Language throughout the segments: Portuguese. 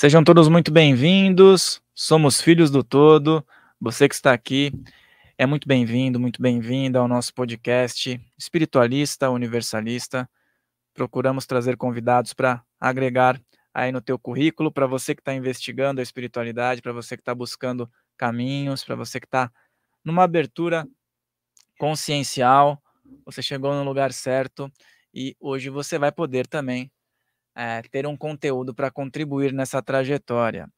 Sejam todos muito bem-vindos. Somos filhos do todo. Você que está aqui é muito bem-vindo, muito bem-vinda ao nosso podcast espiritualista, universalista. Procuramos trazer convidados para agregar aí no teu currículo, para você que está investigando a espiritualidade, para você que está buscando caminhos, para você que está numa abertura consciencial. Você chegou no lugar certo e hoje você vai poder também é, ter um conteúdo para contribuir nessa trajetória.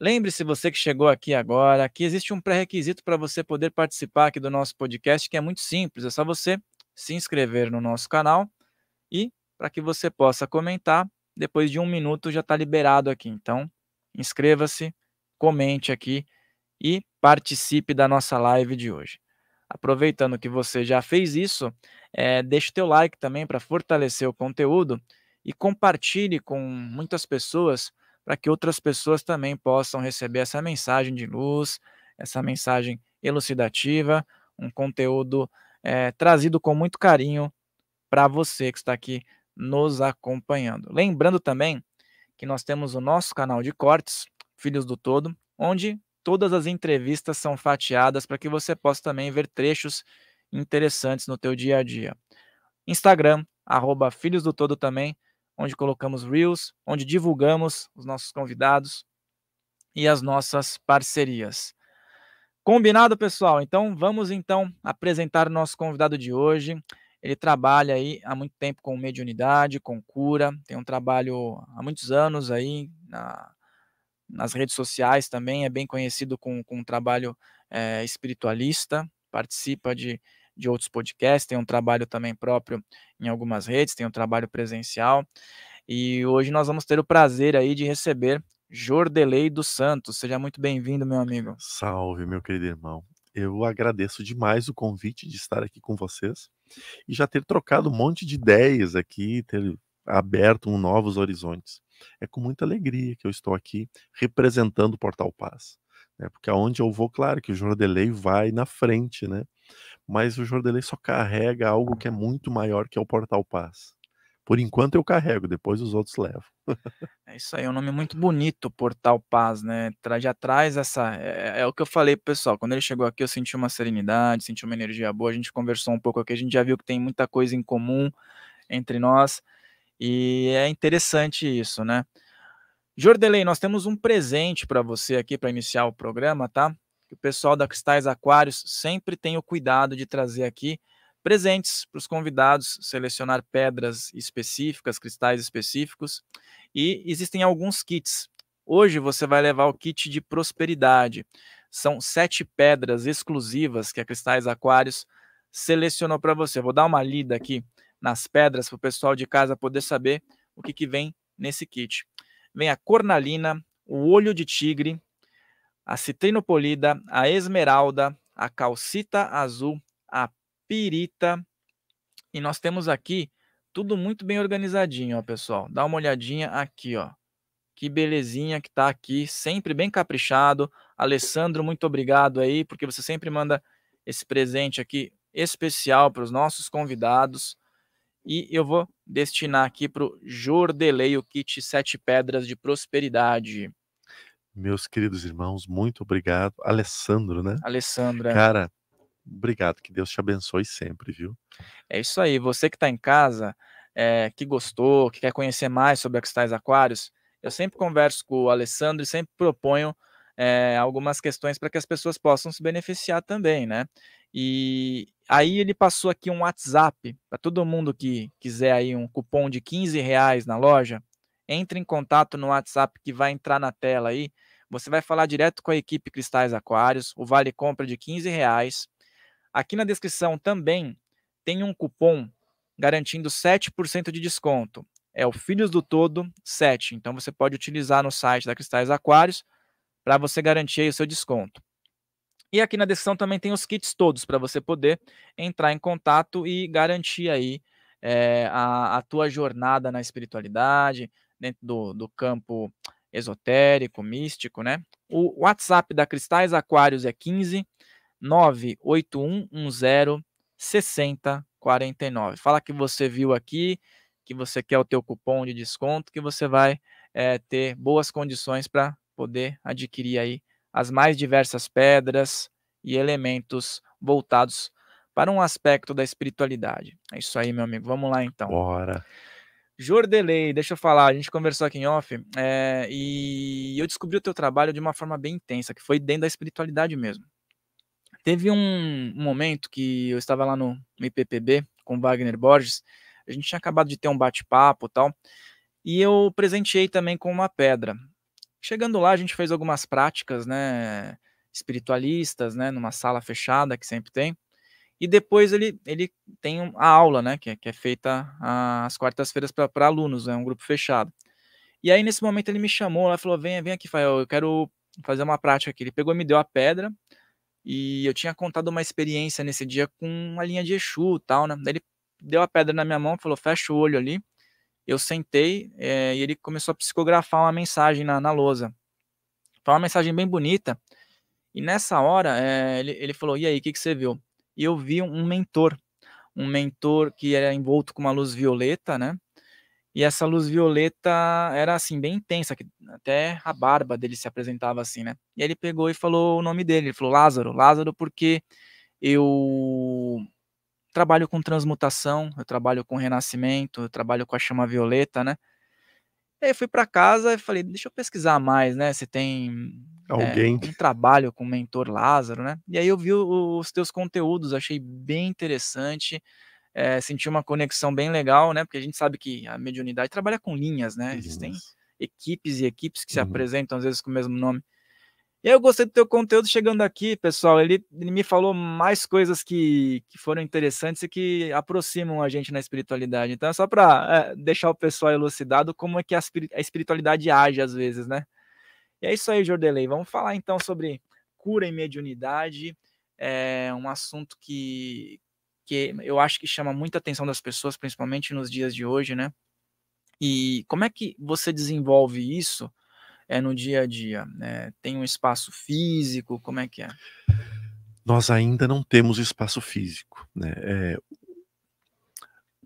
Lembre-se, você que chegou aqui agora, que existe um pré-requisito para você poder participar aqui do nosso podcast, que é muito simples, é só você se inscrever no nosso canal e para que você possa comentar, depois de um minuto já está liberado aqui. Então, inscreva-se, comente aqui e participe da nossa live de hoje. Aproveitando que você já fez isso, é, deixe o teu like também para fortalecer o conteúdo e compartilhe com muitas pessoas para que outras pessoas também possam receber essa mensagem de luz, essa mensagem elucidativa, um conteúdo é, trazido com muito carinho para você que está aqui nos acompanhando. Lembrando também que nós temos o nosso canal de cortes, Filhos do Todo, onde todas as entrevistas são fatiadas para que você possa também ver trechos interessantes no teu dia a dia. Instagram, arroba Filhos do Todo também, onde colocamos reels, onde divulgamos os nossos convidados e as nossas parcerias. Combinado, pessoal? Então vamos então apresentar o nosso convidado de hoje. Ele trabalha aí há muito tempo com mediunidade, com cura, tem um trabalho há muitos anos aí na, nas redes sociais também, é bem conhecido com, com um trabalho é, espiritualista, participa de de outros podcasts, tem um trabalho também próprio em algumas redes, tem um trabalho presencial. E hoje nós vamos ter o prazer aí de receber Jordelei dos Santos. Seja muito bem-vindo, meu amigo. Salve, meu querido irmão. Eu agradeço demais o convite de estar aqui com vocês e já ter trocado um monte de ideias aqui, ter aberto um novos horizontes. É com muita alegria que eu estou aqui representando o Portal Paz. Né? Porque aonde eu vou, claro que o Jordelei vai na frente, né? mas o Jordelei só carrega algo que é muito maior que é o Portal Paz. Por enquanto eu carrego, depois os outros levam. é isso aí, é um nome muito bonito, Portal Paz, né? Já traz essa. É, é, é, o que eu falei pro pessoal. Quando ele chegou aqui, eu senti uma serenidade, senti uma energia boa. A gente conversou um pouco aqui, a gente já viu que tem muita coisa em comum entre nós. E é interessante isso, né? Jordelei, nós temos um presente para você aqui para iniciar o programa, tá? que o pessoal da Cristais Aquários sempre tem o cuidado de trazer aqui presentes para os convidados, selecionar pedras específicas, cristais específicos, e existem alguns kits. Hoje você vai levar o kit de prosperidade. São sete pedras exclusivas que a Cristais Aquários selecionou para você. Vou dar uma lida aqui nas pedras para o pessoal de casa poder saber o que, que vem nesse kit. Vem a cornalina, o olho de tigre, a citrinopolida, a esmeralda, a calcita azul, a pirita. E nós temos aqui tudo muito bem organizadinho, ó, pessoal. Dá uma olhadinha aqui, ó. Que belezinha que tá aqui, sempre bem caprichado. Alessandro, muito obrigado aí, porque você sempre manda esse presente aqui especial para os nossos convidados. E eu vou destinar aqui para o Jordeleio Kit Sete Pedras de Prosperidade. Meus queridos irmãos, muito obrigado. Alessandro, né? Alessandra. Cara, obrigado. Que Deus te abençoe sempre, viu? É isso aí. Você que está em casa, é, que gostou, que quer conhecer mais sobre cristais aquários, eu sempre converso com o Alessandro e sempre proponho é, algumas questões para que as pessoas possam se beneficiar também, né? E aí ele passou aqui um WhatsApp para todo mundo que quiser aí um cupom de 15 reais na loja, entre em contato no WhatsApp que vai entrar na tela aí você vai falar direto com a equipe Cristais Aquários, o vale compra de 15 reais. Aqui na descrição também tem um cupom garantindo 7% de desconto. É o Filhos do Todo 7. Então você pode utilizar no site da Cristais Aquários para você garantir o seu desconto. E aqui na descrição também tem os kits todos para você poder entrar em contato e garantir aí é, a, a tua jornada na espiritualidade, dentro do, do campo esotérico, místico, né? O WhatsApp da Cristais Aquários é 15 98110 6049. Fala que você viu aqui, que você quer o teu cupom de desconto, que você vai é, ter boas condições para poder adquirir aí as mais diversas pedras e elementos voltados para um aspecto da espiritualidade. É isso aí, meu amigo. Vamos lá então. Bora. Jordelei, deixa eu falar, a gente conversou aqui em off é, e eu descobri o teu trabalho de uma forma bem intensa, que foi dentro da espiritualidade mesmo. Teve um, momento que eu estava lá no IPPB com Wagner Borges, a gente tinha acabado de ter um bate-papo tal, e eu presenteei também com uma pedra. Chegando lá, a gente fez algumas práticas, né, espiritualistas, né, numa sala fechada que sempre tem. E depois ele, ele tem a aula, né, que, é, que é feita às quartas-feiras para alunos, é né, um grupo fechado. E aí, nesse momento, ele me chamou lá falou: Vem, vem aqui, Fael, eu quero fazer uma prática aqui. Ele pegou e me deu a pedra. E eu tinha contado uma experiência nesse dia com uma linha de Exu tal, né? Daí ele deu a pedra na minha mão, falou: Fecha o olho ali. Eu sentei é, e ele começou a psicografar uma mensagem na, na lousa. Foi uma mensagem bem bonita. E nessa hora, é, ele, ele falou: E aí, o que, que você viu? e eu vi um mentor, um mentor que era envolto com uma luz violeta, né? E essa luz violeta era assim, bem intensa, que até a barba dele se apresentava assim, né? E ele pegou e falou o nome dele, ele falou Lázaro, Lázaro, porque eu trabalho com transmutação, eu trabalho com renascimento, eu trabalho com a chama violeta, né? Aí fui para casa e falei, deixa eu pesquisar mais, né? Você tem é, alguém é, um trabalho com o mentor Lázaro, né? E aí eu vi os teus conteúdos, achei bem interessante. É, senti uma conexão bem legal, né? Porque a gente sabe que a mediunidade trabalha com linhas, né? Existem equipes e equipes que uhum. se apresentam às vezes com o mesmo nome. E aí eu gostei do teu conteúdo chegando aqui, pessoal. Ele, ele me falou mais coisas que, que foram interessantes e que aproximam a gente na espiritualidade. Então é só para é, deixar o pessoal elucidado como é que a, a espiritualidade age às vezes, né? E é isso aí, Jordelei. Vamos falar então sobre cura e mediunidade. É um assunto que, que eu acho que chama muita atenção das pessoas, principalmente nos dias de hoje, né? E como é que você desenvolve isso? é no dia a dia? É, tem um espaço físico? Como é que é? Nós ainda não temos espaço físico. Né? É,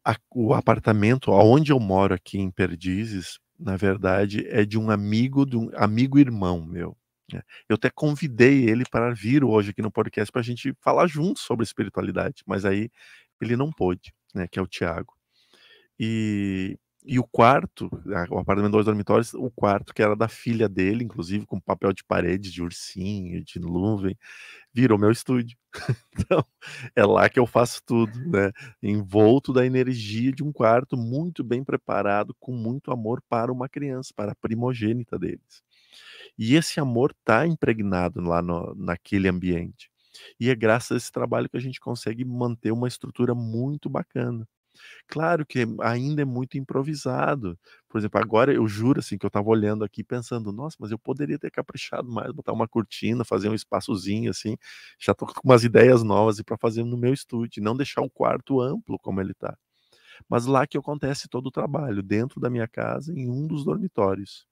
a, o apartamento onde eu moro aqui em Perdizes, na verdade, é de um amigo, de um amigo irmão meu. Né? Eu até convidei ele para vir hoje aqui no podcast para a gente falar juntos sobre espiritualidade, mas aí ele não pôde, né? Que é o Tiago. E e o quarto, o apartamento dois dormitórios, o quarto, que era da filha dele, inclusive, com papel de parede, de ursinho, de nuvem, virou meu estúdio. então, é lá que eu faço tudo, né? Envolto da energia de um quarto muito bem preparado, com muito amor para uma criança, para a primogênita deles. E esse amor está impregnado lá no, naquele ambiente. E é graças a esse trabalho que a gente consegue manter uma estrutura muito bacana. Claro que ainda é muito improvisado. Por exemplo, agora eu juro assim que eu estava olhando aqui pensando, nossa, mas eu poderia ter caprichado mais, botar uma cortina, fazer um espaçozinho assim. Já tô com umas ideias novas e para fazer no meu estúdio, não deixar o quarto amplo como ele está. Mas lá que acontece todo o trabalho, dentro da minha casa, em um dos dormitórios.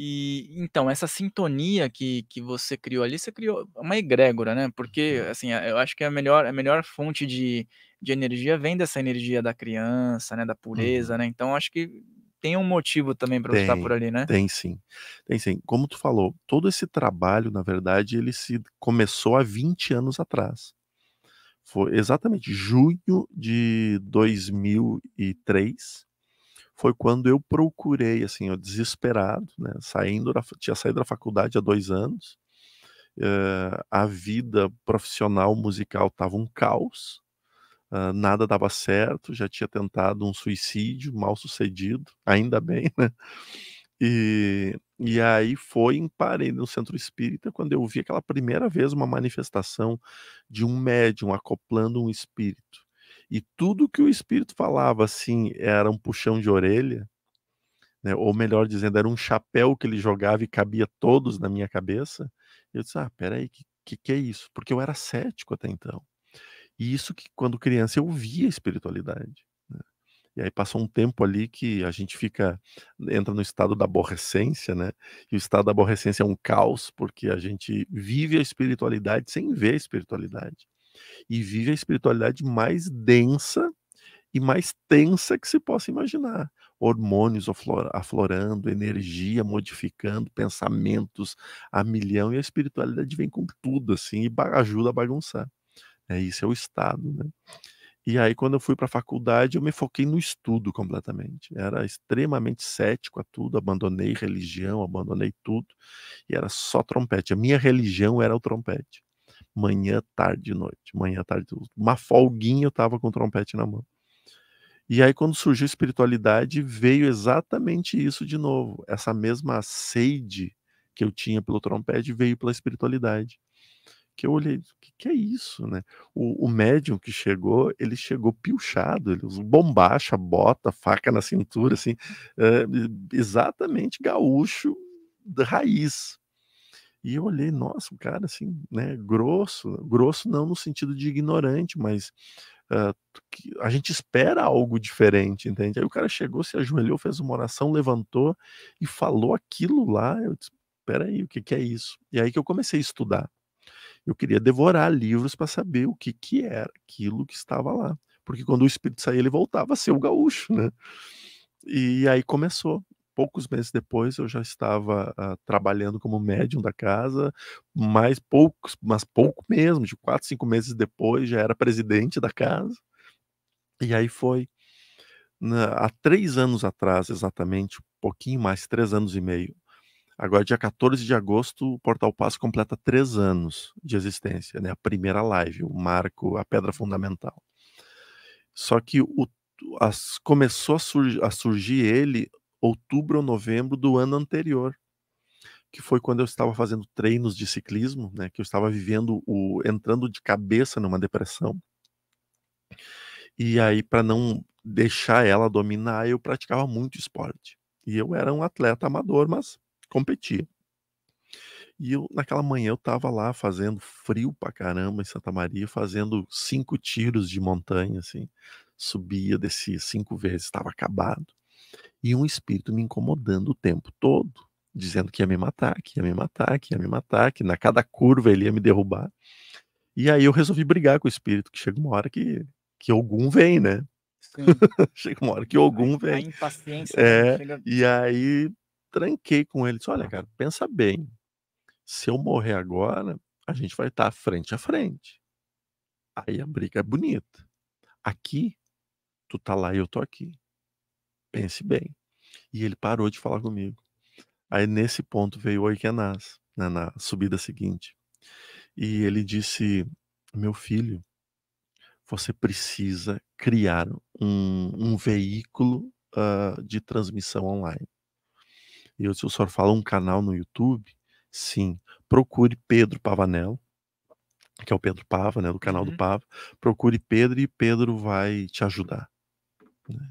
E então, essa sintonia que, que você criou ali, você criou uma egrégora, né? Porque, uhum. assim, eu acho que é a melhor, a melhor fonte de, de energia vem dessa energia da criança, né, da uhum. pureza, uhum. né? Então acho que tem um motivo também para estar por ali, né? Tem sim. Tem sim. Como tu falou, todo esse trabalho, na verdade, ele se começou há 20 anos atrás. Foi exatamente junho de 2003 foi quando eu procurei, assim, eu desesperado, né, saindo da, tinha saído da faculdade há dois anos, uh, a vida profissional musical estava um caos, Uh, nada dava certo, já tinha tentado um suicídio mal sucedido, ainda bem, uhum. né? E, e aí foi em parei no centro espírita quando eu vi aquela primeira vez uma manifestação de um médium acoplando um espírito. E tudo que o espírito falava assim era um puxão de orelha, né? ou melhor dizendo, era um chapéu que ele jogava e cabia todos na minha cabeça. Eu disse: Ah, peraí, que, que, que é isso? Porque eu era cético até então. E isso que quando criança eu via espiritualidade. Né? E aí passou um tempo ali que a gente fica entra no estado da aborrecência, né? E o estado da aborrecência é um caos porque a gente vive a espiritualidade sem ver a espiritualidade e vive a espiritualidade mais densa e mais tensa que se possa imaginar. Hormônios aflorando, energia modificando, pensamentos a milhão, e a espiritualidade vem com tudo, assim, e ajuda a bagunçar. É Isso é o Estado, né? E aí, quando eu fui para a faculdade, eu me foquei no estudo completamente. Era extremamente cético a tudo, abandonei religião, abandonei tudo, e era só trompete. A minha religião era o trompete. Manhã, tarde e noite. Manhã, tarde, uma folguinha eu estava com o trompete na mão. E aí, quando surgiu a espiritualidade, veio exatamente isso de novo. Essa mesma sede que eu tinha pelo trompete veio pela espiritualidade que eu olhei, o que, que, é isso, né? O, o médium que chegou, ele chegou pilchado ele usou bombacha, bota, faca na cintura, assim, é, exatamente gaúcho da raiz. E eu olhei, nossa, o cara, assim, né, grosso, grosso não no sentido de ignorante, mas ah, a gente espera algo diferente, entende? Aí o cara chegou, se ajoelhou, fez uma oração, levantou e falou aquilo lá, eu disse, peraí, o que, que é isso? E aí que eu comecei a estudar. Eu queria devorar livros para saber o que, que era aquilo que estava lá. Porque quando o espírito saía, ele voltava a ser o gaúcho, né? E aí começou. Poucos meses depois, eu já estava uh, trabalhando como médium da casa, mais poucos, mas pouco mesmo, de quatro, cinco meses depois, já era presidente da casa. E aí foi na, né, há três anos atrás, exatamente, um pouquinho mais, três anos e meio, Agora, dia 14 de agosto, o Portal Passo completa três anos de existência, né? A primeira live, o marco, a pedra uhum. fundamental. Só que o, as, começou a, a surgir ele outubro ou novembro do ano anterior, que foi quando eu estava fazendo treinos de ciclismo, né? Que eu estava vivendo o entrando de cabeça numa depressão. E aí, para não deixar ela dominar, eu praticava muito esporte. E eu era um atleta amador, mas competia. E eu, naquela manhã, eu tava lá fazendo frio pra caramba em Santa Maria, fazendo cinco tiros de montanha, assim. Subia, descia cinco vezes, estava acabado. E um espírito me incomodando o tempo todo, dizendo que ia me matar, que ia me matar, que ia me matar, que na cada curva ele ia me derrubar. E aí eu resolvi brigar com o espírito, que chega uma hora que, que algum vem, né? chega uma hora que algum vem. A impaciência. Né? É, chega... E aí tranquei com ele. Disse, Olha, tá. cara, pensa bem. Se eu morrer agora, a gente vai estar tá frente a frente. Aí a briga é bonita. Aqui, tu tá lá e eu tô aqui. Pense bem. E ele parou de falar comigo. Aí nesse ponto veio o Oikenaz, né, na subida seguinte. E ele disse: Meu filho, você precisa criar um, um veículo uh, de transmissão online. E se o senhor falo um canal no YouTube, sim, procure Pedro Pavanello, que é o Pedro Pava, né, do canal uhum. do Pava. Procure Pedro e Pedro vai te ajudar. Né?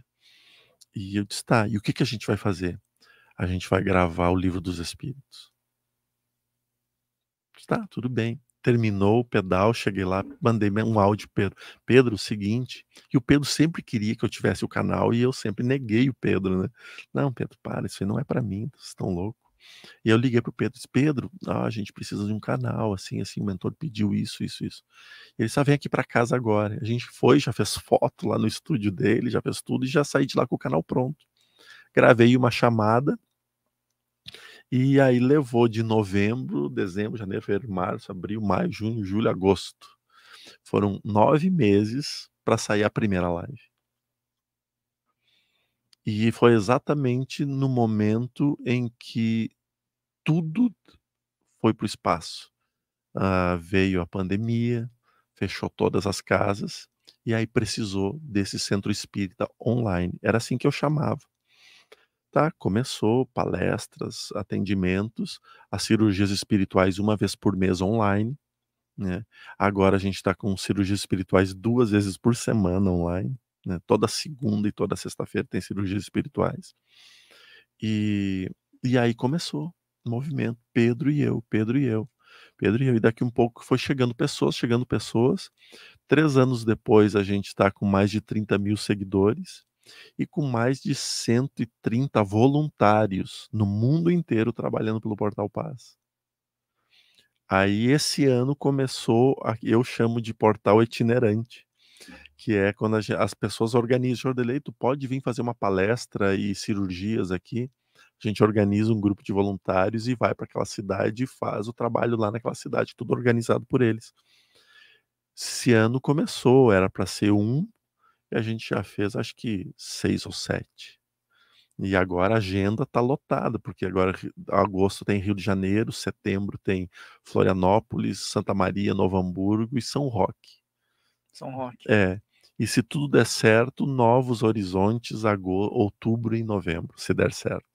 E eu disse, tá, e o que, que a gente vai fazer? A gente vai gravar o Livro dos Espíritos. Tá, tudo bem terminou o pedal, cheguei lá, mandei um áudio Pedro. Pedro, o seguinte, e o Pedro sempre queria que eu tivesse o canal e eu sempre neguei o Pedro, né? Não, Pedro, para, isso não é para mim, vocês estão loucos. E eu liguei pro Pedro, disse, Pedro, ah, a gente precisa de um canal, assim, assim, o mentor pediu isso, isso, isso. Ele só ah, vem aqui para casa agora. A gente foi, já fez foto lá no estúdio dele, já fez tudo e já saí de lá com o canal pronto. Gravei uma chamada e aí levou de novembro, dezembro, janeiro, fevereiro, março, abril, maio, junho, julho, agosto. Foram nove meses para sair a primeira live. E foi exatamente no momento em que tudo foi para o espaço. Uh, veio a pandemia, fechou todas as casas, e aí precisou desse centro espírita online. Era assim que eu chamava tá? Começou palestras, atendimentos, as cirurgias espirituais uma vez por mês online, né? Agora a gente está com cirurgias espirituais duas vezes por semana online, né? Toda segunda e toda sexta-feira tem cirurgias espirituais. E, e aí começou o movimento, Pedro e eu, Pedro e eu. Pedro e eu, e daqui um pouco foi chegando pessoas, chegando pessoas. Três anos depois, a gente está com mais de 30 mil seguidores e com mais de 130 voluntários no mundo inteiro trabalhando pelo Portal Paz. Aí esse ano começou, a, eu chamo de portal itinerante, que é quando a, as pessoas organizam, Jordelei, leito pode vir fazer uma palestra e cirurgias aqui. A gente organiza um grupo de voluntários e vai para aquela cidade e faz o trabalho lá naquela cidade, tudo organizado por eles. Esse ano começou, era para ser um, e a gente já fez acho que seis ou sete. E agora a agenda está lotada, porque agora agosto tem Rio de Janeiro, setembro tem Florianópolis, Santa Maria, Novo Hamburgo e São Roque. São Roque. É. E se tudo der certo, novos horizontes, agosto, outubro e novembro, se der certo.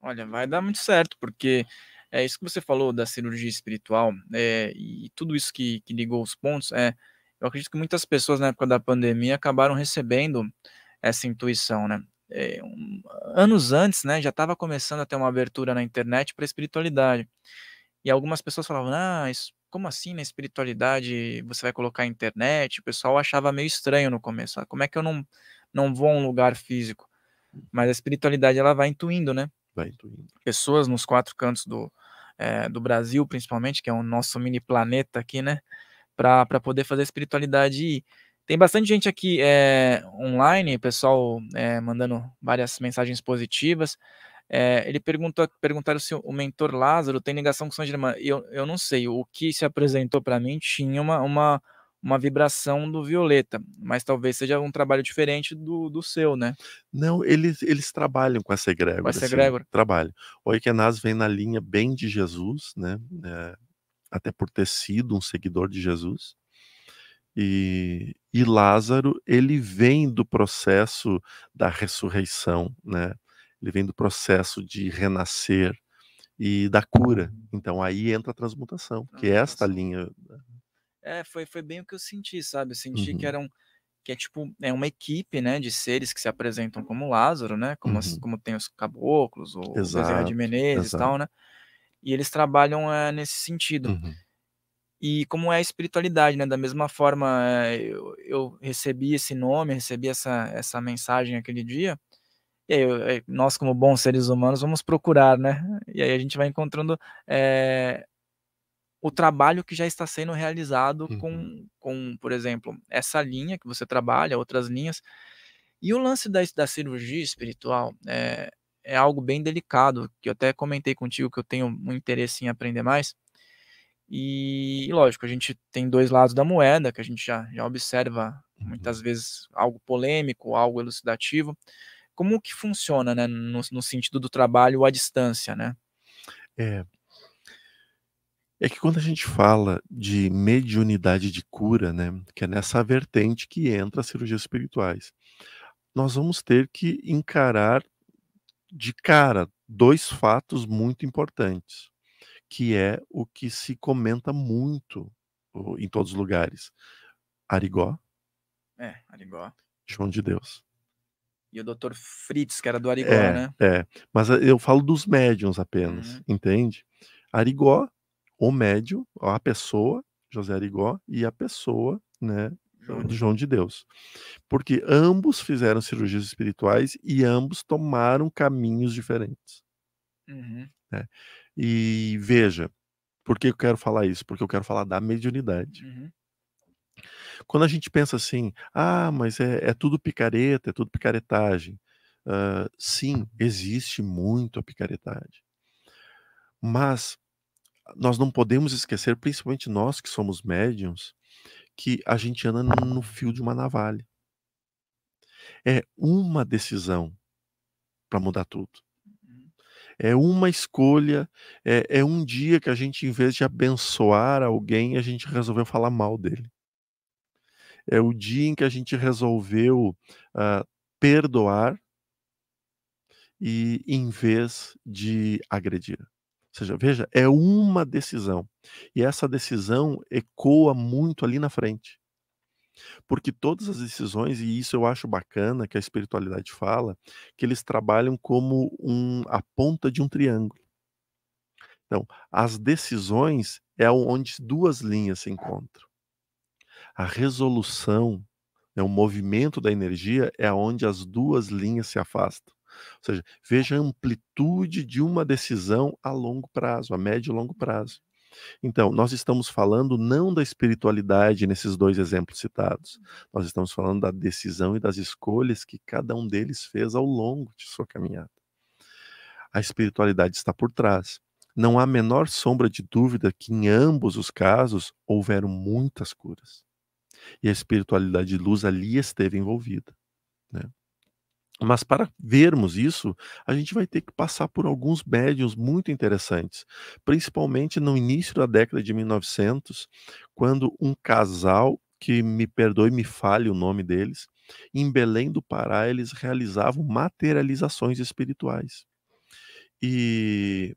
Olha, vai dar muito certo, porque é isso que você falou da cirurgia espiritual, é, e tudo isso que, que ligou os pontos, é eu acredito que muitas pessoas na época da pandemia acabaram recebendo essa intuição, né? É, um, anos antes, né, já estava começando a ter uma abertura na internet para espiritualidade. E algumas pessoas falavam, ah, isso, como assim na espiritualidade você vai colocar a internet? O pessoal achava meio estranho no começo. Ah, como é que eu não, não vou a um lugar físico? Mas a espiritualidade, ela vai intuindo, né? Vai intuindo. Pessoas nos quatro cantos do, é, do Brasil, principalmente, que é o nosso mini planeta aqui, né? para poder fazer a espiritualidade ir. Tem bastante gente aqui é, online, pessoal é, mandando várias mensagens positivas. É, ele perguntou, perguntaram se o mentor Lázaro tem ligação com São Germano. Eu, eu não sei. O que se apresentou para mim tinha uma, uma, uma vibração do Violeta, mas talvez seja um trabalho diferente do, do seu, né? Não, eles, eles trabalham com essa egrégora. Com essa egrégora. Assim, trabalham. O Ikenaz vem na linha bem de Jesus, né? É, até por ter sido um seguidor de Jesus. E, e Lázaro, ele vem do processo da ressurreição, né? Ele vem do processo de renascer e da cura. Uhum. Então aí entra a transmutação, que é esta linha. Né? É, foi, foi bem o que eu senti, sabe? Eu senti uhum. que eram que é tipo é uma equipe né de seres que se apresentam como Lázaro né como uhum. as, como tem os caboclos ou Exato, de Menezes exato. e tal né e eles trabalham é, nesse sentido. Uhum. E como é a espiritualidade, né? Da mesma forma, eh, eu, eu, recebi esse nome, recebi essa, essa mensagem aquele dia. E aí, eu, eh, nós, como bons seres humanos, vamos procurar, né? E aí a gente vai encontrando é, o trabalho que já está sendo realizado uhum. com, com, por exemplo, essa linha que você trabalha, outras linhas. E o lance da, da cirurgia espiritual é, é algo bem delicado, que eu até comentei contigo que eu tenho um interesse em aprender mais. E, lógico, a gente tem dois lados da moeda, que a gente já, já observa uhum. muitas vezes algo polêmico, algo elucidativo. Como que funciona, né, no, no sentido do trabalho à distância, né? É, é que quando a gente fala de mediunidade de cura, né, que é nessa vertente que entra as cirurgias espirituais, nós vamos ter que encarar de cara dois fatos muito importantes, que é o que se comenta muito em todos os lugares. Arigó. É, Arigó. João de Deus. E o Dr. Fritz, que era do Arigó, é, né? É, mas eh, eu falo dos médiums apenas, uhum. entende? Arigó, o médium, a pessoa, José Arigó, e a pessoa, né, João uhum. de, João de Deus. Porque ambos fizeram cirurgias espirituais e ambos tomaram caminhos diferentes. Uhum. Né? E veja, por que eu quero falar isso? Porque eu quero falar da mediunidade. Uhum. Quando a gente pensa assim, ah, mas é, é tudo picareta, é tudo picaretagem. Uh, sim, existe muito a picaretagem. Mas nós não podemos esquecer, principalmente nós que somos médiums, que a gente anda no fio de uma navalha. É uma decisão para mudar tudo. Uhum. É uma escolha, é, é, um dia que a gente, em vez de abençoar alguém, a gente resolveu falar mal dele. É o dia em que a gente resolveu uh, perdoar e em vez de agredir seja, veja, é uma decisão. E essa decisão ecoa muito ali na frente. Porque todas as decisões, e isso eu acho bacana que a espiritualidade fala, que eles trabalham como um, a ponta de um triângulo. Então, as decisões é onde duas linhas se encontram. A resolução, é o movimento da energia é onde as duas linhas se afastam. Ou seja, veja a amplitude de uma decisão a longo prazo, a médio e longo prazo. Então, nós estamos falando não da espiritualidade nesses dois exemplos citados. Uhum. Nós estamos falando da decisão e das escolhas que cada um deles fez ao longo de sua caminhada. A espiritualidade está por trás. Não há a menor sombra de dúvida que em ambos os casos houveram muitas curas. E a espiritualidade de luz ali esteve envolvida. Né? Mas para vermos isso, a gente vai ter que passar por alguns médiums muito interessantes, principalmente no início da década de 1900, quando um casal, que me perdoe, me fale o nome deles, em Belém do Pará, eles realizavam materializações espirituais. E,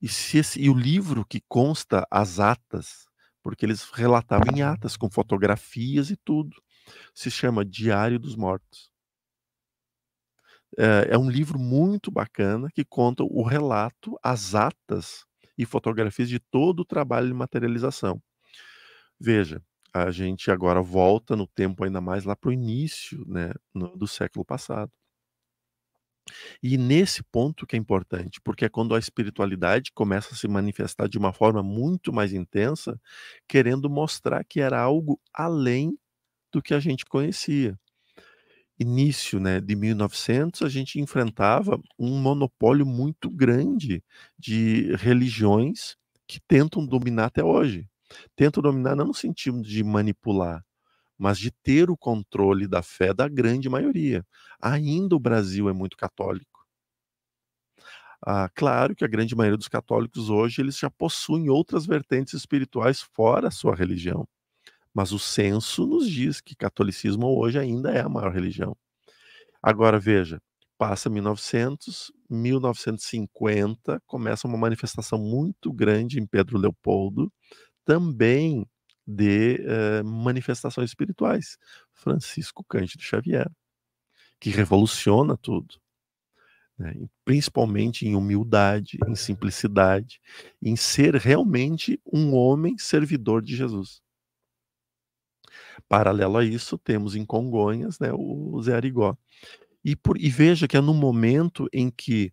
e, se esse, e o livro que consta as atas, porque eles relatavam em atas, com fotografias e tudo, se chama Diário dos Mortos. Eh, é um livro muito bacana que conta o relato, as atas e fotografias de todo o trabalho de materialização. Veja, a gente agora volta no tempo ainda mais lá para o início né, no, do século passado. E nesse ponto que é importante, porque é quando a espiritualidade começa a se manifestar de uma forma muito mais intensa, querendo mostrar que era algo além do que a gente conhecia início né, de 1900, a gente enfrentava um monopólio muito grande de religiões que tentam dominar até hoje. Tentam dominar não no sentido de manipular, mas de ter o controle da fé da grande maioria. Ainda o Brasil é muito católico. Ah, claro que a grande maioria dos católicos hoje eles já possuem outras vertentes espirituais fora a sua religião. Mas o censo nos diz que catolicismo hoje ainda é a maior religião. Agora veja, passa 1900, 1950, começa uma manifestação muito grande em Pedro Leopoldo, também de uh, manifestações espirituais. Francisco Cândido Xavier, que revoluciona tudo, né? principalmente em humildade, em simplicidade, em ser realmente um homem servidor de Jesus. Paralelo a isso, temos em Congonhas né, o Zé Arigó. E, por, e veja que é no momento em que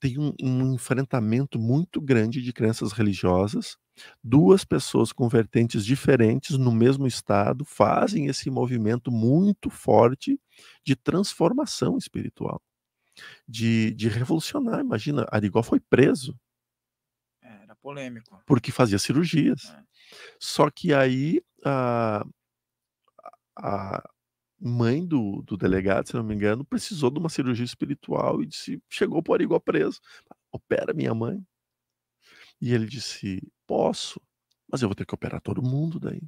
tem um, um, enfrentamento muito grande de crenças religiosas. Duas pessoas com vertentes diferentes no mesmo estado fazem esse movimento muito forte de transformação espiritual, de, de revolucionar. Imagina, Arigó foi preso. É, era polêmico. Porque fazia cirurgias. É. Só que aí a, ah, a mãe do, do delegado, se não me engano, precisou de uma cirurgia espiritual e disse, chegou por igual preso, opera minha mãe. E ele disse, posso, mas eu vou ter que operar todo mundo daí.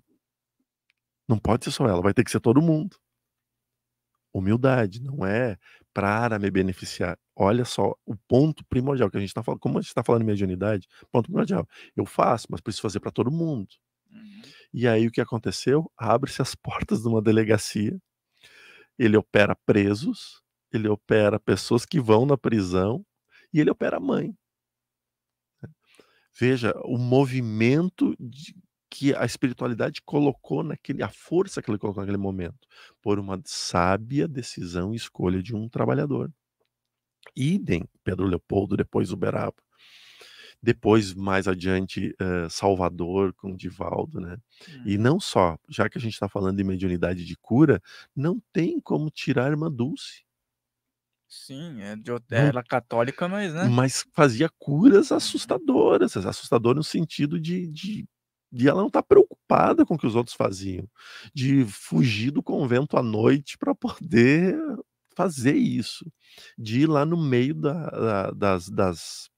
Não pode ser só ela, vai ter que ser todo mundo. Humildade, não é para me beneficiar. Olha só o ponto primordial que a gente está falando. Como a gente está falando em mediunidade, ponto primordial. Eu faço, mas preciso fazer para todo mundo. Uhum. E aí o que aconteceu? Abre-se as portas de uma delegacia, ele opera presos, ele opera pessoas que vão na prisão e ele opera mãe. Né? Veja o movimento de, que a espiritualidade colocou naquele, a força que ele colocou naquele momento, por uma sábia decisão e escolha de um trabalhador. Idem, Pedro Leopoldo, depois Uberaba depois, mais adiante, uh, Salvador com Divaldo, né? Hum. E não só, já que a gente está falando de mediunidade de cura, não tem como tirar a irmã Dulce. Sim, é de, ela é católica, mas, né? Mas fazia curas uhum. assustadoras, assustadoras no sentido de, de ela não está preocupada com o que os outros faziam, de fugir do convento à noite para poder fazer isso, de ir lá no meio da, da, das, das,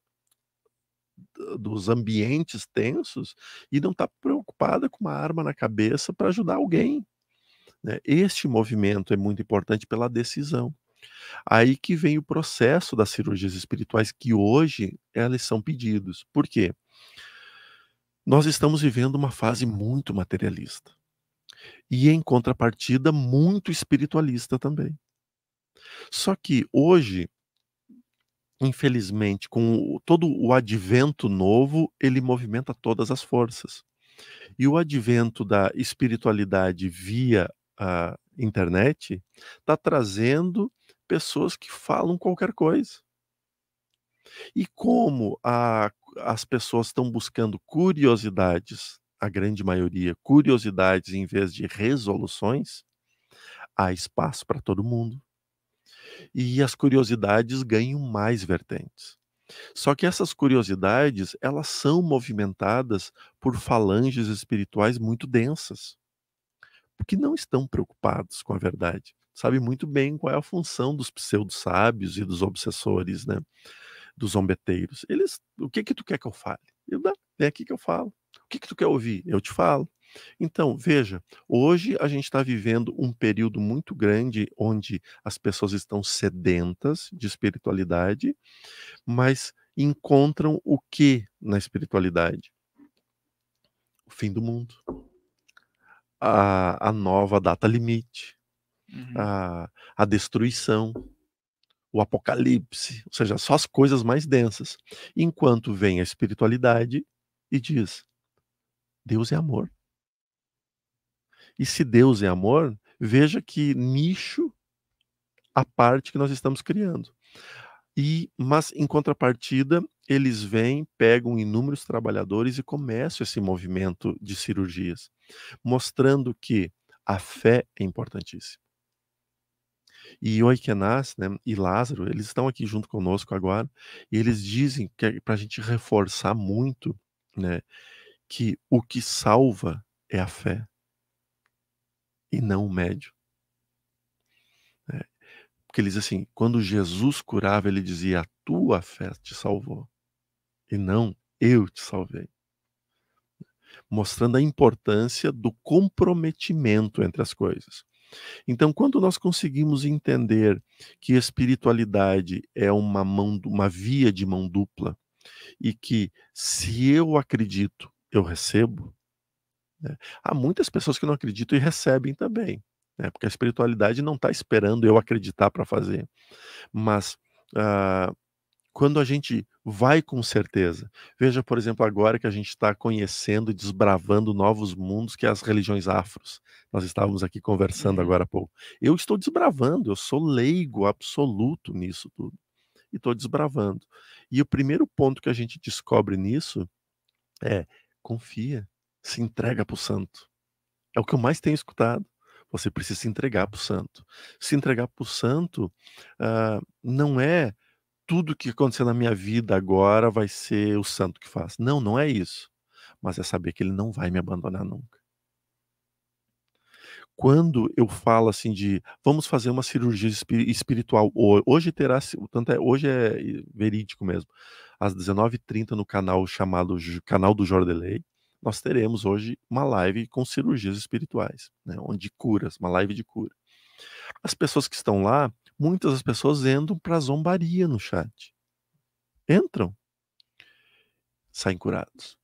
dos ambientes tensos e não está preocupada com uma arma na cabeça para ajudar alguém. Né? Este movimento é muito importante pela decisão. Aí que vem o processo das cirurgias espirituais que hoje elas são pedidos. Por quê? Nós estamos vivendo uma fase muito materialista e em contrapartida muito espiritualista também. Só que hoje infelizmente, com o, todo o advento novo, ele movimenta todas as forças. E o advento da espiritualidade via a internet está trazendo pessoas que falam qualquer coisa. E como a, as pessoas estão buscando curiosidades, a grande maioria, curiosidades em vez de resoluções, há espaço para todo mundo e as curiosidades ganham mais vertentes. Só que essas curiosidades, elas são movimentadas por falanges espirituais muito densas, porque não estão preocupados com a verdade. Sabe muito bem qual é a função dos pseudo-sábios e dos obsessores, né? Dos zombeteiros. Eles, o que que tu quer que eu fale? Eu, dá, é aqui que eu falo. O que que tu quer ouvir? Eu te falo. Então, veja, hoje a gente está vivendo um período muito grande onde as pessoas estão sedentas de espiritualidade, mas encontram o que na espiritualidade? O fim do mundo, a, a nova data limite, uhum. a, a destruição, o apocalipse, ou seja, só as coisas mais densas. Enquanto vem a espiritualidade e diz: Deus é amor. E se Deus é amor, veja que nicho a parte que nós estamos criando. E, mas, em contrapartida, eles vêm, pegam inúmeros trabalhadores e começam esse movimento de cirurgias, mostrando que a fé é importantíssima. E Oikenas né, e Lázaro, eles estão aqui junto conosco agora, e eles dizem que é para a gente reforçar muito né, que o que salva é a fé e não o médio. É, né? porque ele diz assim: quando Jesus curava, ele dizia: A tua fé te salvou, e não eu te salvei. Né? Mostrando a importância do comprometimento entre as coisas. Então, quando nós conseguimos entender que espiritualidade é uma mão, uma via de mão dupla, e que se eu acredito, eu recebo, né? Há muitas pessoas que não acreditam e recebem também, né? porque a espiritualidade não está esperando eu acreditar para fazer. Mas ah, quando a gente vai com certeza, veja, por exemplo, agora que a gente está conhecendo e desbravando novos mundos que é as religiões afros. Nós estávamos aqui conversando uhum. agora há pouco. Eu estou desbravando, eu sou leigo absoluto nisso tudo. E estou desbravando. E o primeiro ponto que a gente descobre nisso é confia se entrega para o santo. É o que eu mais tenho escutado. Você precisa se entregar para o santo. Se entregar para o santo uh, não é tudo que acontecer na minha vida agora vai ser o santo que faz. Não, não é isso. Mas é saber que ele não vai me abandonar nunca. Quando eu falo assim de vamos fazer uma cirurgia espiritual, hoje terá, tanto é, hoje é verídico mesmo, às 19h30 no canal chamado Canal do Jordelei, nós teremos hoje uma live com cirurgias espirituais, né, onde curas, uma live de cura. As pessoas que estão lá, muitas das pessoas entram para zombaria no chat. Entram, saem curados.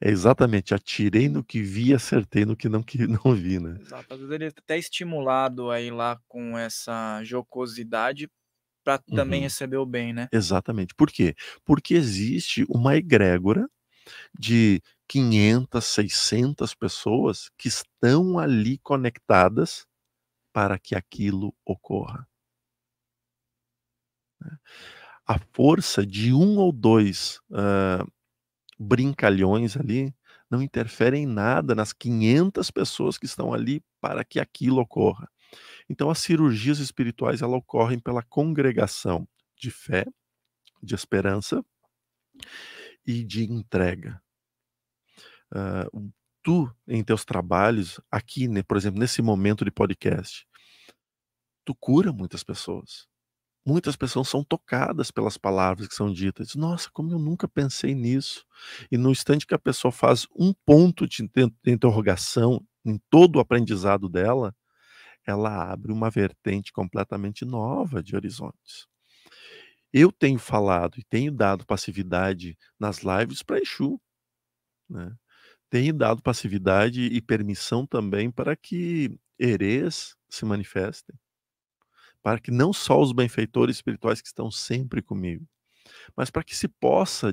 É exatamente, atirei no que vi, acertei no que não, que não vi, né? Exato, às vezes ele é até estimulado aí lá com essa jocosidade para uhum. também receber o bem, né? Exatamente. Por quê? Porque existe uma egrégora de 500, 600 pessoas que estão ali conectadas para que aquilo ocorra. Né? A força de um ou dois uh, brincalhões ali não interfere em nada nas 500 pessoas que estão ali para que aquilo ocorra. Então, as cirurgias espirituais elas ocorrem pela congregação de fé, de esperança e de entrega. Uh, tu, em teus trabalhos, aqui, né, por exemplo, nesse momento de podcast, tu cura muitas pessoas. Muitas pessoas são tocadas pelas palavras que são ditas. Nossa, como eu nunca pensei nisso. E no instante que a pessoa faz um ponto de interrogação em todo o aprendizado dela, ela abre uma vertente completamente nova de horizontes. Eu tenho falado e tenho dado passividade nas lives para Exu. Né? Tenho dado passividade e permissão também para que herês se manifestem. Para que não só os benfeitores espirituais que estão sempre comigo, mas para que se possa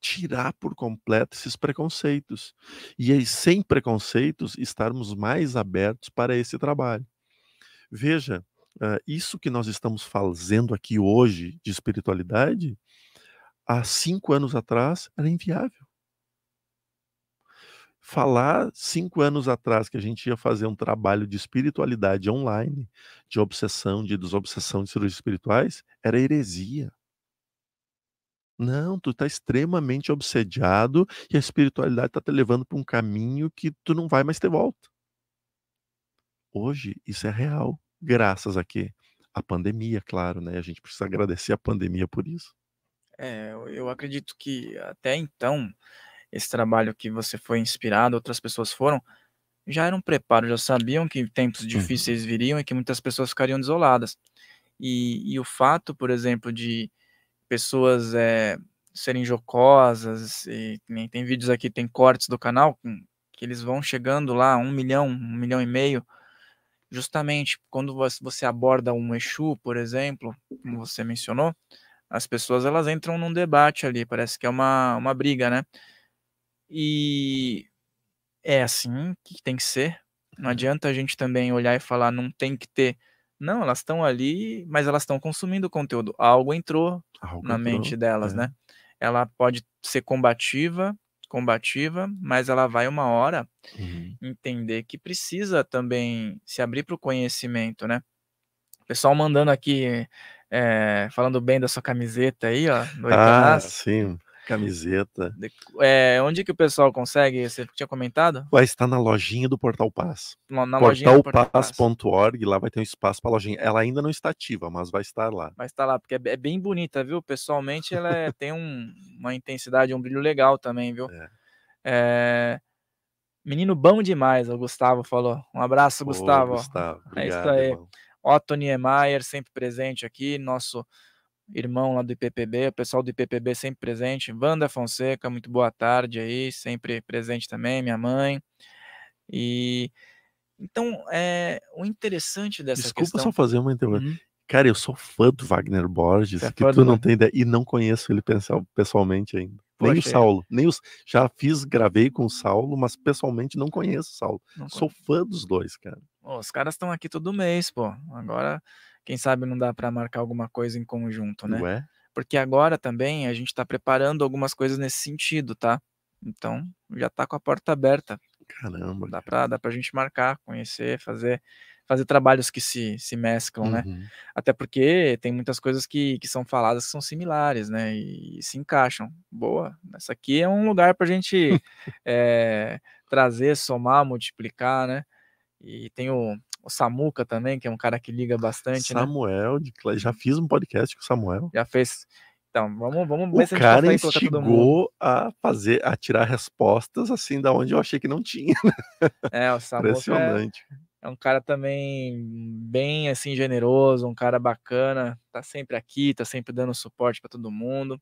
tirar por completo esses preconceitos. E aí, sem preconceitos, estarmos mais abertos para esse trabalho. Veja, uh, isso que nós estamos fazendo aqui hoje de espiritualidade, há cinco anos atrás era inviável. Falar cinco anos atrás que a gente ia fazer um trabalho de espiritualidade online, de obsessão, de desobsessão de cirurgias espirituais, era heresia. Não, tu está extremamente obsediado e a espiritualidade está te levando para um caminho que tu não vai mais ter volta. Hoje isso é real, graças a quê? A pandemia, claro, né? A gente precisa agradecer a pandemia por isso. É, eu acredito que até então esse trabalho que você foi inspirado, outras pessoas foram, já era um preparo, já sabiam que tempos uhum. difíceis viriam e que muitas pessoas ficariam isoladas. E, e o fato, por exemplo, de pessoas é, serem jocosas, e nem tem vídeos aqui, tem cortes do canal hum, que eles vão chegando lá, um milhão, um milhão e meio, justamente quando você aborda um Exu, por exemplo, como você mencionou, as pessoas elas entram num debate ali, parece que é uma, uma briga, né? E é assim que tem que ser. Não uhum. adianta a gente também olhar e falar, não tem que ter. Não, elas estão ali, mas elas estão consumindo o conteúdo. Algo entrou Algo na entrou, mente delas, é. né? Ela pode ser combativa, combativa, mas ela vai uma hora uhum. entender que precisa também se abrir para o conhecimento, né? Pessoal mandando aqui, é, falando bem da sua camiseta aí, ó. ah, sim. Camiseta. É, onde que o pessoal consegue? Você tinha comentado? Vai estar na lojinha do Portal Paz. Portalpaz.org, lá vai ter um espaço para lojinha. Ela ainda não está ativa, mas vai estar lá. Vai estar lá, porque é, é bem bonita, viu? Pessoalmente, ela é, tem um, uma intensidade, um brilho legal também, viu? É. é... Menino bom demais, o Gustavo falou. Um abraço, Gustavo. Ô, Gustavo obrigado, é isso aí. Irmão. Otto sempre presente aqui, nosso irmão lá do IPPB, o pessoal do IPPB sempre presente, Wanda Fonseca, muito boa tarde aí, sempre presente também, minha mãe. E então, é, o interessante dessa Desculpa questão... só fazer uma interrupção. Uhum. Cara, eu sou fã do Wagner Borges, é que tu não tem ideia, e não conheço ele pessoalmente ainda. Poxa, nem o é. Saulo, nem os, já fiz, gravei com o Saulo, mas pessoalmente não conheço o Saulo. Não sou conheço. fã dos dois, cara. Pô, os caras estão aqui todo mês, pô. Agora quem sabe não dá para marcar alguma coisa em conjunto, né? Ué? Porque agora também a gente está preparando algumas coisas nesse sentido, tá? Então já está com a porta aberta. Caramba. Dá para dá a gente marcar, conhecer, fazer fazer trabalhos que se, se mesclam, né. uhum. né? Até porque tem muitas coisas que, que são faladas que são similares, né? E, e se encaixam. Boa. Essa aqui é um lugar para a gente é, trazer, somar, multiplicar, né? E tem o, o Samuca também, que é um cara que liga bastante. Né? Samuel, né? de, já fiz um podcast com o Samuel. Já fez. Então, vamos, vamos ver o se a gente cara instigou a fazer, a tirar respostas assim da onde eu achei que não tinha. Né? É, o Samuca é Impressionante. É, é, um cara também bem assim generoso, um cara bacana, tá sempre aqui, tá sempre dando suporte para todo mundo.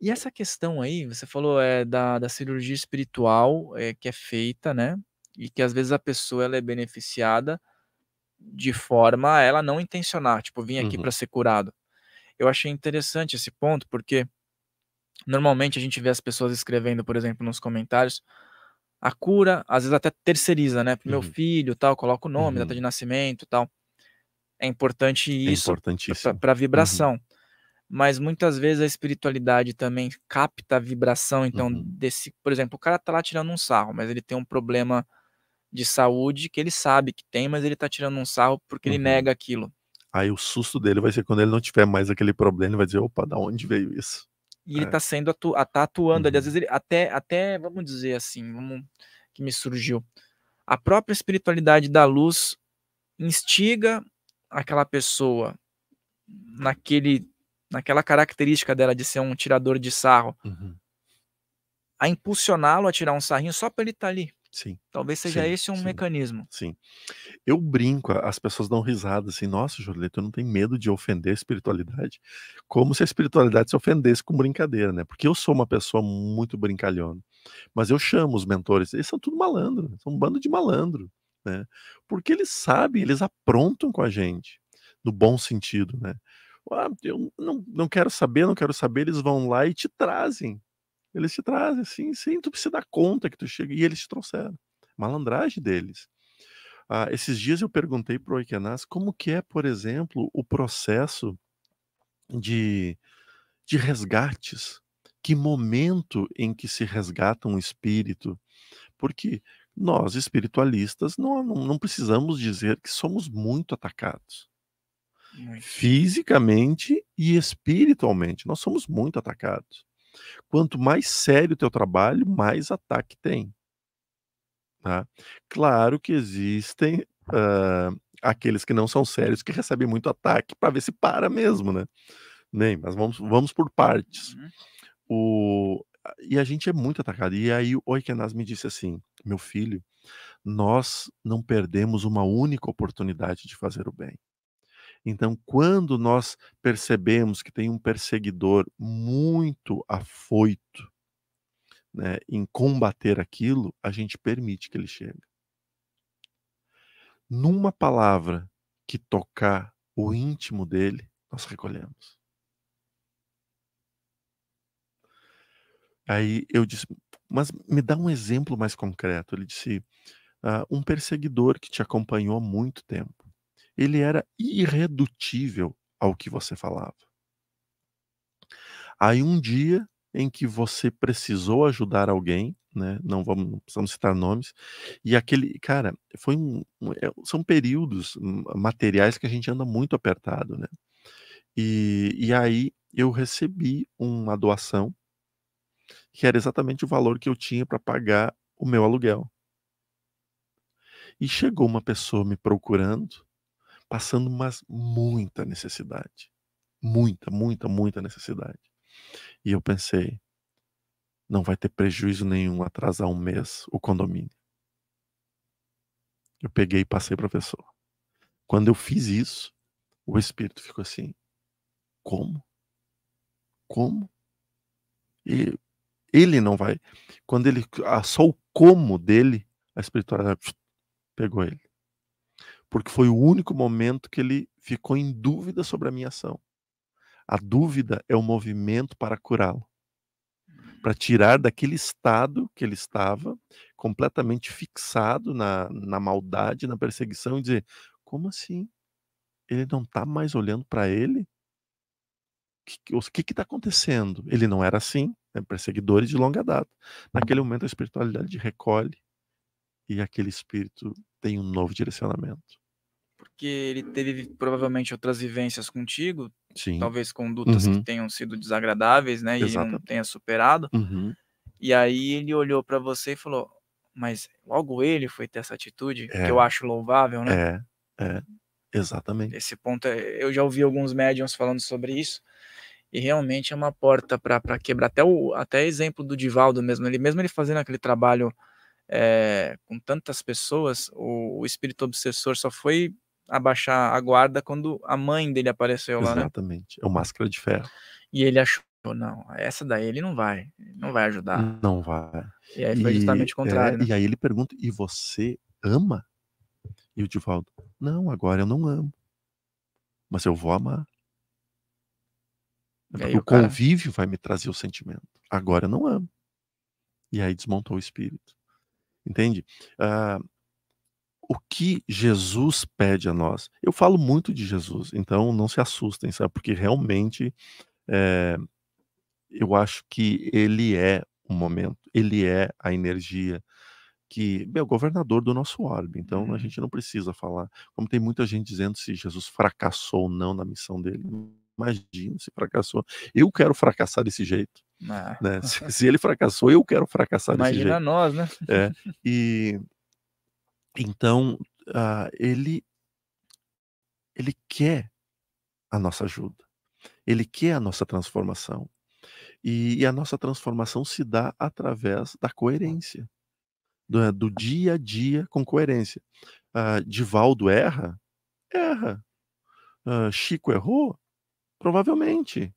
E essa questão aí, você falou é da, da cirurgia espiritual é, que é feita, né? e que às vezes a pessoa ela é beneficiada de forma a ela não intencionar, tipo, vim aqui uhum. para ser curado. Eu achei interessante esse ponto porque normalmente a gente vê as pessoas escrevendo, por exemplo, nos comentários, a cura, às vezes até terceiriza, né? Pro uhum. meu filho, tal, coloca o nome, uhum. data de nascimento, tal. É importante é isso é para uhum. vibração. Uhum. Mas muitas vezes a espiritualidade também capta a vibração, então uhum. desse, por exemplo, o cara tá lá tirando um sarro, mas ele tem um problema de saúde que ele sabe que tem, mas ele tá tirando um sarro porque uhum. ele nega aquilo. Aí o susto dele vai ser quando ele não tiver mais aquele problema, ele vai dizer, opa, da onde veio isso? E é. ele tá sendo atu tá atuando uhum. ali, às uhum. vezes ele até até vamos dizer assim, vamos que me surgiu. A própria espiritualidade da luz instiga aquela pessoa naquele naquela característica dela de ser um tirador de sarro uhum. a impulsioná-lo a tirar um sarrinho só para ele estar tá ali Sim. Talvez seja sim, esse um sim, mecanismo. Sim. Eu brinco, as pessoas dão risada assim, nossa, Jorley, tu não tem medo de ofender a espiritualidade? Como se a espiritualidade se ofendesse com brincadeira, né? Porque eu sou uma pessoa muito brincalhona. Mas eu chamo os mentores, eles são tudo malandro, são um bando de malandro, né? Porque eles sabem, eles aprontam com a gente, no bom sentido, né? Ah, eu não, não quero saber, não quero saber, eles vão lá e te trazem eles te trazem assim, sem tu se dar conta que tu chega. E eles te trouxeram. Malandragem deles. Ah, esses dias eu perguntei para o Ekenaz como que é, por exemplo, o processo de, de resgates. Que momento em que se resgata um espírito? Porque nós, espiritualistas, não, não, não precisamos dizer que somos muito atacados. Muito. Fisicamente e espiritualmente, nós somos muito atacados. Quanto mais sério o teu trabalho, mais ataque tem. Tá? Claro que existem uh, aqueles que não são sérios que recebem muito ataque para ver se para mesmo, né? Nem, mas vamos, vamos por partes. Uhum. O, e a gente é muito atacado. E aí o Oikenaz me disse assim, meu filho, nós não perdemos uma única oportunidade de fazer o bem. Então, quando nós percebemos que tem um perseguidor muito afoito né, em combater aquilo, a gente permite que ele chegue. Numa palavra que tocar o íntimo dele, nós recolhemos. Aí eu disse, mas me dá um exemplo mais concreto. Ele disse, uh, um perseguidor que te acompanhou há muito tempo ele era irredutível ao que você falava. Aí um dia em que você precisou ajudar alguém, né? Não vamos, não precisamos citar nomes. E aquele, cara, foi um, um, é, são períodos hum, materiais que a gente anda muito apertado, né? E, e aí eu recebi uma doação que era exatamente o valor que eu tinha para pagar o meu aluguel. E chegou uma pessoa me procurando passando mas muita necessidade. Muita, muita, muita necessidade. E eu pensei, não vai ter prejuízo nenhum atrasar um mês o condomínio. Eu peguei e passei para a pessoa. Quando eu fiz isso, o espírito ficou assim: como? Como? E ele não vai. Quando ele. Ah, só o como dele, a espiritualidade pegou ele porque foi o único momento que ele ficou em dúvida sobre a minha ação. A dúvida é o movimento para curá-lo, para hum. tirar daquele estado que ele estava, completamente fixado na, na maldade, na perseguição, e dizer: como assim? Ele não está mais olhando para ele? O que está acontecendo? Ele não era assim, né? perseguidores de longa data. Naquele momento, a espiritualidade recolhe e aquele espírito tem um novo direcionamento. Porque ele teve provavelmente outras vivências contigo, Sim. talvez condutas uhum. que tenham sido desagradáveis, né? E ele não tenha superado. Uhum. E aí ele olhou para você e falou: Mas logo ele foi ter essa atitude, é. que eu acho louvável, né? É, é, exatamente. Esse ponto, é, eu já ouvi alguns médiums falando sobre isso e realmente é uma porta para quebrar. Até o até exemplo do Divaldo mesmo, ele mesmo ele fazendo aquele trabalho é, com tantas pessoas, o, o, espírito obsessor só foi abaixar a guarda quando a mãe dele apareceu lá. Né? Exatamente, né? é o Máscara de Ferro. E ele achou, não, essa daí ele não vai, não vai ajudar. Não vai. E aí foi justamente o contrário. É, né? E aí ele pergunta, e você ama? E o Divaldo, não, agora eu não amo. Mas eu vou amar. Aí, o, o cara... convívio vai me trazer o sentimento. Agora eu não amo. E aí desmontou o espírito entende? Ah, o que Jesus pede a nós? Eu falo muito de Jesus, então não se assustem, sabe? Porque realmente é, eu acho que ele é o momento, ele é a energia que é o governador do nosso orbe. Então a uhum. gente não precisa falar. Como tem muita gente dizendo se Jesus fracassou ou não na missão dele. Imagina se fracassou. Eu quero fracassar desse jeito. Ah. Né? Se, se, ele fracassou, eu quero fracassar Imagina nós, né? É, e então uh, ele ele quer a nossa ajuda, ele quer a nossa transformação e, e a nossa transformação se dá através da coerência do, né, do dia a dia com coerência. Uh, Divaldo erra, erra. Uh, Chico errou, provavelmente.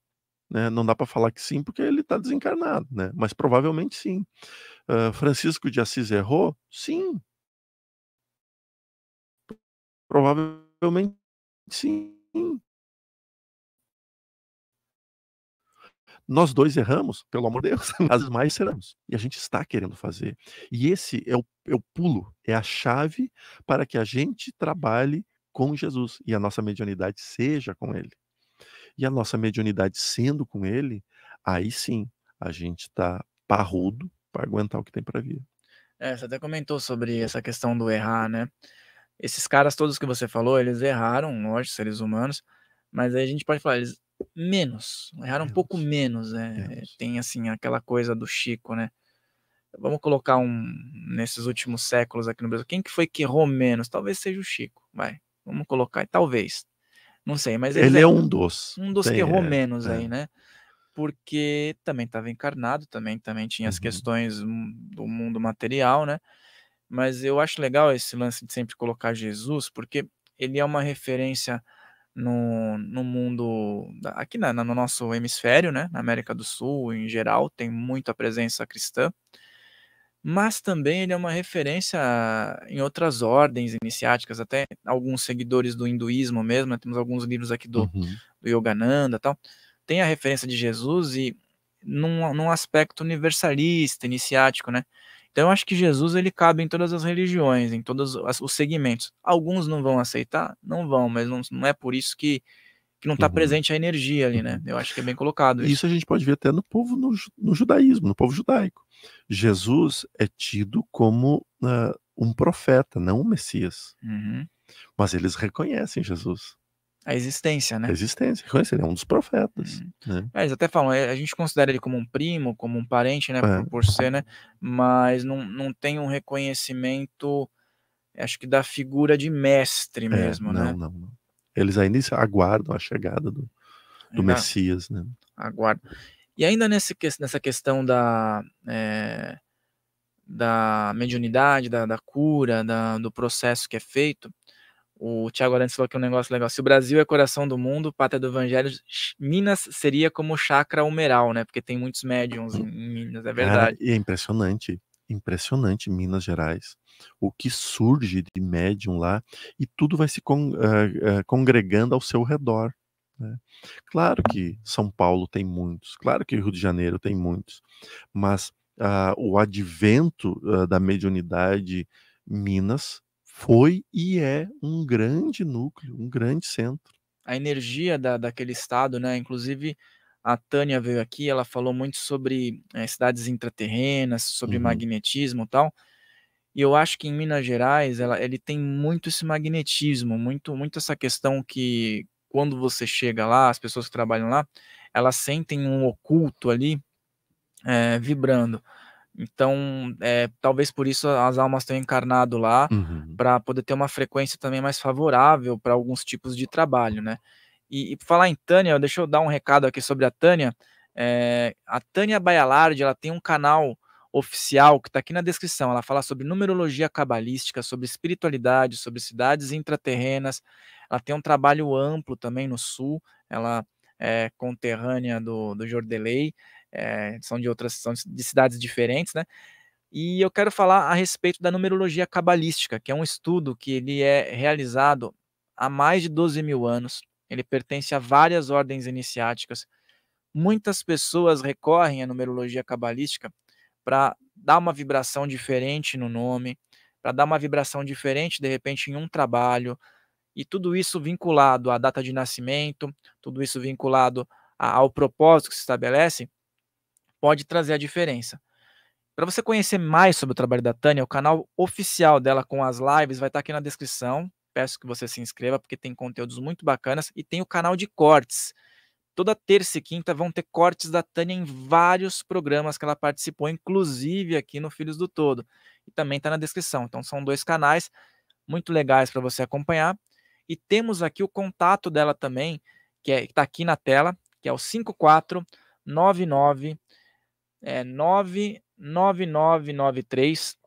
Né? Não dá para falar que sim, porque ele está desencarnado, né? mas provavelmente sim. Uh, Francisco de Assis errou? Sim. Provavelmente sim. Nós dois erramos, pelo amor de Deus, mas mais erramos E a gente está querendo fazer. E esse é o, é o pulo, é a chave para que a gente trabalhe com Jesus e a nossa mediunidade seja com Ele e a nossa mediunidade sendo com ele, aí sim a gente está parrudo para aguentar o que tem para vir. É, você até comentou sobre essa questão do errar, né? Esses caras todos que você falou, eles erraram, lógico, seres humanos, mas aí a gente pode falar, eles menos, erraram menos. um pouco menos, né? Menos. Tem assim aquela coisa do Chico, né? Vamos colocar um nesses últimos séculos aqui no Brasil. Quem que foi que errou menos? Talvez seja o Chico, vai. Vamos colocar, talvez, não sei, mas ele, ele é, é um dos. Um dos Tem, que errou é, menos é. aí, né? Porque também estava encarnado, também, também tinha as uhum. questões do mundo material, né? Mas eu acho legal esse lance de sempre colocar Jesus, porque ele é uma referência no, no mundo, aqui na, no nosso hemisfério, né? Na América do Sul, em geral, tem muita presença cristã mas também ele é uma referência em outras ordens iniciáticas, até alguns seguidores do hinduísmo mesmo, né? temos alguns livros aqui do, uhum. do Yogananda tal, tem a referência de Jesus e num, num aspecto universalista, iniciático, né? Então eu acho que Jesus ele cabe em todas as religiões, em todos os segmentos. Alguns não vão aceitar, não vão, mas não, não é por isso que que não está uhum. presente a energia ali, né? Eu acho que é bem colocado. Isso, isso a gente pode ver até no povo no, no judaísmo, no povo judaico. Jesus é tido como uh, um profeta, não um Messias. Uhum. Mas eles reconhecem Jesus. A existência, né? A existência, reconhece, ele é um dos profetas. Uhum. Né? É, eles até falam, é, a gente considera ele como um primo, como um parente, né? É. Por, por, ser, né? Mas não, não tem um reconhecimento, acho que da figura de mestre é, mesmo, é, não, né? Não, não, não. Eles ainda aguardam a chegada do, do é, Messias, né? Aguardam. E ainda nesse, nessa questão da, é, da mediunidade, da, da cura, da, do processo que é feito, o Tiago Arantes falou que é um negócio legal. Se o Brasil é coração do mundo, pátria do evangelho, Minas seria como chakra umeral, né? Porque tem muitos médiums em, em Minas, é verdade. É, e é impressionante impressionante Minas Gerais, o que surge de médium lá, e tudo vai se con uh, uh, congregando ao seu redor. Né? Claro que São Paulo tem muitos, claro que Rio de Janeiro tem muitos, mas uh, o advento ah, da mediunidade Minas foi e é um grande núcleo, um grande centro. A energia da, daquele estado, né? Inclusive a Tânia veio aqui, ela falou muito sobre é, cidades intraterrenas, sobre uhum. magnetismo e tal. E eu acho que em Minas Gerais ela, ele tem muito esse magnetismo, muito, muito essa questão que quando você chega lá, as pessoas que trabalham lá, elas sentem um oculto ali é, vibrando. Então, é, talvez por isso as almas tenham encarnado lá, uhum. para poder ter uma frequência também mais favorável para alguns tipos de trabalho, né? E, e falar em Tânia, deixa eu dar um recado aqui sobre a Tânia. É, a Tânia Baialardi, ela tem um canal oficial que está aqui na descrição. Ela fala sobre numerologia cabalística, sobre espiritualidade, sobre cidades intraterrenas. Ela tem um trabalho amplo também no Sul. Ela é conterrânea do, do Jordelei. É, são de outras, são de cidades diferentes, né? E eu quero falar a respeito da numerologia cabalística, que é um estudo que ele é realizado há mais de 12 mil anos ele pertence a várias ordens iniciáticas. Muitas pessoas recorrem à numerologia cabalística para dar uma vibração diferente no nome, para dar uma vibração diferente de repente em um trabalho, e tudo isso vinculado à data de nascimento, tudo isso vinculado a, ao propósito que se estabelece, pode trazer a diferença. Para você conhecer mais sobre o trabalho da Tânia, o canal oficial dela com as lives vai estar aqui na descrição peço que você se inscreva, porque tem conteúdos muito bacanas e tem o canal de cortes. Toda terça e quinta vão ter cortes da Tânia em vários programas que ela participou, inclusive aqui no Filhos do Todo. E também está na descrição. Então são dois canais muito legais para você acompanhar. E temos aqui o contato dela também, que é, está aqui na tela, que é o 5499 é, 99993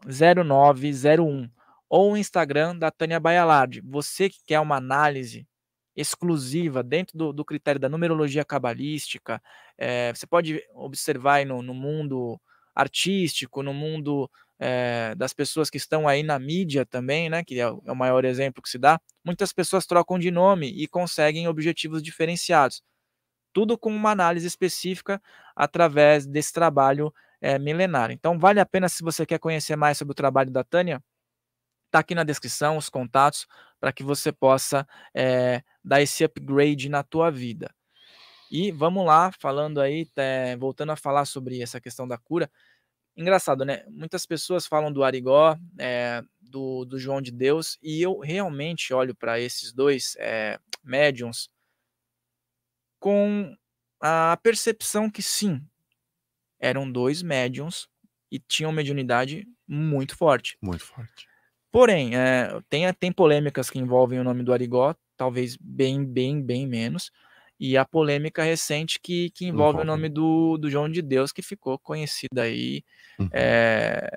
0901 ou o Instagram da Tânia Baialardi. Você que quer uma análise exclusiva dentro do, do critério da numerologia cabalística, é, você pode observar no, no, mundo artístico, no mundo é, das pessoas que estão aí na mídia também, né, que é o, é o maior exemplo que se dá, muitas pessoas trocam de nome e conseguem objetivos diferenciados. Tudo com uma análise específica através desse trabalho é, milenar. Então, vale a pena se você quer conhecer mais sobre o trabalho da Tânia, Está aqui na descrição os contatos para que você possa é, dar esse upgrade na tua vida. E vamos lá, falando aí, eh, voltando a falar sobre essa questão da cura. Engraçado, né? Muitas pessoas falam do Arigó, é, do, do, João de Deus, e eu realmente olho para esses dois é, médiums com a percepção que sim, eram dois médiums e tinham mediunidade muito forte. Muito forte. Porém, é, tem, tem polêmicas que envolvem o nome do Arigó, talvez bem, bem, bem menos. E a polêmica recente que, que envolve o nome do, do João de Deus, que ficou conhecida aí uhum. é,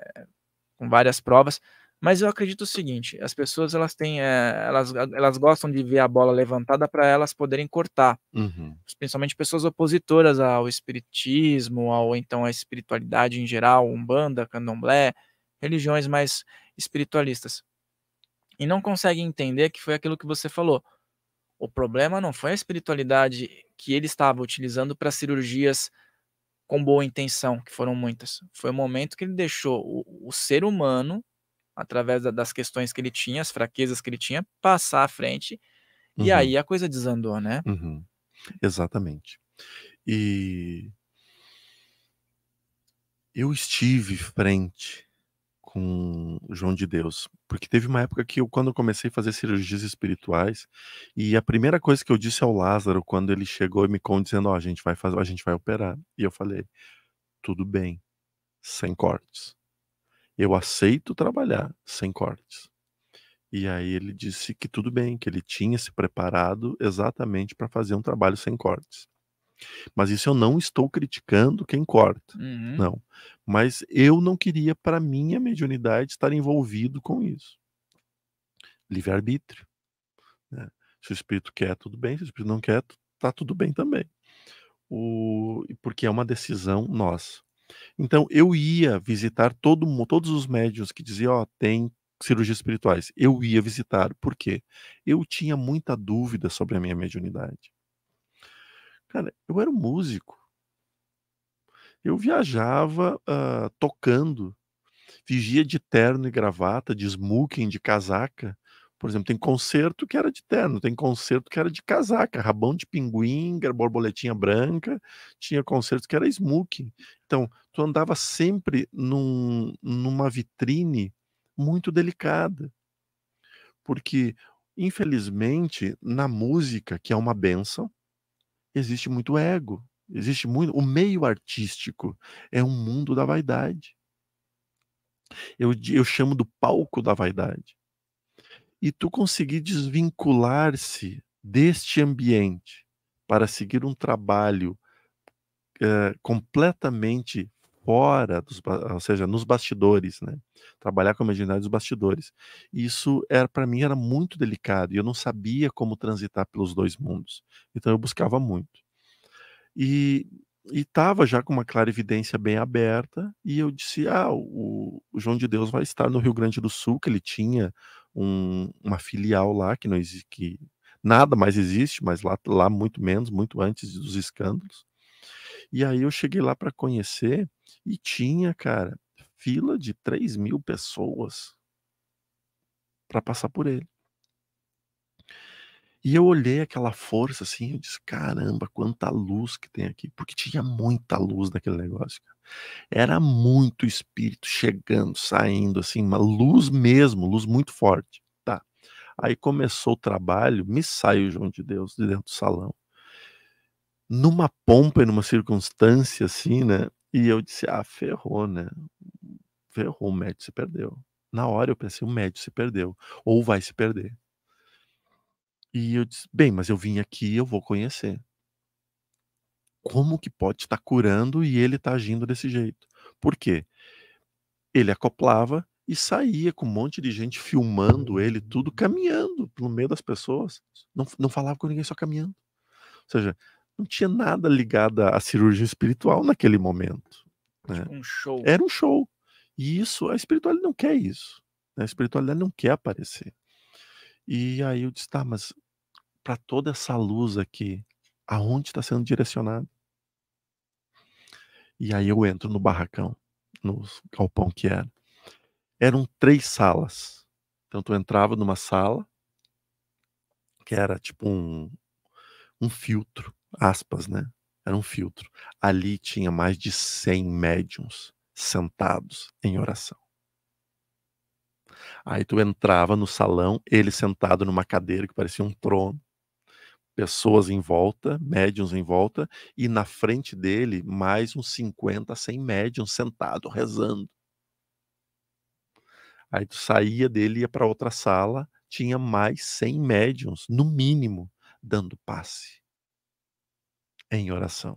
com várias provas. Mas eu acredito o seguinte: as pessoas elas têm, é, elas, elas gostam de ver a bola levantada para elas poderem cortar, uhum. principalmente pessoas opositoras ao espiritismo, ao então à espiritualidade em geral, umbanda, candomblé, religiões mais espiritualistas. E não conseguem entender que foi aquilo que você falou. O problema não foi a espiritualidade que ele estava utilizando para cirurgias com boa intenção, que foram muitas. Foi o momento que ele deixou o, o ser humano, através da, das questões que ele tinha, as fraquezas que ele tinha, passar à frente. Uhum. E aí a coisa desandou, né? Uhum. Exatamente. E eu estive frente com João de Deus, porque teve uma época que eu, quando eu comecei a fazer cirurgias espirituais, e a primeira coisa que eu disse ao Lázaro quando ele chegou e me contou dizendo, ó, oh, a gente vai fazer, a gente vai operar, e eu falei, tudo bem, sem cortes. Eu aceito trabalhar sem cortes. E aí ele disse que tudo bem, que ele tinha se preparado exatamente para fazer um trabalho sem cortes. Mas isso eu não estou criticando quem corta, uhum. não. Mas eu não queria, para minha mediunidade, estar envolvido com isso. Livre-arbítrio. Né? Se o espírito quer, tudo bem. Se o espírito não quer, tá tudo bem também. O... Porque é uma decisão nossa. Então, eu ia visitar todo, todos os médiuns que diziam, ó, oh, tem cirurgias espirituais. Eu ia visitar, porque Eu tinha muita dúvida sobre a minha mediunidade. Cara, eu era um músico eu viajava uh, tocando, vigia de terno e gravata, de smoking, de casaca. Por exemplo, tem concerto que era de terno, tem concerto que era de casaca, rabão de pinguim, borboletinha branca, tinha concerto que era smoking. Então, tu andava sempre num, numa vitrine muito delicada. Porque, infelizmente, na música, que é uma benção, existe muito ego. Existe muito. O meio artístico é um mundo da vaidade. Eu, eu chamo do palco da vaidade. E tu conseguir desvincular-se deste ambiente para seguir um trabalho é, completamente fora dos, ou seja, nos bastidores, né? Trabalhar com a mediunidade dos bastidores. Isso era para mim era muito delicado e eu não sabia como transitar pelos dois mundos. Então eu buscava muito. E estava já com uma clara evidência bem aberta, e eu disse: Ah, o, o, João de Deus vai estar no Rio Grande do Sul, que ele tinha um, uma filial lá, que não existe, que nada mais existe, mas lá, lá muito menos, muito antes dos escândalos. E aí eu cheguei lá para conhecer e tinha, cara, fila de 3 mil pessoas para passar por ele. E eu olhei aquela força assim, eu disse, caramba, quanta luz que tem aqui, porque tinha muita luz naquele negócio. Cara. Era muito espírito chegando, saindo, assim, uma luz mesmo, luz muito forte. Tá. Aí começou o trabalho, me saiu o João de Deus de dentro do salão, numa pompa e numa circunstância assim, né? E eu disse, ah, ferrou, né? Ferrou, o médico se perdeu. Na hora eu pensei, o médico se perdeu, ou vai se perder. E eu disse: bem, mas eu vim aqui, eu vou conhecer. Como que pode estar curando e ele está agindo desse jeito? Por quê? Ele acoplava e saía com um monte de gente filmando ele, tudo hum. caminhando no meio das pessoas. Não, não falava com ninguém, só caminhando. Ou seja, não tinha nada ligado à cirurgia espiritual naquele momento. Né? Tipo um show. Era um show. E isso, a espiritualidade não quer isso. Né? A espiritualidade não quer aparecer. E aí eu disse, tá, mas para toda essa luz aqui, aonde está sendo direcionado? E aí eu entro no barracão, no galpão que era. Eram três salas. Então tu entrava numa sala, que era tipo um, um filtro, aspas, né? Era um filtro. Ali tinha mais de 100 médiums sentados em oração. Aí tu entrava no salão, ele sentado numa cadeira que parecia um trono, pessoas em volta, médiums em volta, e na frente dele mais uns 50, 100 médiums sentados, rezando. Aí tu saía dele, ia para outra sala, tinha mais 100 médiums, no mínimo, dando passe em oração.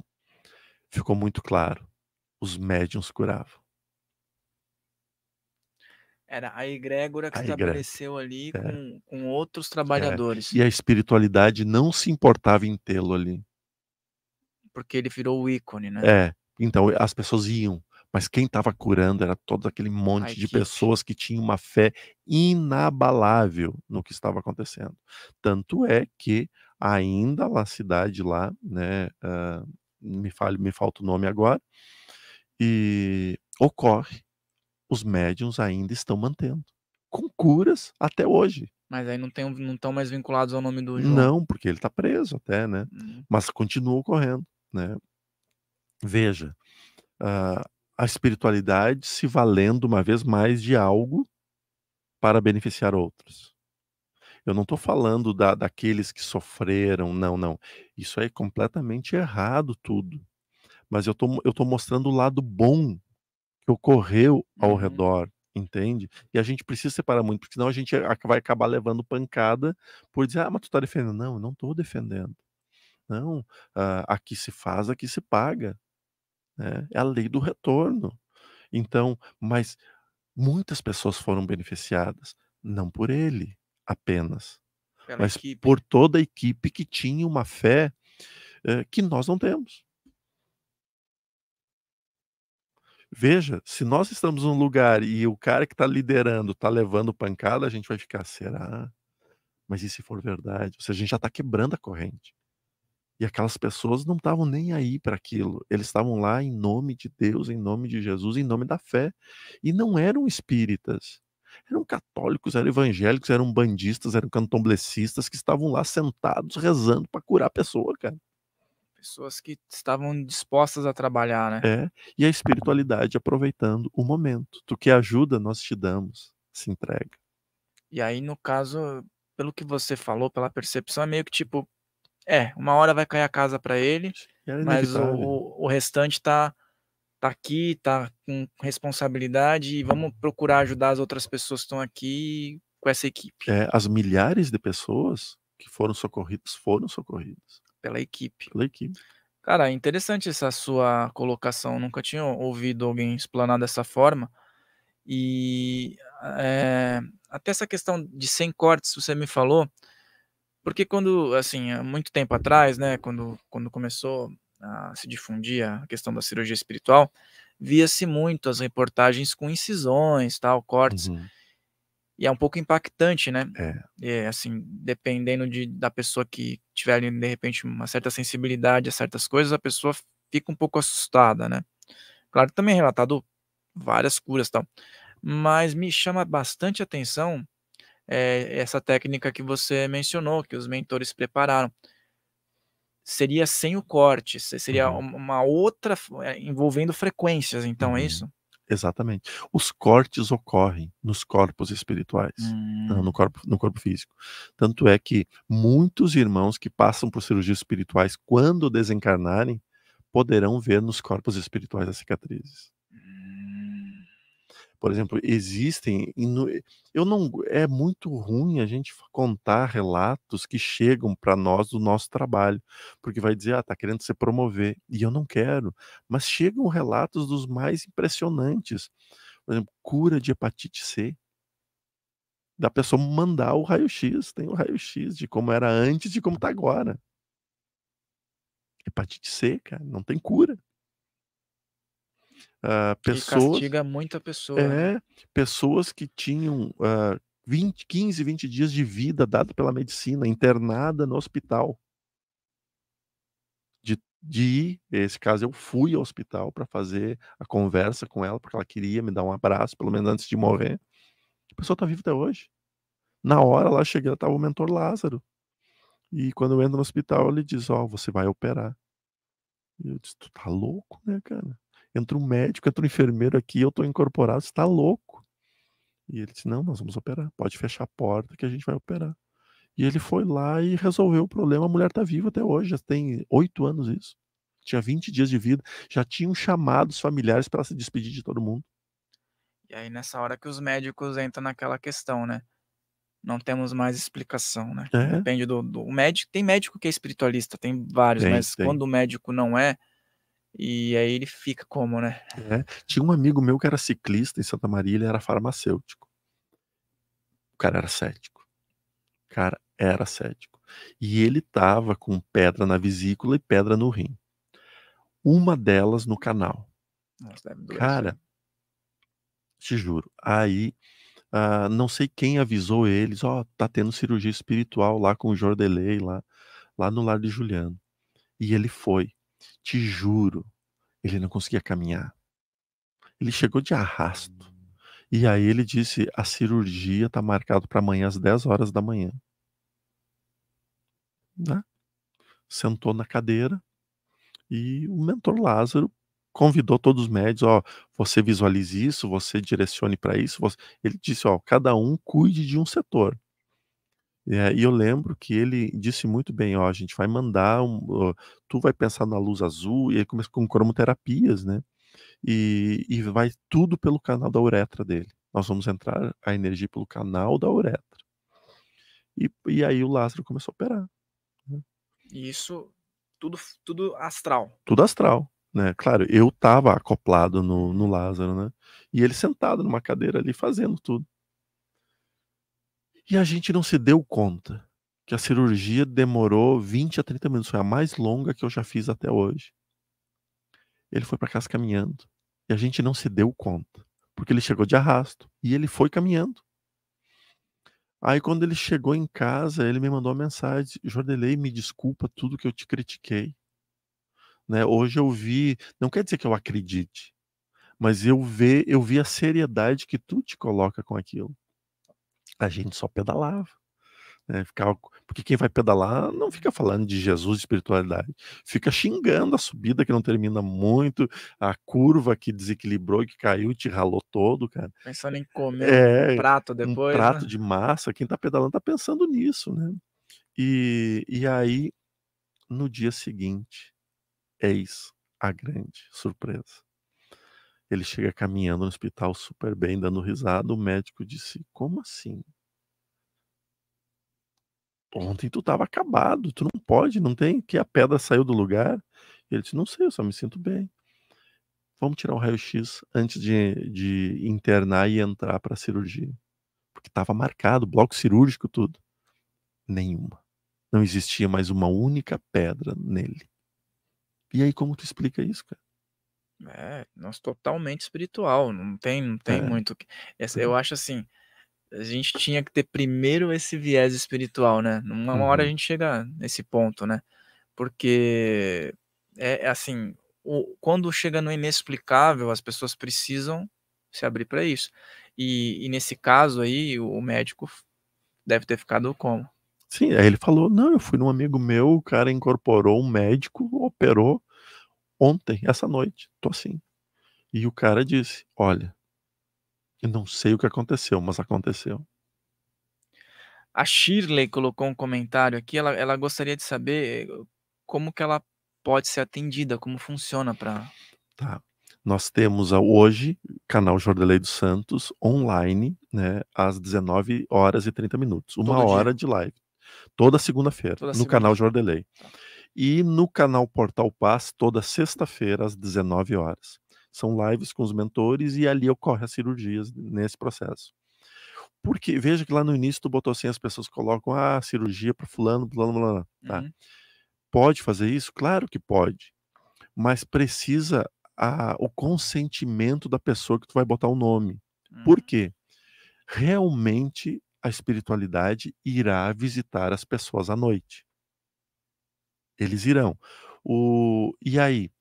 Ficou muito claro, os médiums curavam. Era a egrégora que a estabeleceu ali é. com, com, outros é. trabalhadores. É. E a espiritualidade não se importava em tê-lo ali. Porque ele virou o ícone, né? É. Então as pessoas iam, mas quem estava curando era todo aquele monte de pessoas que tinham uma fé inabalável no que estava acontecendo. Tanto é que ainda lá, cidade lá, né, uh, me, fale, me falta o nome agora, e ocorre os médiums ainda estão mantendo. Com curas até hoje. Mas aí não estão não mais vinculados ao nome do João. Não, porque ele está preso até, né? Uhum. Mas continua ocorrendo, né? Veja, uh, a espiritualidade se valendo uma vez mais de algo para beneficiar outros. Eu não estou falando da, daqueles que sofreram, não, não. Isso é completamente errado tudo. Mas eu tô, estou tô mostrando o lado bom que ocorreu ao uhum. redor, entende? E a gente precisa separar muito, porque senão a gente vai acabar levando pancada por dizer, ah, mas tu tá defendendo. Não, eu não tô defendendo. Não, uh, aqui se faz, aqui se paga. Né? É a lei do retorno. Então, mas muitas pessoas foram beneficiadas, não por ele apenas, Pela mas equipe. por toda a equipe que tinha uma fé uh, que nós não temos. Veja, se nós estamos num lugar e o cara que está liderando está levando pancada, a gente vai ficar, será? Mas e se for verdade? Ou seja, a gente já está quebrando a corrente. E aquelas pessoas não estavam nem aí para aquilo. Eles estavam lá em nome de Deus, em nome de Jesus, em nome da fé. E não eram espíritas. Eram católicos, eram evangélicos, eram bandistas, eram cantomblecistas que estavam lá sentados rezando para curar a pessoa, cara pessoas que estavam dispostas a trabalhar, né? É, e a espiritualidade aproveitando o momento. Tu que ajuda, nós te damos, se entrega. E aí, no caso, pelo que você falou, pela percepção, é meio que tipo, é, uma hora vai cair a casa para ele, mas o, o restante tá, tá aqui, tá com responsabilidade e vamos procurar ajudar as outras pessoas que estão aqui com essa equipe. É, as milhares de pessoas que foram socorridas foram socorridas. Pela equipe. Pela equipe. Cara, é interessante essa sua colocação. Nunca tinha ouvido alguém explanar dessa forma. E é, até essa questão de sem cortes, você me falou, porque quando, assim, há muito tempo atrás, né, quando, quando começou a se difundir a questão da cirurgia espiritual, via-se muito as reportagens com incisões, tal, cortes. Uhum e é um pouco impactante, né? É. E, assim, dependendo de, da pessoa que tiver ali, de repente, uma certa sensibilidade a certas coisas, a pessoa fica um pouco assustada, né? Claro, também é relatado várias curas tal, mas me chama bastante atenção é, essa técnica que você mencionou, que os mentores prepararam. Seria sem o corte, seria uhum. uma outra eh, envolvendo frequências, então é uhum. é isso? Exatamente. Os cortes ocorrem nos corpos espirituais, ah, hum. não, no, corpo, no corpo físico. Tanto é que muitos irmãos que passam por cirurgias espirituais, quando desencarnarem, poderão ver nos corpos espirituais as cicatrizes. Por exemplo, existem. Eh, eu não é muito ruim a gente contar relatos que chegam para nós do nosso trabalho, porque vai dizer, ah, tá querendo se promover e eu não quero. Mas chegam relatos dos mais impressionantes, por exemplo, cura de hepatite C da pessoa mandar o raio-x, tem o raio-x de como era antes e como está agora. Hepatite C, cara, não tem cura. Uh, pessoas. castiga muita pessoa. Né? É, pessoas que tinham uh, 20, 15, 20 dias de vida dado pela medicina, internada no hospital. De, de ir, esse caso eu fui ao hospital para fazer a conversa com ela, porque ela queria me dar um abraço, pelo menos antes de morrer. A pessoa está viva até hoje. Na hora lá cheguei, estava o mentor Lázaro. E quando eu entro no hospital, ele diz: Ó, oh, você vai operar. E eu disse: Tu tá louco, né, cara? entra um médico, entra um enfermeiro aqui, eu estou incorporado, está louco. E ele disse: Não, nós vamos operar, pode fechar a porta que a gente vai operar. E ele foi lá e resolveu o problema. A mulher está viva até hoje, já tem oito anos isso. Tinha 20 dias de vida, já tinham os familiares para se despedir de todo mundo. E aí, nessa hora que os médicos entram naquela questão, né? Não temos mais explicação, né? É. Depende do, do médico. Tem médico que é espiritualista, tem vários, tem, mas tem. quando o médico não é, e aí ele fica como, né? É. Tinha um amigo meu que era ciclista em Santa Maria, ele era farmacêutico. O cara era cético. O cara era cético. E ele tava com pedra na vesícula e pedra no rim. Uma delas no canal. Nossa, cara, assim. te juro. Aí, uh, não sei quem avisou eles, ó, oh, tá tendo cirurgia espiritual lá com o Jordelei, lá, lá no lar de Juliano. E ele foi te juro, ele não conseguia caminhar. Ele chegou de arrasto. E aí ele disse: a cirurgia está marcada para amanhã às 10 horas da manhã. Né? Sentou na cadeira e o mentor Lázaro convidou todos os médicos: ó, você visualize isso, você direcione para isso. Você... Ele disse, ó, cada um cuide de um setor. É, e eu lembro que ele disse muito bem, ó, a gente vai mandar, um, ó, tu vai pensar na luz azul, e ele começa com cromoterapias, né? E, e vai tudo pelo canal da uretra dele. Nós vamos entrar a energia pelo canal da uretra. E, e aí o Lázaro começou a operar. Né? Isso, tudo, tudo astral. Tudo astral, né? Claro, eu estava acoplado no, no Lázaro, né? E ele sentado numa cadeira ali fazendo tudo. E a gente não se deu conta que a cirurgia demorou 20 a 30 minutos, foi a mais longa que eu já fiz até hoje. Ele foi para casa caminhando e a gente não se deu conta, porque ele chegou de arrasto e ele foi caminhando. Aí quando ele chegou em casa, ele me mandou uma mensagem: Jordelei, me desculpa tudo que eu te critiquei. Né? Hoje eu vi, não quer dizer que eu acredite, mas eu vi, eu vi a seriedade que tu te coloca com aquilo a gente só pedalava. Né? Ficava, porque quem vai pedalar não fica falando de Jesus de espiritualidade, fica xingando a subida que não termina muito, a curva que desequilibrou, que caiu, te ralou todo, cara. Pensando em comer é, um né? prato depois. Um prato né? de massa, quem tá pedalando tá pensando nisso, né? E, e aí, no dia seguinte, eis a grande surpresa. Ele chega caminhando no hospital super bem, dando risada. O médico disse: Como assim? Ontem tu estava acabado, tu não pode, não tem que a pedra saiu do lugar. Ele disse: Não sei, eu só me sinto bem. Vamos tirar o raio-x antes de, de internar e entrar para a cirurgia. Porque estava marcado, bloco cirúrgico, tudo. Nenhuma. Não existia mais uma única pedra nele. E aí, como tu explica isso, cara? É, nós totalmente espiritual, não tem, não tem é. muito. Eu uhum. acho assim, a gente tinha que ter primeiro esse viés espiritual, né? Numa uhum. hora a uhum. gente chega nesse ponto, né? Porque é, é assim, o, quando chega no inexplicável, as pessoas precisam se abrir para isso. E, e, nesse caso aí, o, o médico deve ter ficado como? Sim, aí ele falou: não, eu fui num amigo meu, o cara incorporou um médico, operou Ontem, essa noite, tô assim. E o cara disse: Olha, eu não sei o que aconteceu, mas aconteceu. A Shirley colocou um comentário aqui. Ela, ela gostaria de saber eh, como que ela pode ser atendida, como funciona para. Tá. Nós temos hoje canal Jordelei dos Santos online, né, às 19 horas e 30 minutos, uma Todo hora dia. de live, toda segunda-feira, no segunda canal Jordelei. Tá. E no canal Portal Paz, toda sexta-feira, às 19 horas. São lives com os mentores e ali ocorre as cirurgias nesse processo. Porque, veja que lá no início tu botou assim, as pessoas colocam, ah, cirurgia para fulano, fulano, fulano. Tá. Uhum. Pode fazer isso? Claro que pode. Mas precisa a, o consentimento da pessoa que tu vai botar o nome. Uhum. Por quê? Realmente a espiritualidade irá visitar as pessoas à noite. Eles irão. O, e aí?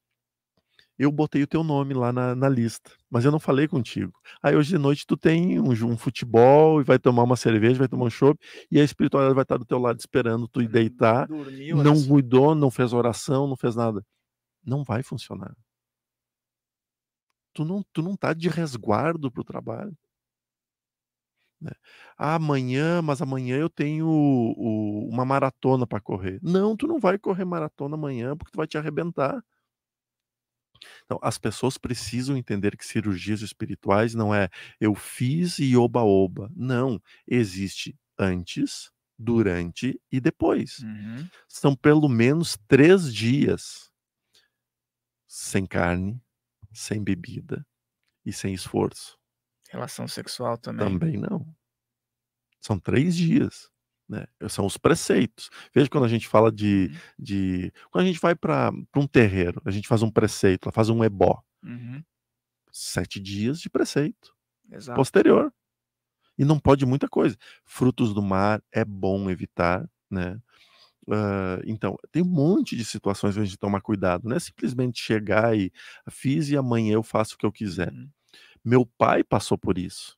Eu botei o teu nome lá na, na lista, mas eu não falei contigo. Aí hoje de noite tu tem um, um futebol e vai tomar uma cerveja, vai tomar um chopp, e a espiritualidade vai estar do teu lado esperando tu ir hum, deitar. Dormiu, não cuidou, assim? não fez oração, não fez nada. Não vai funcionar. Tu não, tu não tá de resguardo pro trabalho. Né? Ah, amanhã, mas amanhã eu tenho o, o, uma maratona para correr. Não, tu não vai correr maratona amanhã porque tu vai te arrebentar. Então, as pessoas precisam entender que cirurgias espirituais não é eu fiz e oba-oba. Não, existe antes, durante e depois. Uhum. São pelo menos três dias sem carne, sem bebida e sem esforço. Relação sexual também. Também não. São três dias. Né? São os preceitos. Veja quando a gente fala de. Uhum. de quando a gente vai para um terreiro, a gente faz um preceito, faz um ebó. Uhum. Sete dias de preceito. Exato. Posterior. E não pode muita coisa. Frutos do mar é bom evitar, né? Uh, então, tem um monte de situações que a gente tomar cuidado, não é simplesmente chegar e fiz e amanhã eu faço o que eu quiser. Uhum. Meu pai passou por isso.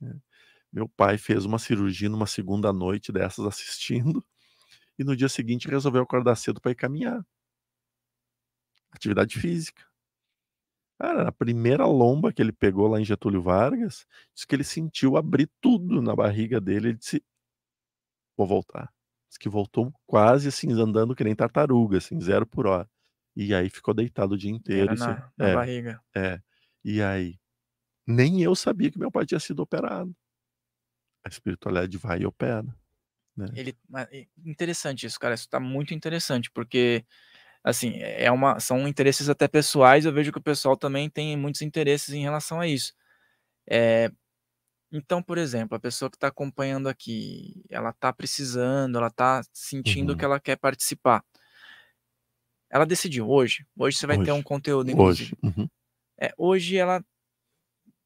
Né? Meu pai fez uma cirurgia numa segunda noite dessas assistindo e no dia seguinte resolveu acordar cedo para ir caminhar. Atividade física. Cara, a primeira lomba que ele pegou lá em Getúlio Vargas, disse que ele sentiu abrir tudo na barriga dele. Ele disse: Vou voltar. Diz que voltou quase assim, andando que nem tartaruga, assim, zero por hora. E aí ficou deitado o dia inteiro. Era na, assim, na é, barriga. É. E aí nem eu sabia que meu pai tinha sido operado. A espiritualidade vai e opera. Né? Ele, interessante isso, cara. Isso tá muito interessante, porque assim, é uma, são interesses até pessoais. Eu vejo que o pessoal também tem muitos interesses em relação a isso. É, então, por exemplo, a pessoa que está acompanhando aqui, ela está precisando, ela está sentindo uhum. que ela quer participar. Ela decidiu hoje. Hoje você vai hoje. ter um conteúdo. Inclusive. Hoje. Uhum. É, hoje ela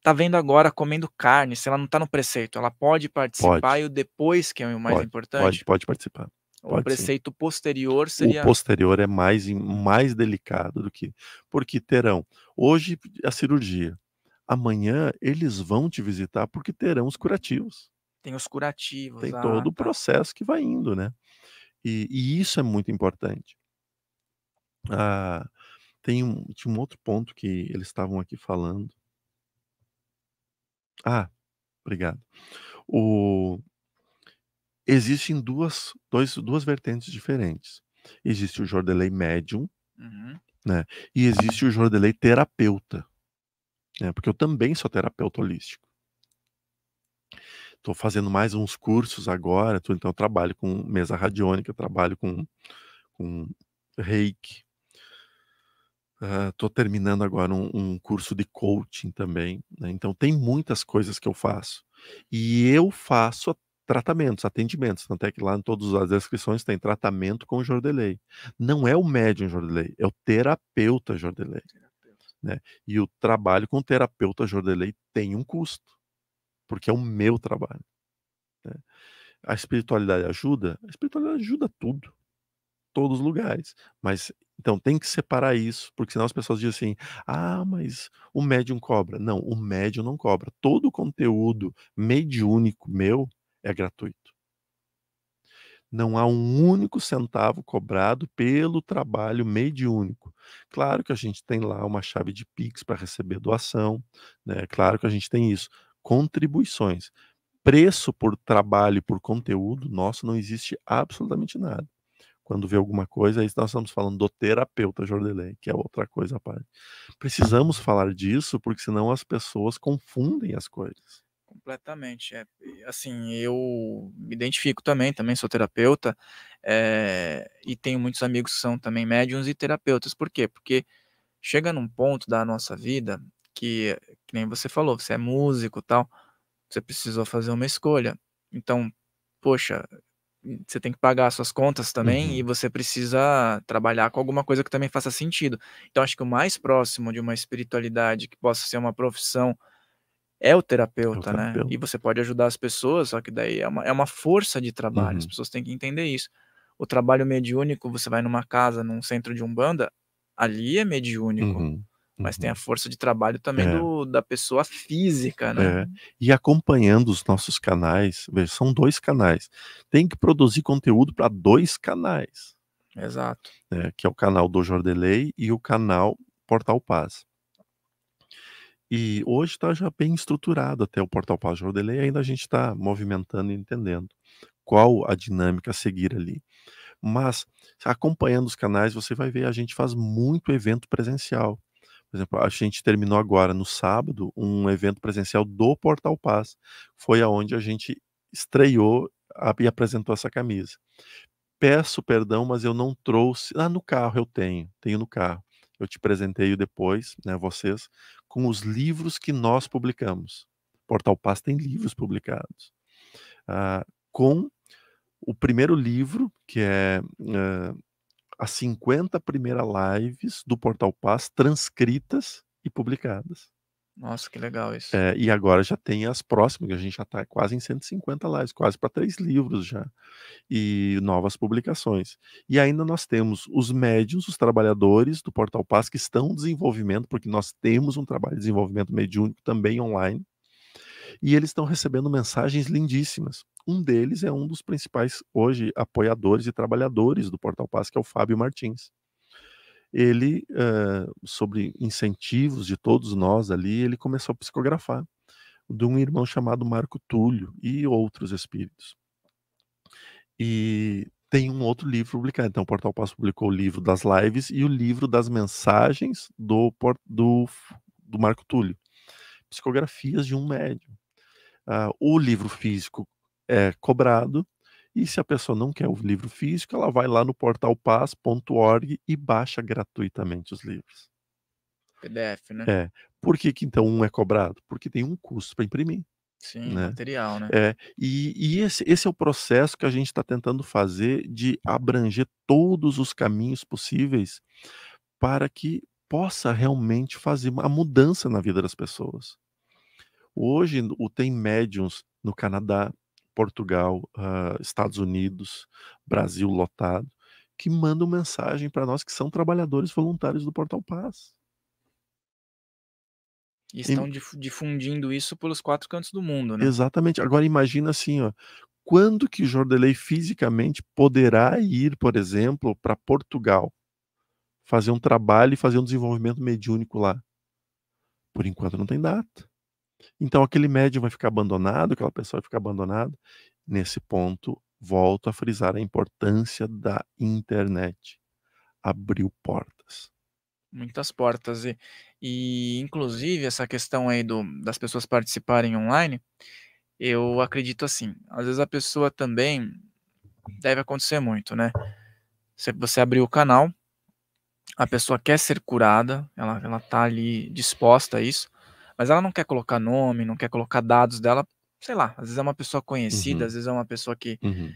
tá vendo agora comendo carne, se ela não está no preceito, ela pode participar pode. e o depois que é o mais pode, importante? Pode, pode participar. O preceito sim. posterior seria. O posterior é mais, mais delicado do que. Porque terão hoje a cirurgia, amanhã eles vão te visitar porque terão os curativos. Tem os curativos. Tem ah, todo tá. o processo que vai indo, né? E, e isso é muito importante. Ah, tem um, tinha um outro ponto que eles estavam aqui falando ah, obrigado. O... Existem duas, dois, duas vertentes diferentes. Existe o Jordelei médium, uhum. né? E existe o Jordelei terapeuta. Né? Porque eu também sou terapeuta holístico. Estou fazendo mais uns cursos agora, então eu trabalho com mesa radiônica, trabalho com, com reiki, Estou uh, terminando agora um, um, curso de coaching também, né? então tem muitas coisas que eu faço. E eu faço tratamentos, atendimentos, tanto é que lá em todas as descrições tem tratamento com Jordelei. Não é o médium Jordelei, é o terapeuta Jordelei. Né? E o trabalho com o terapeuta Jordelei tem um custo, porque é o meu trabalho. Né? A espiritualidade ajuda? A espiritualidade ajuda tudo todos os lugares. Mas então tem que separar isso, porque senão as pessoas dizem assim: ah, mas o médium cobra. Não, o médium não cobra. Todo o conteúdo mediúnico meu é gratuito. Não há um único centavo cobrado pelo trabalho mediúnico. Claro que a gente tem lá uma chave de Pix para receber doação, né? claro que a gente tem isso. Contribuições. Preço por trabalho, por conteúdo nosso, não existe absolutamente nada quando vê alguma coisa, aí é nós estamos falando do terapeuta Jordelei, que é outra coisa à parte. Precisamos falar disso, porque senão as pessoas confundem as coisas. Completamente. É, assim, eu me identifico também, também sou terapeuta, é, e tenho muitos amigos que são também médiums e terapeutas. Por quê? Porque chega num ponto da nossa vida que, que nem você falou, você é músico tal, você precisou fazer uma escolha. Então, poxa, você tem que pagar as suas contas também uhum. e você precisa trabalhar com alguma coisa que também faça sentido. Então, acho que o mais próximo de uma espiritualidade que possa ser uma profissão é o terapeuta, é o né? E você pode ajudar as pessoas, só que daí é uma, é uma força de trabalho, uhum. as pessoas têm que entender isso. O trabalho mediúnico, você vai numa casa, num centro de umbanda, ali é mediúnico. Uhum mas tem a uhum. força de trabalho também é. do, da pessoa física, né? É. E acompanhando os nossos canais, veja, são dois canais. Tem que produzir conteúdo para dois canais. Exato. É, que é o canal do Jordelei e o canal Portal Paz. E hoje está já bem estruturado até o Portal Paz Jordelei, ainda a gente está movimentando e entendendo qual a dinâmica a seguir ali. Mas acompanhando os canais, você vai ver, a gente faz muito evento presencial por exemplo, a gente terminou agora no sábado um evento presencial do Portal Paz, foi aonde a gente estreou e apresentou essa camisa. Peço perdão, mas eu não trouxe. Ah, no carro eu tenho, tenho no carro. Eu te presenteio depois, né, vocês, com os livros que nós publicamos. Portal Paz tem livros publicados. Ah, com o primeiro livro, que é uh, as 50 primeiras lives do Portal Paz transcritas e publicadas. Nossa, que legal isso. É, e agora já tem as próximas, que a gente já está quase em 150 lives, quase para três livros já, e novas publicações. E ainda nós temos os médios, os trabalhadores do Portal Paz que estão em desenvolvimento, porque nós temos um trabalho de desenvolvimento mediúnico também online, e eles estão recebendo mensagens lindíssimas. Um deles é um dos principais, hoje, apoiadores e trabalhadores do Portal Paz, que é o Fábio Martins. Ele, uh, sobre incentivos de todos nós ali, ele começou a psicografar de um irmão chamado Marco Túlio e outros espíritos. E tem um outro livro publicado. Então, o Portal Passo publicou o livro das lives e o livro das mensagens do, do, do Marco Túlio. psicografias de um médium. Uh, o livro físico é, cobrado. E se a pessoa não quer o livro físico, ela vai lá no portal paz.org e baixa gratuitamente os livros. PDF, né? É. Por que, que então um é cobrado? Porque tem um custo para imprimir. Sim, né? material, né? É, e, e esse, esse, é o processo que a gente está tentando fazer de abranger todos os caminhos possíveis para que possa realmente fazer a mudança na vida das pessoas. Hoje o tem médiums no Canadá, Portugal, uh, Estados Unidos, Brasil lotado, que mandam mensagem para nós que são trabalhadores voluntários do Portal Paz. E estão e... difundindo isso pelos quatro cantos do mundo, né? Exatamente. Agora imagina assim, ó, quando que Jordelei fisicamente poderá ir, por exemplo, para Portugal, fazer um trabalho e fazer um desenvolvimento mediúnico lá? Por enquanto não tem data. Então aquele médium vai ficar abandonado, aquela pessoa vai ficar abandonada. Nesse ponto, volto a frisar a importância da internet. Abriu portas. Muitas portas. E, e inclusive, essa questão aí do, das pessoas participarem online, eu acredito assim. Às vezes a pessoa também deve acontecer muito, né? Você, você abriu o canal, a pessoa quer ser curada, ela, ela tá ali disposta a isso, mas ela não quer colocar nome, não quer colocar dados dela, sei lá, às vezes é uma pessoa conhecida, uhum. às vezes é uma pessoa que uhum.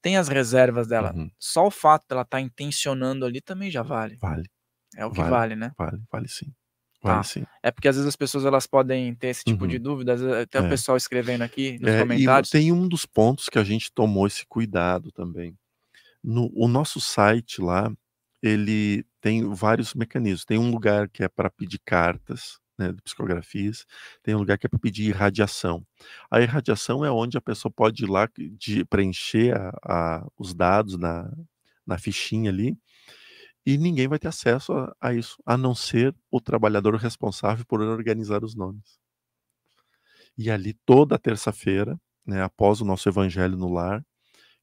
tem as reservas dela. Uhum. Só o fato dela estar tá intencionando ali também já vale. Vale. É o que vale, vale né? Vale, vale sim. Tá. sim. é porque às vezes as pessoas elas podem ter esse tipo de uhum. dúvida, até o pessoal escrevendo aqui nos é, comentários. E tem um dos pontos que a gente tomou esse cuidado também. No, o nosso site lá, ele tem vários mecanismos. Tem um lugar que é para pedir cartas, né, de psicografias, tem um lugar que é para pedir irradiação. A irradiação é onde a pessoa pode ir lá de preencher a, a, os dados na, na fichinha ali e ninguém vai ter acesso a, a, isso, a não ser o trabalhador responsável por organizar os nomes. E ali, toda terça-feira, né, após o nosso Evangelho no Lar,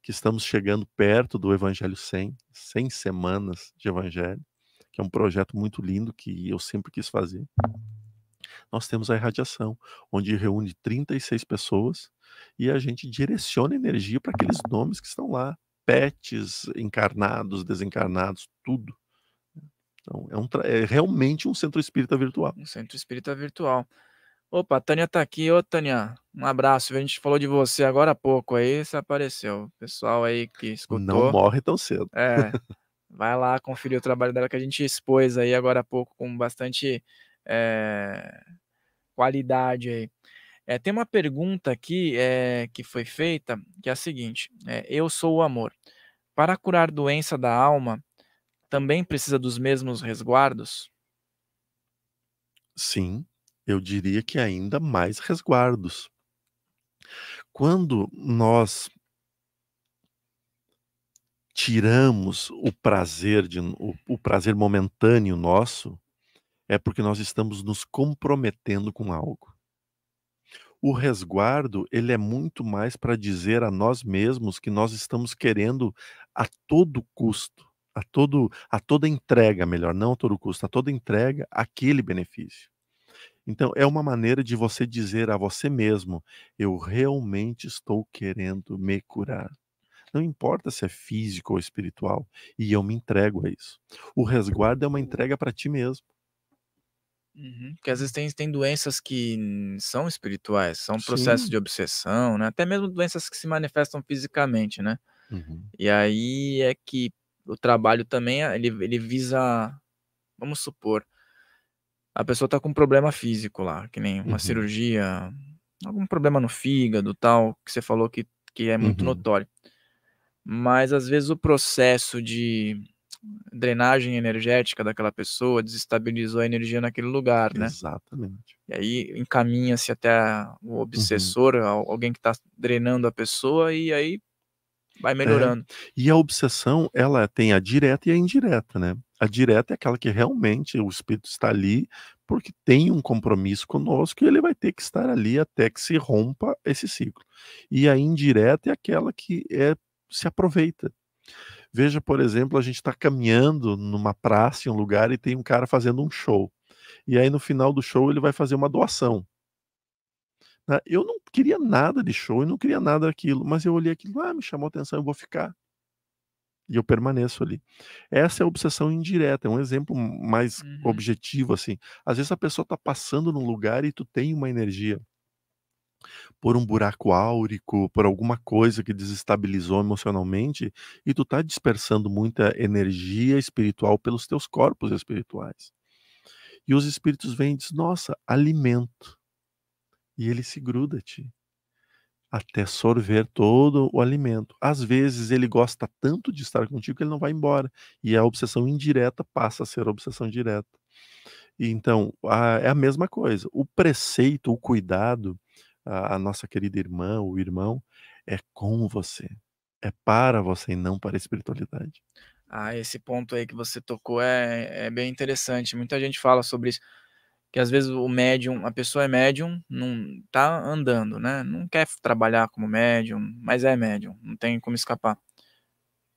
que estamos chegando perto do Evangelho 100, 100 semanas de Evangelho, que é um projeto muito lindo que eu sempre quis fazer nós temos a irradiação, onde reúne 36 pessoas e a gente direciona energia para aqueles nomes que estão lá, pets, encarnados, desencarnados, tudo. Né. Então, é, um, é realmente um centro espírita virtual. Um centro espírita virtual. Opa, a Tânia tá aqui. Ô, Tânia, um abraço. A gente falou de você agora há pouco. Aí você apareceu. Pessoal aí que escutou. Não morre tão cedo. É. Vai lá conferir o trabalho dela que a gente expôs aí agora há pouco com bastante é, qualidade aí. É, tem uma pergunta aqui é, que foi feita, que é a seguinte: Eu sou o amor. Para curar doença da alma, também precisa dos mesmos resguardos? Sim, eu diria que ainda mais resguardos. Quando nós tiramos o prazer de o, o prazer momentâneo nosso, é porque nós estamos nos comprometendo com algo. O resguardo, ele é muito mais para dizer a nós mesmos que nós estamos querendo a todo custo, a todo a toda entrega, melhor, não a todo custo, a toda entrega aquele benefício. Então, é uma maneira de você dizer a você mesmo: eu realmente estou querendo me curar. Não importa se é físico ou espiritual, e eu me entrego a isso. O resguardo é uma entrega para ti mesmo. Uhum. Porque às vezes tem, tem doenças que são espirituais, são processos de obsessão, né? Até mesmo doenças que se manifestam fisicamente, né? Uhum. E aí é que o trabalho também, ah, ele, ele visa, vamos supor, a pessoa está com um problema físico lá, que nem uma uhum. cirurgia, algum problema no fígado, tal, que você falou que, que é muito uhum. notório. Mas às vezes o processo de drenagem energética daquela pessoa, desestabilizou a energia naquele lugar, né? Exatamente. E aí encaminha-se até o uhum. obsessor, uhum. alguém que está drenando a pessoa, e aí vai é. melhorando. É. E a obsessão, ela tem a direta e a indireta, né? A direta é aquela que realmente o espírito está ali porque tem um compromisso conosco e ele vai ter que estar ali até que se rompa esse ciclo. E a indireta é aquela que é, se aproveita. Veja, por exemplo, a gente está caminhando numa praça, em um lugar, e tem um cara fazendo um show. E aí, no final do show, ele vai fazer uma doação. Né, eu não queria nada de show, eu não queria nada daquilo, mas eu olhei aquilo, ah, me chamou atenção, eu vou ficar. E eu permaneço ali. Essa é a obsessão indireta, é um exemplo mais uhum. objetivo, assim. Às vezes a pessoa está passando num lugar e tu tem uma energia por um buraco áurico, por alguma coisa que desestabilizou emocionalmente, e tu tá dispersando muita energia espiritual pelos teus corpos espirituais. E os espíritos vêm e dizem, nossa, alimento. E ele se gruda a ti até sorver todo o alimento. Às vezes ele gosta tanto de estar contigo que ele não vai embora. E a obsessão indireta passa a ser a obsessão direta. Então, a, é a mesma coisa. O preceito, o cuidado, a, nossa querida irmã ou irmão, é com você, é para você e não para a espiritualidade. Ah, esse ponto aí que você tocou é, é bem interessante. Muita gente fala sobre isso que às vezes o médium, a pessoa é médium, não tá andando, né? Não quer trabalhar como médium, mas é médium, não tem como escapar.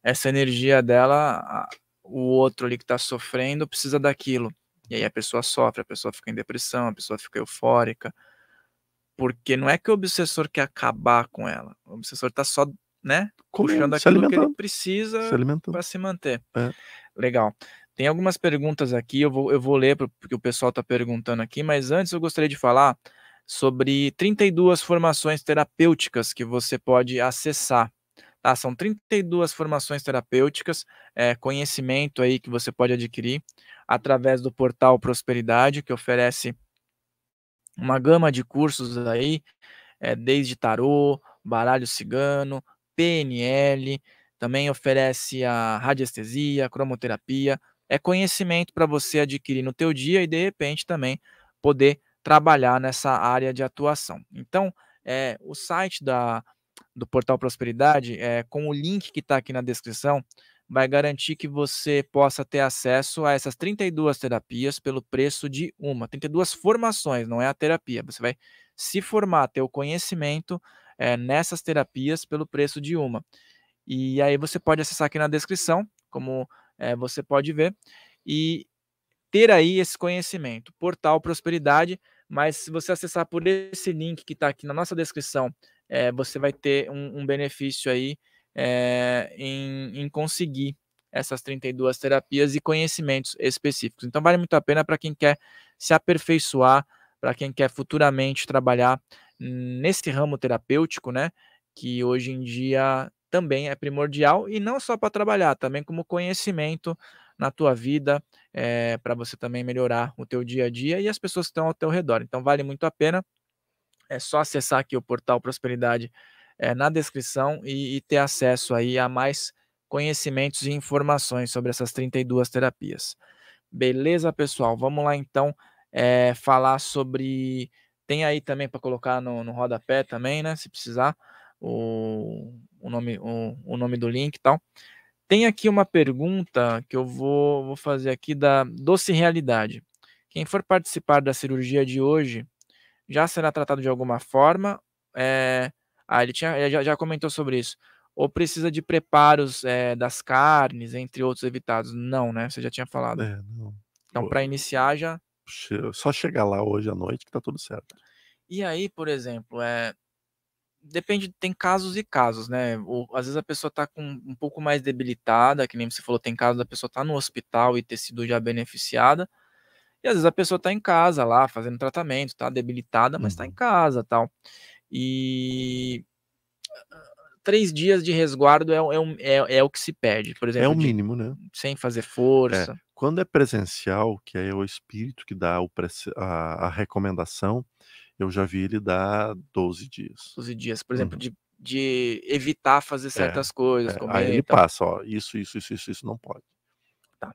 Essa energia dela, o outro ali que está sofrendo precisa daquilo. E aí a pessoa sofre, a pessoa fica em depressão, a pessoa fica eufórica, porque não é que o obsessor quer acabar com ela. O obsessor está só, né? Comendo, puxando aquilo que ele precisa para se manter. É. Legal. Tem algumas perguntas aqui, eu vou, eu vou ler porque o pessoal está perguntando aqui, mas antes eu gostaria de falar sobre 32 formações terapêuticas que você pode acessar. Tá? São 32 formações terapêuticas, é, conhecimento aí que você pode adquirir através do portal Prosperidade, que oferece uma gama de cursos aí, é, desde tarô, baralho cigano, PNL, também oferece a radiestesia, a cromoterapia, é conhecimento para você adquirir no teu dia e de repente também poder trabalhar nessa área de atuação. Então, é, o site da, do Portal Prosperidade, é, com o link que está aqui na descrição, vai garantir que você possa ter acesso a essas 32 terapias pelo preço de uma. 32 formações, não é a terapia. Você vai se formar, ter o conhecimento é, nessas terapias pelo preço de uma. E aí você pode acessar aqui na descrição, como é, você pode ver, e ter aí esse conhecimento. Portal Prosperidade, mas se você acessar por esse link que está aqui na nossa descrição, é, você vai ter um, um benefício aí é, em, em conseguir essas 32 terapias e conhecimentos específicos. Então, vale muito a pena para quem quer se aperfeiçoar, para quem quer futuramente trabalhar nesse ramo terapêutico, né? Que hoje em dia também é primordial e não só para trabalhar, também como conhecimento na tua vida, é, para você também melhorar o teu dia a dia e as pessoas que estão ao teu redor. Então vale muito a pena. É só acessar aqui o portal Prosperidade é, na descrição e, e ter acesso aí a mais conhecimentos e informações sobre essas 32 terapias. Beleza, pessoal? Vamos lá então é, falar sobre. Tem aí também para colocar no, no rodapé também, né? Se precisar, o, o, nome, o, o nome do link e tal. Tem aqui uma pergunta que eu vou, vou fazer aqui da Doce Realidade. Quem for participar da cirurgia de hoje já será tratado de alguma forma? É, ah, ele, tinha, ele eh, já, já comentou sobre isso. Ou precisa de preparos é, das carnes, entre outros evitados. Não, né? Você já tinha falado. É, então, para iniciar, já. Só chegar lá hoje à noite que tá tudo certo. E aí, por exemplo, é, depende, tem casos e casos, né? Ou, às vezes a pessoa tá com um pouco mais debilitada, que nem você falou, tem casos da pessoa tá no hospital e ter sido já beneficiada. E às vezes a pessoa tá em casa lá, fazendo tratamento, tá debilitada, mas uhum. tá em uhum. casa, tal. E três dias de resguardo é, é, é, é o que se pede, por exemplo. É o mínimo, né? Sem fazer força. É. Quando é presencial, que é o espírito que dá o, a, a, recomendação, eu já vi ele dar 12 dias. 12 dias, por exemplo, uhum. de, de evitar fazer é, certas coisas. É, comer, Aí ele passa, ó, isso, isso, isso, isso, isso não pode. Tá.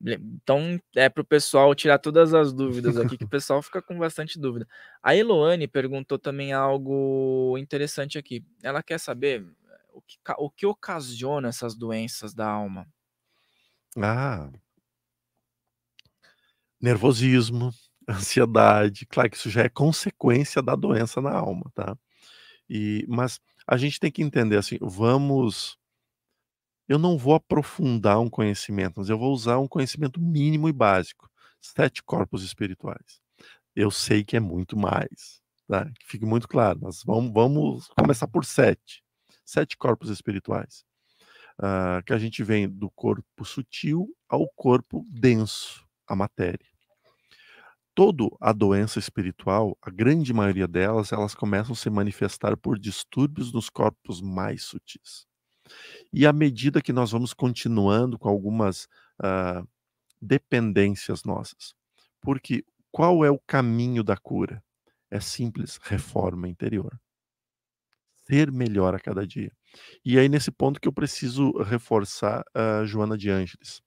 Então, é para o pessoal tirar todas as dúvidas aqui, que o pessoal fica com bastante dúvida. A Eloane perguntou também algo interessante aqui. Ela quer saber eh, o que, o que ocasiona essas doenças da alma. Ah. Nervosismo, ansiedade. Claro que isso já é consequência da doença na alma, tá? E, mas a gente tem que entender assim, vamos eu não vou aprofundar um conhecimento, mas eu vou usar um conhecimento mínimo e básico. Sete corpos espirituais. Eu sei que é muito mais. Tá? Que fique muito claro. Mas vamos, vamos começar por sete. Sete corpos espirituais. Uh, que a gente vem do corpo sutil ao corpo denso, a matéria. Toda a doença espiritual, a grande maioria delas, elas começam a se manifestar por distúrbios nos corpos mais sutis. E à medida que nós vamos continuando com algumas uh, dependências nossas, porque qual é o caminho da cura? É simples, reforma interior. Ser melhor a cada dia. E aí, nesse ponto que eu preciso reforçar a uh, Joana de Ângeles,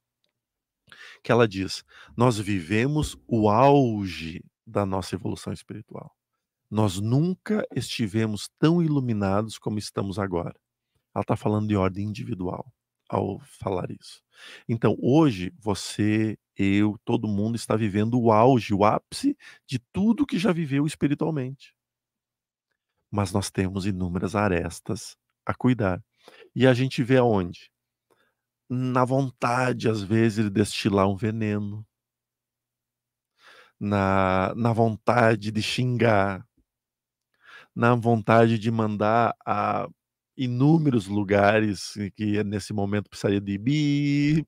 que ela diz: Nós vivemos o auge da nossa evolução espiritual. Nós nunca estivemos tão iluminados como estamos agora. Ela está falando de ordem individual ao falar isso. Então, hoje, você, eu, todo mundo está vivendo o auge, o ápice de tudo que já viveu espiritualmente. Mas nós temos inúmeras arestas a cuidar. E a gente vê aonde? Na vontade, às vezes, de destilar um veneno, na, na vontade de xingar, na vontade de mandar a inúmeros lugares que eh, nesse momento precisaria de bi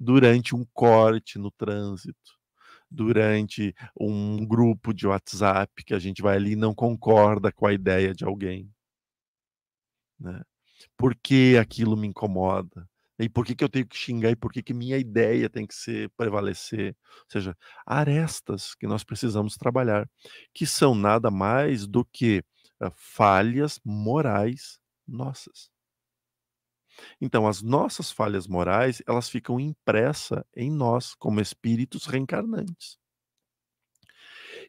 durante um corte no trânsito, durante um grupo de WhatsApp que a gente vai ali e não concorda com a ideia de alguém. Né? Por que aquilo me incomoda? E por que, que eu tenho que xingar? E por que, que minha ideia tem que ser prevalecer? Ou seja, arestas que nós precisamos trabalhar, que são nada mais do que eh, falhas morais nossas. Então, as nossas falhas morais, elas ficam impressas em nós como espíritos reencarnantes.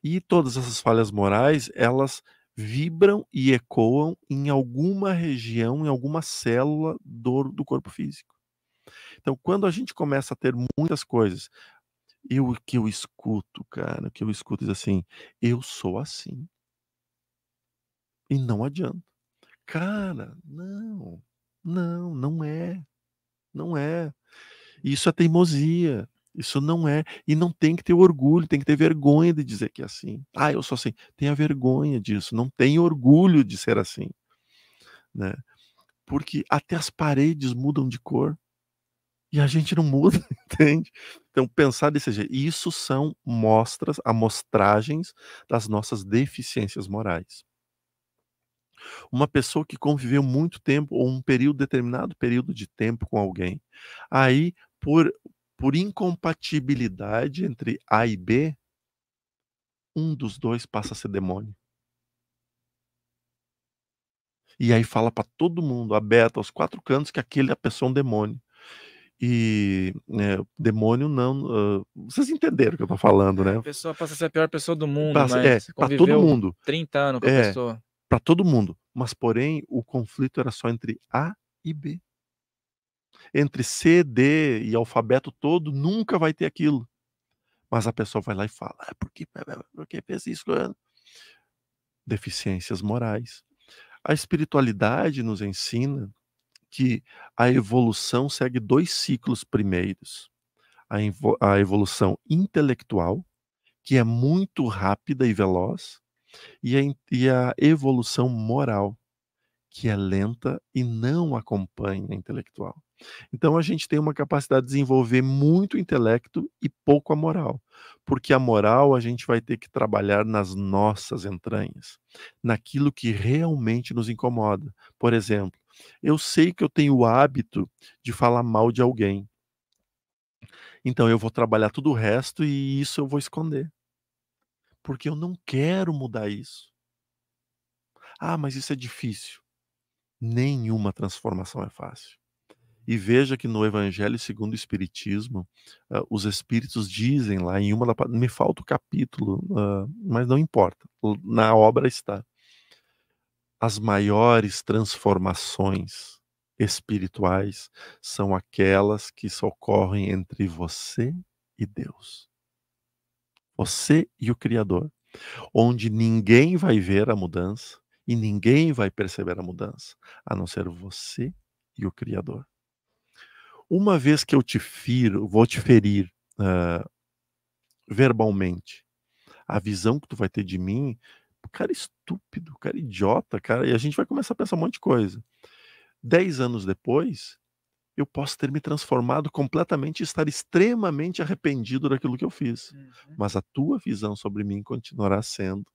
E todas essas falhas morais, elas vibram e ecoam em alguma região, em alguma célula do, do corpo físico. Então, quando a gente começa a ter muitas coisas, e o que eu escuto, cara, o que eu escuto diz assim: eu sou assim. E não adianta. Cara, não, não, não é. Não é. Isso é teimosia. Isso não é. E não tem que ter orgulho, tem que ter vergonha de dizer que é assim. Ah, eu sou assim. Tenha vergonha disso. Não tem orgulho de ser assim. Né? Porque até as paredes mudam de cor e a gente não muda, entende? Então, pensar desse jeito. Isso são mostras, amostragens das nossas deficiências morais. Uma pessoa que conviveu muito tempo ou um período determinado período de tempo com alguém. Aí, por por incompatibilidade entre A e B, um dos dois passa a ser demônio. E aí fala para todo mundo, aberto aos quatro cantos, que aquele a pessoa é um demônio. E é, demônio não. Uh, vocês entenderam o que eu tô falando, né? A pessoa passa a ser a pior pessoa do mundo, passa, é, para todo mundo. 30 anos com a é, pessoa para todo mundo, mas porém o conflito era só entre A e B. Entre C, D e alfabeto todo, nunca vai ter aquilo. Mas a pessoa vai lá e fala: ah, por, que, por que fez isso? Deficiências morais. A espiritualidade nos ensina que a evolução segue dois ciclos primeiros: a, a evolução intelectual, que é muito rápida e veloz, e a, e a evolução moral, que é lenta e não acompanha a intelectual. Então a gente tem uma capacidade de desenvolver muito intelecto e pouco a moral, porque a moral a gente vai ter que trabalhar nas nossas entranhas, naquilo que realmente nos incomoda. Por exemplo, eu sei que eu tenho o hábito de falar mal de alguém. Então eu vou trabalhar tudo o resto e isso eu vou esconder porque eu não quero mudar isso. Ah, mas isso é difícil. Nenhuma transformação é fácil. E veja que no Evangelho segundo o Espiritismo, uh, os Espíritos dizem lá em uma. Me falta o capítulo, uh, mas não importa, na obra está. As maiores transformações espirituais são aquelas que ocorrem entre você e Deus. Você e o Criador, onde ninguém vai ver a mudança e ninguém vai perceber a mudança, a não ser você e o Criador. Uma vez que eu te firo, vou te ferir uh, verbalmente, a visão que tu vai ter de mim, cara estúpido, cara idiota, cara, e a gente vai começar a pensar um monte de coisa. Dez anos depois, eu posso ter me transformado completamente e estar extremamente arrependido daquilo que eu fiz. Uhum. Mas a tua visão sobre mim continuará sendo.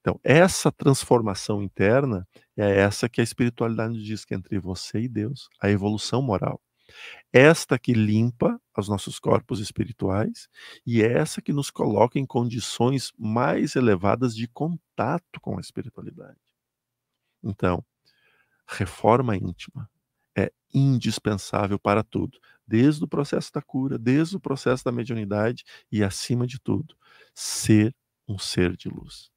Então, essa transformação interna é essa que a espiritualidade diz que é entre você e Deus, a evolução moral. Esta que limpa os nossos corpos espirituais e é essa que nos coloca em condições mais elevadas de contato com a espiritualidade. Então, reforma íntima, é indispensável para tudo, desde o processo da cura, desde o processo da mediunidade e, acima de tudo, ser um ser de luz.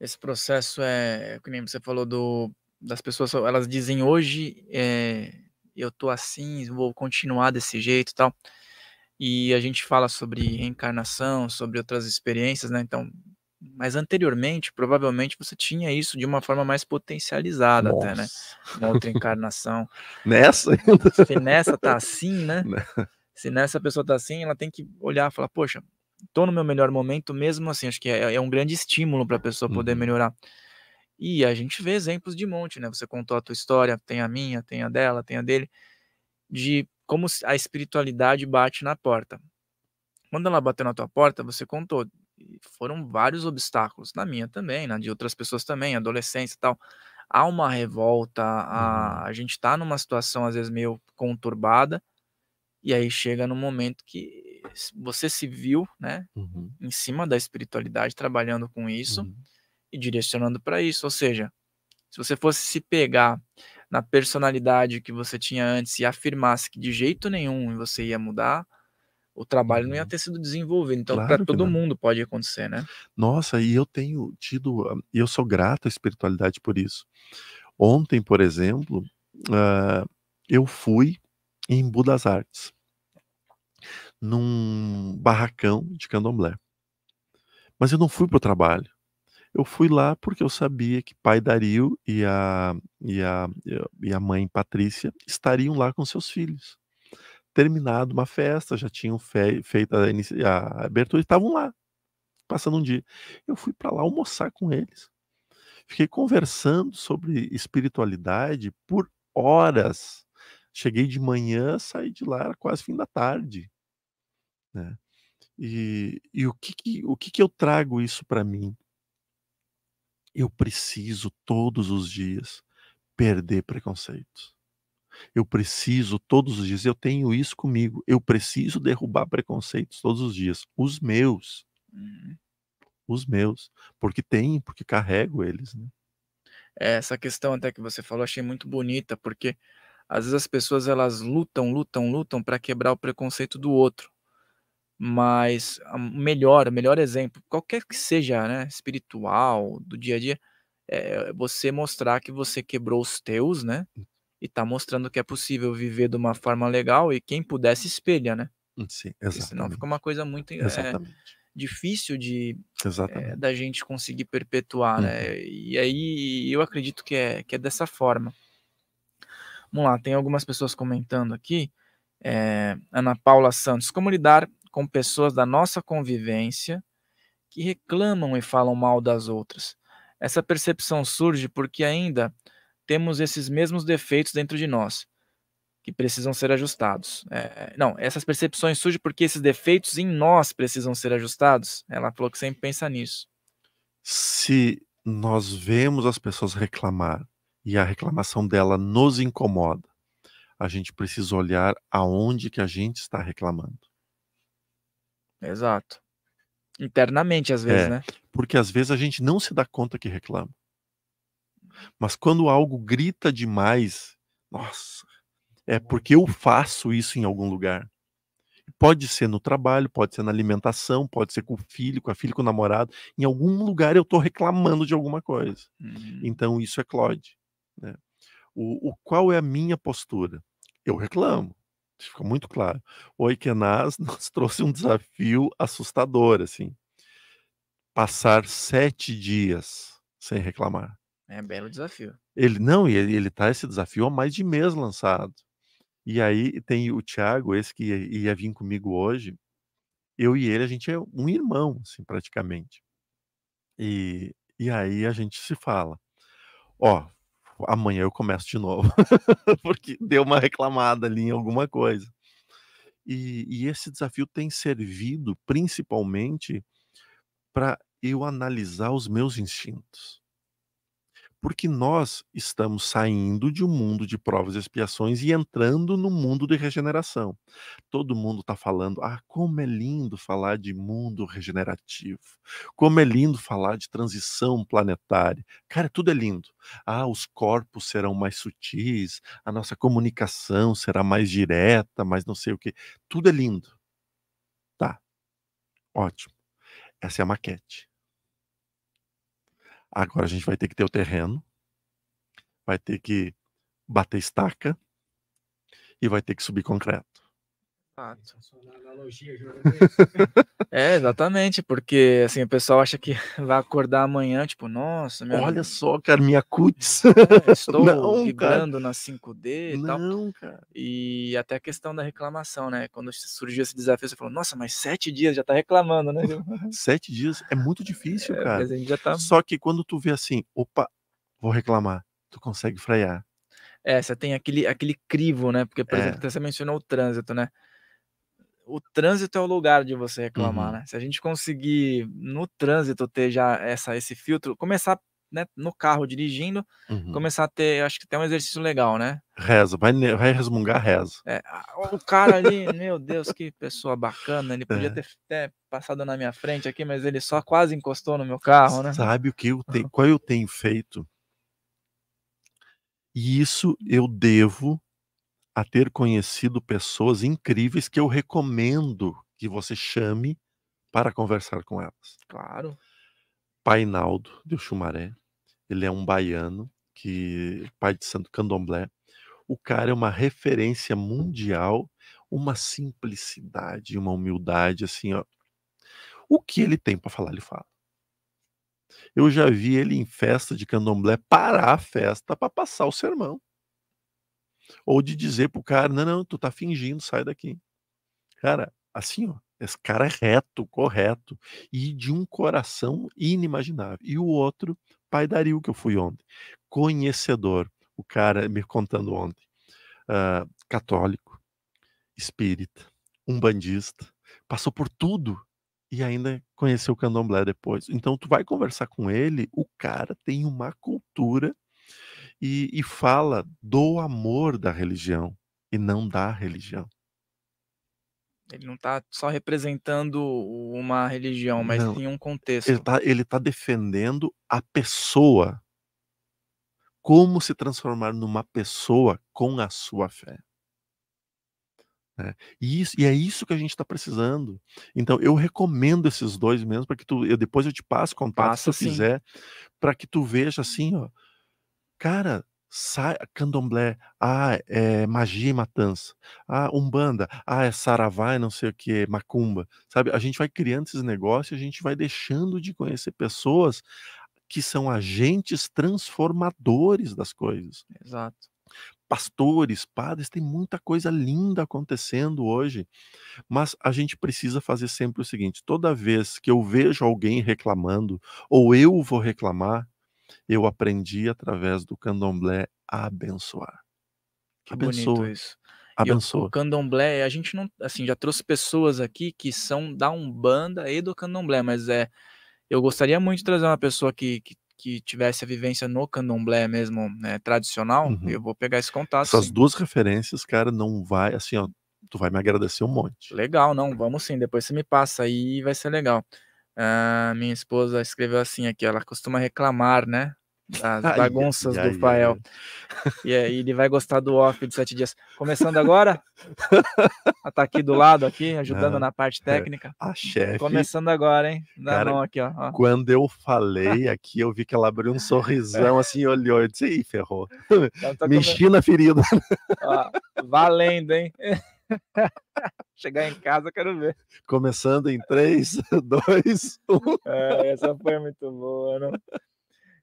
Esse processo é, como é você falou do, das pessoas, elas dizem hoje é, eu tô assim, vou continuar desse jeito, e tal. E a gente fala sobre reencarnação, sobre outras experiências, né? Então, mas anteriormente, provavelmente você tinha isso de uma forma mais potencializada, Nossa. até, né? Uma outra encarnação. nessa Se nessa tá assim, né? né? Se nessa pessoa tá assim, ela tem que olhar e falar: Poxa, tô no meu melhor momento mesmo assim. Acho que é, é um grande estímulo para a pessoa poder uhum. melhorar. E a gente vê exemplos de monte, né? Você contou a tua história, tem a minha, tem a dela, tem a dele, de como a espiritualidade bate na porta. Quando ela bateu na tua porta, você contou, e foram vários obstáculos, na minha também, na de outras pessoas também, adolescência e tal. Há uma revolta, a, uhum. a gente está numa situação às vezes meio conturbada, e aí chega no momento que você se viu, né, uhum. em cima da espiritualidade, trabalhando com isso uhum. e direcionando para isso. Ou seja, se você fosse se pegar na personalidade que você tinha antes e afirmasse que de jeito nenhum você ia mudar, o trabalho não ia uhum. ter sido desenvolvido. Então, claro para todo mundo pode acontecer, né? Nossa, e eu tenho tido, ah, e eu sou grato à espiritualidade por isso. Ontem, por exemplo, uh, eu fui em Budas Artes, num barracão de candomblé. Mas eu não fui para o trabalho. Eu fui lá porque eu sabia que pai Dario e a, e, a, e a mãe Patrícia estariam lá com seus filhos terminado uma festa, já tinham fe feito a, a abertura, estavam lá, passando um dia. Eu fui para lá almoçar com eles. Fiquei conversando sobre espiritualidade por horas. Cheguei de manhã, saí de lá, era quase fim da tarde. Né? E, e o, que, que o que, que eu trago isso para mim? Eu preciso todos os dias perder preconceitos. Eu preciso todos os dias, eu tenho isso comigo. Eu preciso derrubar preconceitos todos os dias, os meus. Uhum. Os meus, porque tenho, porque carrego eles, né? essa questão até que você falou, achei muito bonita, porque às vezes as pessoas elas lutam, lutam, lutam para quebrar o preconceito do outro. Mas o melhor, melhor exemplo, qualquer que seja, né, espiritual, do dia a dia, é você mostrar que você quebrou os teus, né? e está mostrando que é possível viver de uma forma legal e quem pudesse espelha, né? Hum, sim, exatamente. senão fica uma coisa muito é, difícil de é, da gente conseguir perpetuar, né? uhum. né? E aí eu acredito que é, que é dessa forma. Vamos lá, tem algumas pessoas comentando aqui. É, Ana Paula Santos, como lidar com pessoas da nossa convivência que reclamam e falam mal das outras? Essa percepção surge porque ainda temos esses mesmos defeitos dentro de nós, que precisam ser ajustados. É, não, essas percepções surgem porque esses defeitos em nós precisam ser ajustados. Ela falou que sempre pensa nisso. Se nós vemos as pessoas reclamar e a reclamação dela nos incomoda, a gente precisa olhar aonde que a gente está reclamando. Exato. Internamente, às vezes, é, né? Porque às vezes a gente não se dá conta que reclama. Mas quando algo grita demais, nossa, é porque eu faço isso em algum lugar. Pode ser no trabalho, pode ser na alimentação, pode ser com o filho, com a filha, com o namorado. Em algum lugar eu estou reclamando de alguma coisa. Uhum. Então isso é Claude. Né? O, o, qual é a minha postura? Eu reclamo. Isso fica muito claro. O Ikenaz nos trouxe um desafio assustador, assim. Passar sete dias sem reclamar. É belo desafio. Ele não, e ele, ele tá esse desafio há mais de mês lançado. E aí tem o Thiago, esse que ia, ia vir comigo hoje. Eu e ele, a gente é um irmão, assim, praticamente. E, e aí a gente se fala. Ó, amanhã eu começo de novo, porque deu uma reclamada ali em alguma coisa. E, e esse desafio tem servido principalmente para eu analisar os meus instintos. Porque nós estamos saindo de um mundo de provas e expiações e entrando no mundo de regeneração. Todo mundo está falando, ah, como é lindo falar de mundo regenerativo, como é lindo falar de transição planetária. Cara, tudo é lindo. Ah, os corpos serão mais sutis, a nossa comunicação será mais direta, mais não sei o que. Tudo é lindo. Tá. Ótimo. Essa é a maquete. Agora a gente vai ter que ter o terreno, vai ter que bater estaca e vai ter que subir concreto. É, exatamente, porque assim, o pessoal acha que vai acordar amanhã, tipo, nossa, minha... olha só, cara, minha cutis. É, estou não, vibrando cara. na 5D e tal. cara. E até a questão da reclamação, né? Quando surgiu esse desafio, você falou, nossa, mas sete dias já tá reclamando, né? sete dias é muito é, difícil, é, cara. Tá... Só que quando tu vê assim, opa, vou reclamar, tu consegue frear. É, você tem aquele, aquele crivo, né? Porque, por é. exemplo, você mencionou o trânsito, né? o trânsito é o lugar de você reclamar, uhum. né? Se a gente conseguir no trânsito ter já essa, esse filtro, começar né, no carro dirigindo, uhum. começar a ter, acho que tem um exercício legal, né? Reza, vai, vai resmungar, reza. É, o cara ali, meu Deus, que pessoa bacana, ele podia é. ter, ter passado na minha frente aqui, mas ele só quase encostou no meu carro, né? Sabe o que eu tenho, qual eu tenho feito? E isso eu devo a ter conhecido pessoas incríveis que eu recomendo que você chame para conversar com elas. Claro. Painaldo de Chumaré, ele é um baiano que pai de Santo Candomblé. O cara é uma referência mundial, uma simplicidade, uma humildade assim, ó. O que ele tem para falar, ele fala. Eu já vi ele em festa de candomblé parar a festa para passar o sermão. Ou de dizer pro cara, não, não, tu tá fingindo, sai daqui. Cara, assim, ó, esse cara é reto, correto, e de um coração inimaginável. E o outro, pai Dario, que eu fui ontem, conhecedor, o cara me contando ontem, uh, católico, espírita, umbandista, passou por tudo e ainda conheceu o candomblé depois. Então tu vai conversar com ele, o cara tem uma cultura e, e fala do amor da religião e não da religião. Ele não está só representando uma religião, mas não, em um contexto. Tá, ele está tá defendendo a pessoa. Como se transformar numa pessoa com a sua fé. É, e, isso, e é isso que a gente está precisando. Então, eu recomendo esses dois mesmo, para que tu. Eu, depois eu te passo contato Passa, se tu quiser, para que tu veja assim, ó. Cara, sai, candomblé, ah, é magia e matança, ah, umbanda, ah, é saravá e não sei o que, macumba, sabe? A gente vai criando esses negócios, a gente vai deixando de conhecer pessoas que são agentes transformadores das coisas. Exato. Pastores, padres, tem muita coisa linda acontecendo hoje, mas a gente precisa fazer sempre o seguinte: toda vez que eu vejo alguém reclamando, ou eu vou reclamar, eu aprendi através do candomblé a abençoar. Que Abençoa. bonito isso. Abençoa. o candomblé, a gente não, assim, já trouxe pessoas aqui que são da Umbanda e do candomblé, mas é, eu gostaria muito de trazer uma pessoa que, que, que tivesse a vivência no candomblé mesmo, né, tradicional, uhum. eu vou pegar esse contato. Essas sim. duas referências, cara, não vai, assim, ó, tu vai me agradecer um monte. Legal, não, vamos sim, depois você me passa aí e vai ser legal. Ah, minha esposa escreveu assim aqui, ela costuma reclamar, né? As bagunças ai, do ai, Fael. Ai. E aí ele vai gostar do off de sete dias. Começando agora, ela tá aqui do lado, aqui, ajudando Não, na parte é. técnica. A chefe. Começando agora, hein? Na cara, mão aqui, ó, ó, Quando eu falei aqui, eu vi que ela abriu um sorrisão assim, olhou e disse, ih, ferrou. Tá Mexi na ferida. Ó, valendo, hein? Chegar em casa, quero ver. Começando em 3, 2, 1. essa foi muito boa, né?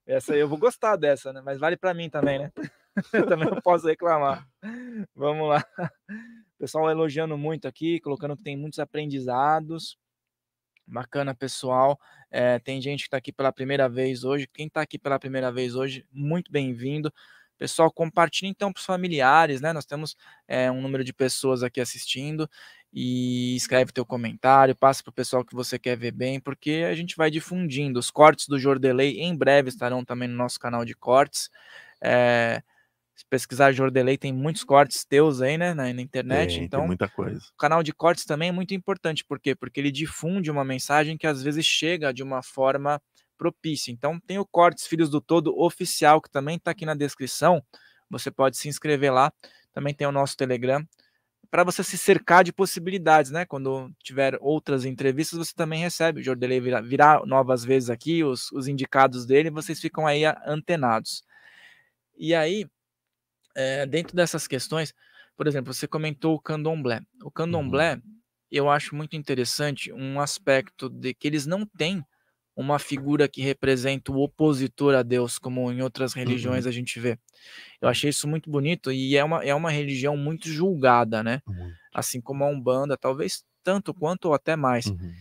Essa eu vou gostar dessa, né? Mas vale para mim também, né? Eu também não posso reclamar. Vamos lá. pessoal elogiando muito aqui, colocando que tem muitos aprendizados. Bacana, pessoal. É, tem gente que está aqui pela primeira vez hoje. Quem está aqui pela primeira vez hoje, muito bem-vindo. Pessoal, compartilhe então para os familiares, né? Nós temos é, um número de pessoas aqui assistindo e escreve teu comentário, passa para o pessoal que você quer ver bem, porque a gente vai difundindo. Os cortes do Jordelei em breve estarão também no nosso canal de cortes. É, se pesquisar Jordelei, tem muitos cortes teus aí, né, na, na internet. Tem, então, tem muita coisa. O canal de cortes também é muito importante, por quê? Porque ele difunde uma mensagem que às vezes chega de uma forma propício. Então, tem o Cortes Filhos do Todo oficial, que também está aqui na descrição. Você pode se inscrever lá. Também tem o nosso Telegram. Para você se cercar de possibilidades, né? Quando tiver outras entrevistas, você também recebe. O Jordelei virá, novas vezes aqui, os, os indicados dele, vocês ficam aí ah, antenados. E aí, é, dentro dessas questões, por exemplo, você comentou o candomblé. O candomblé, uhum. eu acho muito interessante um aspecto de que eles não têm uma figura que representa o opositor a Deus, como em outras uhum. religiões uhum. a gente vê. Eu achei isso muito bonito e é uma, é uma religião muito julgada, né? Uhum. Assim como a Umbanda, talvez tanto quanto ou até mais. Uhum.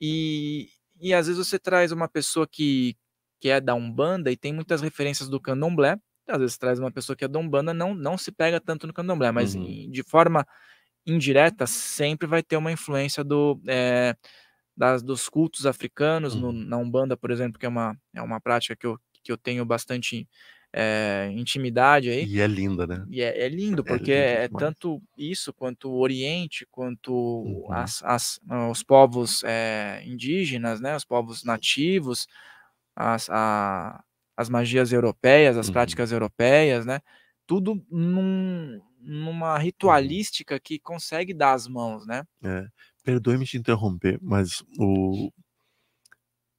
E, e às vezes você traz uma pessoa que, que é da Umbanda e tem muitas referências do candomblé, às vezes traz uma pessoa que é da Umbanda, não, não se pega tanto no candomblé, mas uhum. de forma indireta sempre vai ter uma influência do. É, das, dos cultos africanos, no, uhum. na Umbanda, por exemplo, que é uma, é uma prática que eu, que eu tenho bastante é, intimidade aí. E é linda, né? E é, é lindo, porque é, é, é tanto isso quanto o Oriente, quanto uhum. as, as, ah, os povos eh, indígenas, né? Os povos nativos, as, a, as magias europeias, as uhum. práticas europeias, né? Tudo num, numa uhum. ritualística uhum. que consegue dar as mãos, né? É perdoe-me de interromper, mas o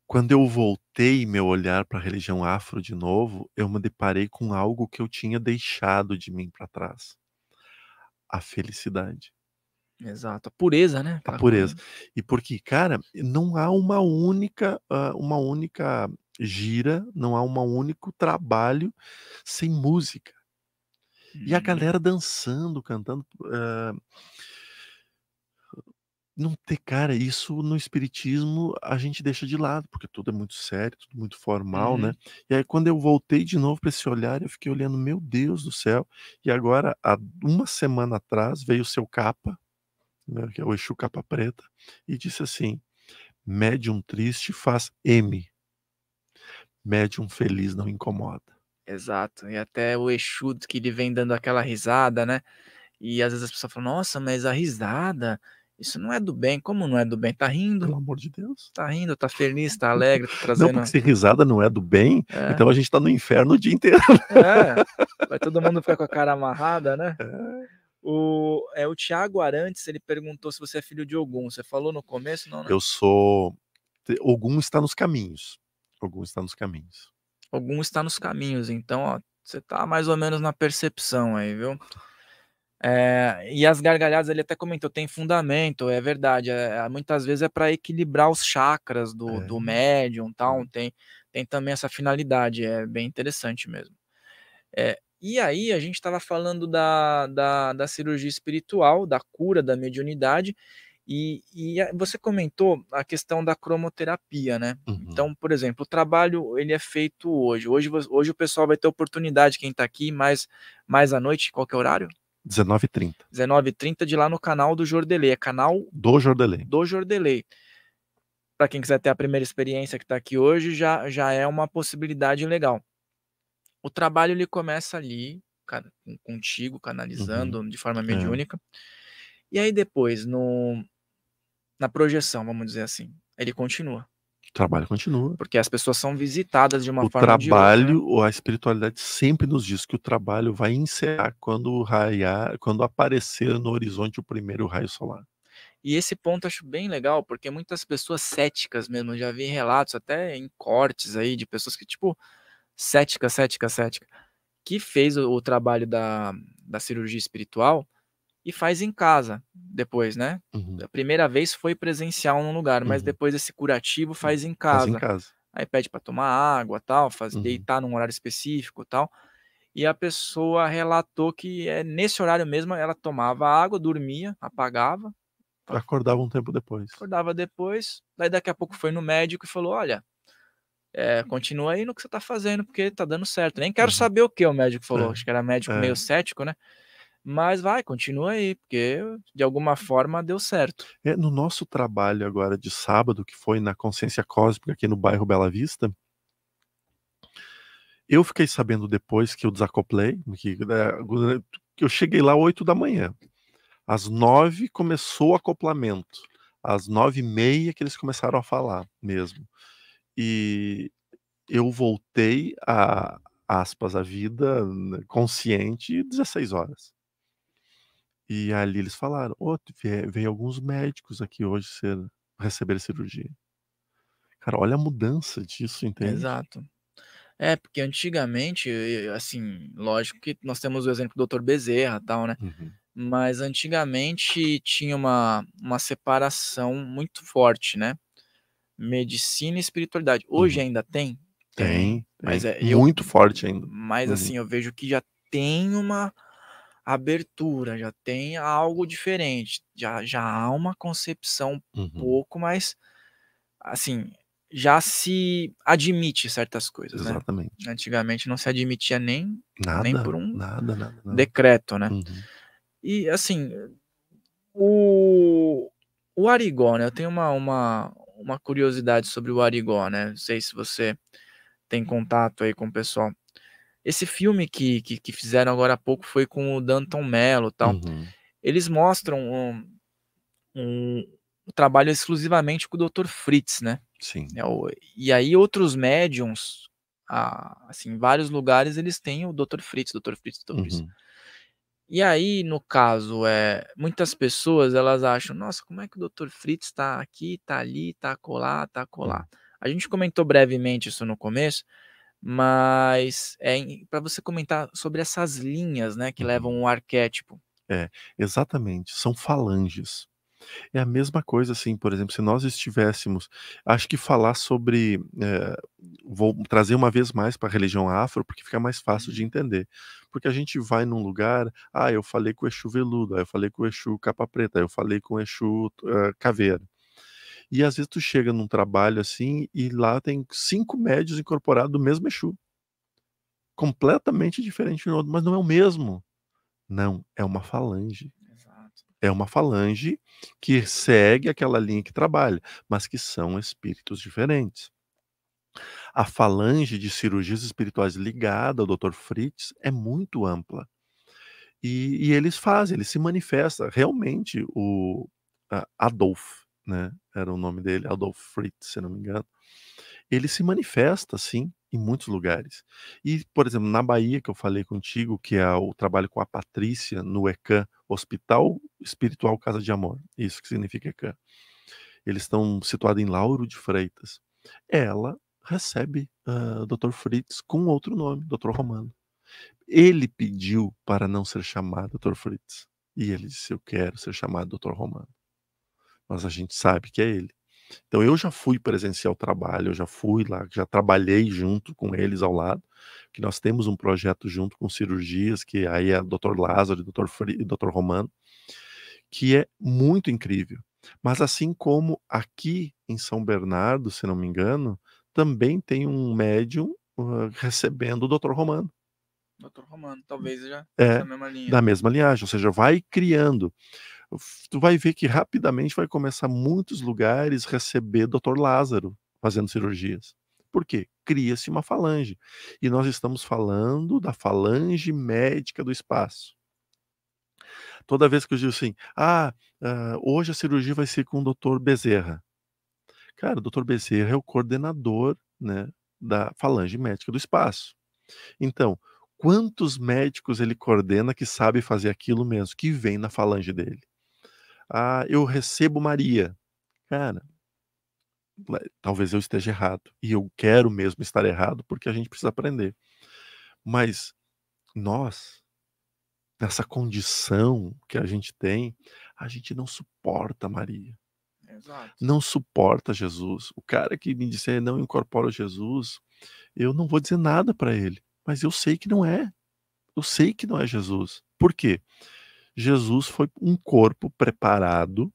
quando eu voltei meu olhar para a religião afro de novo, eu me deparei com algo que eu tinha deixado de mim para trás. A felicidade. Exato, a pureza, né? A pureza. E porque, cara, não há uma única, ah, uma única gira, não há um único trabalho sem música. E a uhum. galera dançando, cantando. Uh não ter cara, isso no espiritismo a gente deixa de lado, porque tudo é muito sério, tudo muito formal, né? uhum. né? E aí quando eu voltei de novo para esse olhar, eu fiquei olhando, meu Deus do céu. E agora, há uma semana atrás, veio o seu capa, né, que é o Exu Capa Preta, e disse assim: médium triste faz M. Médium feliz não incomoda. Exato. E até o Exu que ele vem dando aquela risada, né? E às vezes as pessoas falam, nossa, mas a risada isso não é do bem. Como não é do bem? Tá rindo. Pelo amor de Deus. Tá rindo, tá feliz, tá alegre, tá trazendo. Não, porque se risada não é do bem, é. então a gente tá no inferno o dia inteiro. É. Vai todo mundo ficar com a cara amarrada, né? É. O, é, o Tiago Arantes, ele perguntou se você é filho de Ogum. Você falou no começo, não? Né? Eu sou. Ogum está nos caminhos. Ogum está nos caminhos. Ogum está nos caminhos. Então, ó, você tá mais ou menos na percepção aí, viu? É, e as gargalhadas, ele até comentou, tem fundamento, é verdade. É, é muitas vezes é para equilibrar os chakras do, é. do médium tal. Tem, tem também essa finalidade, é bem interessante mesmo. É, e aí a gente estava falando da, da, da, cirurgia espiritual, da cura, da mediunidade, e, e você comentou a questão da cromoterapia, né? Uhum. Então, por exemplo, o trabalho ele é feito hoje. Hoje, hoje o pessoal vai ter oportunidade, quem está aqui, mais, mais à noite, qual é o horário? 19h30. 19h30 de lá no canal do Jordelei. É canal do Jordelei. Do Jordelê. Para quem quiser ter a primeira experiência que está aqui hoje, já, já é uma possibilidade legal. O trabalho ele começa ali, contigo, canalizando uhum. de forma é. mediúnica. É. E aí depois, no, na projeção, vamos dizer assim, ele continua. O trabalho continua. Porque as pessoas são visitadas de uma o forma. O trabalho, ou a espiritualidade sempre nos diz que o trabalho vai encerrar quando raiar, quando aparecer no horizonte o primeiro raio solar. E esse ponto eu acho bem legal, porque muitas pessoas céticas mesmo, já vi relatos até em cortes aí de pessoas que, tipo, cética, cética, cética, que fez o, o trabalho da, da cirurgia espiritual e faz em casa depois, né? Uhum. A primeira vez foi presencial num lugar, mas uhum. depois esse curativo faz em casa. Faz em casa. Aí pede para tomar água, tal, faz uhum. deitar num horário específico, tal. E a pessoa relatou que é nesse horário mesmo ela tomava água, dormia, apagava. Acordava um tempo depois. Acordava depois. Daí daqui a pouco foi no médico e falou: "Olha, é, continua aí no que você tá fazendo, porque tá dando certo. Nem quero uhum. saber o que o médico falou. É. Acho que era médico é. meio cético, né? Mas vai, continua aí, porque de alguma forma deu certo. É, no nosso trabalho agora de sábado, que foi na Consciência Cósmica aqui no bairro Bela Vista, eu fiquei sabendo depois que eu desacoplei, que, né, eu cheguei lá 8 da manhã. Às 9 começou o acoplamento. Às 9 e meia que eles começaram a falar mesmo. E eu voltei a, aspas, a vida né, consciente 16 horas. E ali eles falaram: oh, veio alguns médicos aqui hoje ser, receber cirurgia. Cara, olha a mudança disso, entende? Exato. É, porque antigamente, assim, lógico que nós temos o exemplo do Dr. Bezerra tal, né? Uhum. Mas antigamente tinha uma, uma separação muito forte, né? Medicina e espiritualidade. Hoje uhum. ainda tem? Tem, tem. Mas é, muito eu, forte ainda. Mas uhum. assim, eu vejo que já tem uma abertura, já tem algo diferente, já, já há uma concepção um uhum. pouco mais assim, já se admite certas coisas, né. Exatamente. Né? Antigamente não se admitia nem, nada, nem por um nada, nada, decreto, né? Uhum. E assim, o, o Arigó, né? Eu tenho uma, uma, uma curiosidade sobre o Arigó, né? Não sei se você tem contato aí com o pessoal. Esse filme que, que, que, fizeram agora há pouco foi com o Danton Mello tal. Uhum. Eles mostram um, um, um, trabalho exclusivamente com o Dr. Fritz, né? Sim. É o, e aí outros médiums, assim, em vários lugares eles têm o Dr. Fritz, Dr. Fritz, Dr. Uhum. E aí, no caso, é, muitas pessoas elas acham, nossa, como é que o Dr. Fritz está aqui, está ali, está colar, está colar. Hum. A gente comentou brevemente isso no começo, mas é para você comentar sobre essas linhas né, que uhum. levam o um arquétipo. É, exatamente, são falanges. É a mesma coisa, assim, por exemplo, se nós estivéssemos, acho que falar sobre, é, vou trazer uma vez mais para a religião afro, porque fica mais fácil de uhum. entender. Porque a gente vai num lugar, ah, eu falei com o Exu veludo, aí ah, eu falei com o Exu capa preta, aí eu falei com o Exu uh, caveira. E às vezes tu chega num trabalho assim e lá tem cinco médios incorporados do mesmo Exu. Completamente diferente do outro, mas não é o mesmo. Não, é uma falange. Exato. É uma falange que segue aquela linha que trabalha, mas que são espíritos diferentes. A falange de cirurgias espirituais ligada ao Dr. Fritz é muito ampla. E, e eles fazem, eles se manifesta Realmente, o Adolf né? Era o nome dele, Adolf Fritz, se não me engano. Ele se manifesta, sim, em muitos lugares. E, por exemplo, na Bahia, que eu falei contigo, que é o trabalho com a Patrícia no ECAN, Hospital Espiritual Casa de Amor, isso que significa ECAN. Eles estão situados em Lauro de Freitas. Ela recebe uh, ah, Dr. Fritz com outro nome, Dr. Romano. Ele pediu para não ser chamado Dr. Fritz. E ele disse: Eu quero ser chamado Dr. Romano mas a gente sabe que é ele. Então eu já fui presenciar o trabalho, eu já fui lá, já trabalhei junto com eles ao lado, que nós temos um projeto junto com cirurgias, que aí é Dr. Lázaro Dr. Fri, Dr. Romano, que é muito incrível. Mas assim como aqui em São Bernardo, se não me engano, também tem um médium uh, recebendo o Dr. Romano. Dr. Romano, talvez já é, da mesma linha. Da mesma linhagem, ou seja, vai criando tu vai ver que rapidamente vai começar muitos lugares receber Dr. Lázaro fazendo cirurgias. Por quê? Cria-se uma falange. E nós estamos falando da falange médica do espaço. Toda vez que eu digo assim, ah, ah hoje a cirurgia vai ser com o Dr. Bezerra. Cara, o Dr. Bezerra é o coordenador né, da falange médica do espaço. Então, quantos médicos ele coordena que sabe fazer aquilo mesmo, que vem na falange dele? ah, eu recebo Maria. Cara, talvez eu esteja errado. E eu quero mesmo estar errado, porque a gente precisa aprender. Mas nós, nessa condição que a gente tem, a gente não suporta Maria. Exato. Não suporta Jesus. O cara que me disser não incorpora Jesus, eu não vou dizer nada para ele. Mas eu sei que não é. Eu sei que não é Jesus. Por quê? Jesus foi um corpo preparado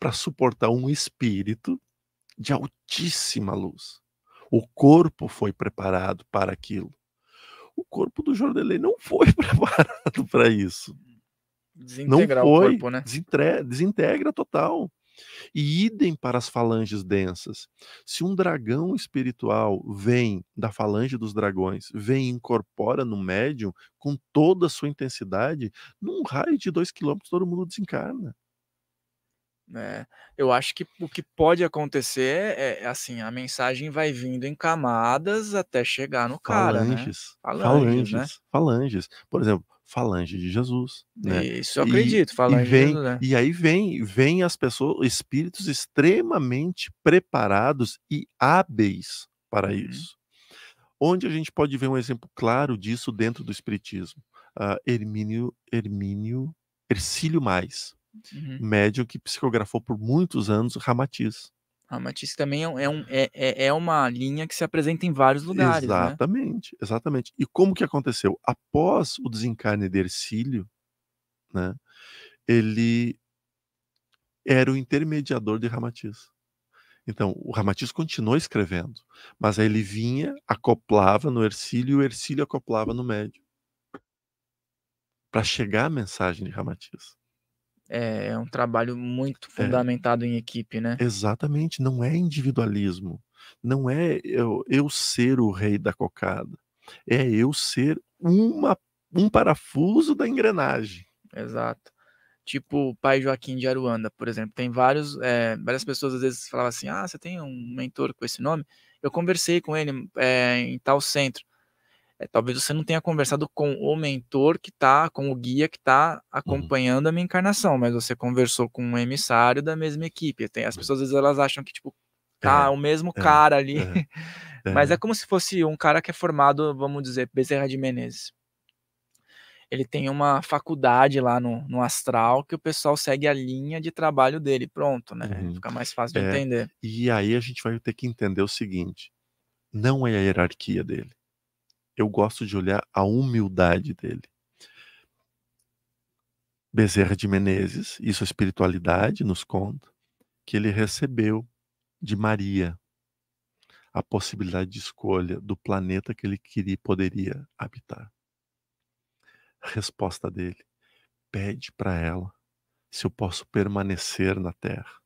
para suportar um espírito de altíssima luz. O corpo foi preparado para aquilo. O corpo do Jordelei não foi preparado para isso. Desintegrar não foi, o corpo, né? Desintegra, desintegra total. E idem para as falanges densas. Se um dragão espiritual vem da falange dos dragões, vem e incorpora no médium com toda a sua intensidade, num raio de dois quilômetros todo mundo desencarna. É, eu acho que o que pode acontecer é, é assim, a mensagem vai vindo em camadas até chegar no cara. Falanges, né? Falanges, falanges, né? falanges. Por exemplo, falange de Jesus. Né? Isso eu acredito, e, falange e vem, de Jesus. Né? E aí vem, vem as pessoas, espíritos extremamente preparados e hábeis para uhum. isso. Onde a gente pode ver um exemplo claro disso dentro do Espiritismo? Uh, Hermínio, Hermínio Ercílio Mais, uhum. médium que psicografou por muitos anos Ramatiz. A matisse também é, um, é é, é, é uma linha que se apresenta em vários lugares. Né? Exatamente, né? exatamente. E como que aconteceu? Após o desencarne de Ercílio, né, ele era o intermediador de Ramatiz. Então, o Ramatiz continuou escrevendo, mas aí ele vinha, acoplava no Ercílio e o Ercílio acoplava no médio. Para chegar a mensagem de Ramatiz. É, é um trabalho muito é. fundamentado é, em equipe, né? Exatamente, não é individualismo, não é eu, eu ser o rei da cocada, é eu ser uma, um parafuso da engrenagem. Exato. Tipo o pai Joaquim de Aruanda, por exemplo. Tem vários, é, várias pessoas às vezes falavam assim: ah, você tem um mentor com esse nome? Eu conversei com ele é, em tal centro é, talvez você não tenha conversado com o mentor que está, com o guia que está uhum. acompanhando uhum. a minha encarnação, mas você conversou com um emissário da mesma equipe. Tem, as hum. pessoas às vezes elas acham que, tipo, é, tá é, o mesmo é, cara ali, é, mas é, é como se fosse um cara que é formado, vamos dizer, Bezerra de Menezes. Ele tem uma faculdade lá no, no astral que o pessoal segue a linha de trabalho dele. Pronto, né? Uhum. Fica mais fácil de entender. E aí a gente vai ter que entender o seguinte: não é a hierarquia dele eu gosto de olhar a humildade dele. Bezerra de Menezes, isso a espiritualidade nos conta, que ele recebeu de Maria a possibilidade de escolha do planeta que ele queria poderia habitar. resposta dele: pede para ela se eu posso permanecer na terra.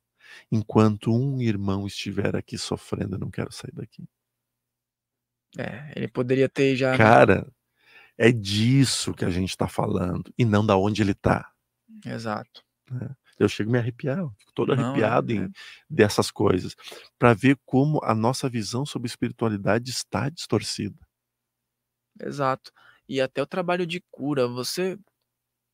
Enquanto um irmão estiver aqui sofrendo, eu não quero sair daqui. É, ele poderia ter já. Cara, é disso que a gente está falando e não da onde ele está. Exato. É. Eu chego a me arrepiar, fico todo não, é, arrepiado é, em, é. dessas coisas, para ver como a nossa visão sobre espiritualidade está distorcida. Exato. E até o trabalho de cura, você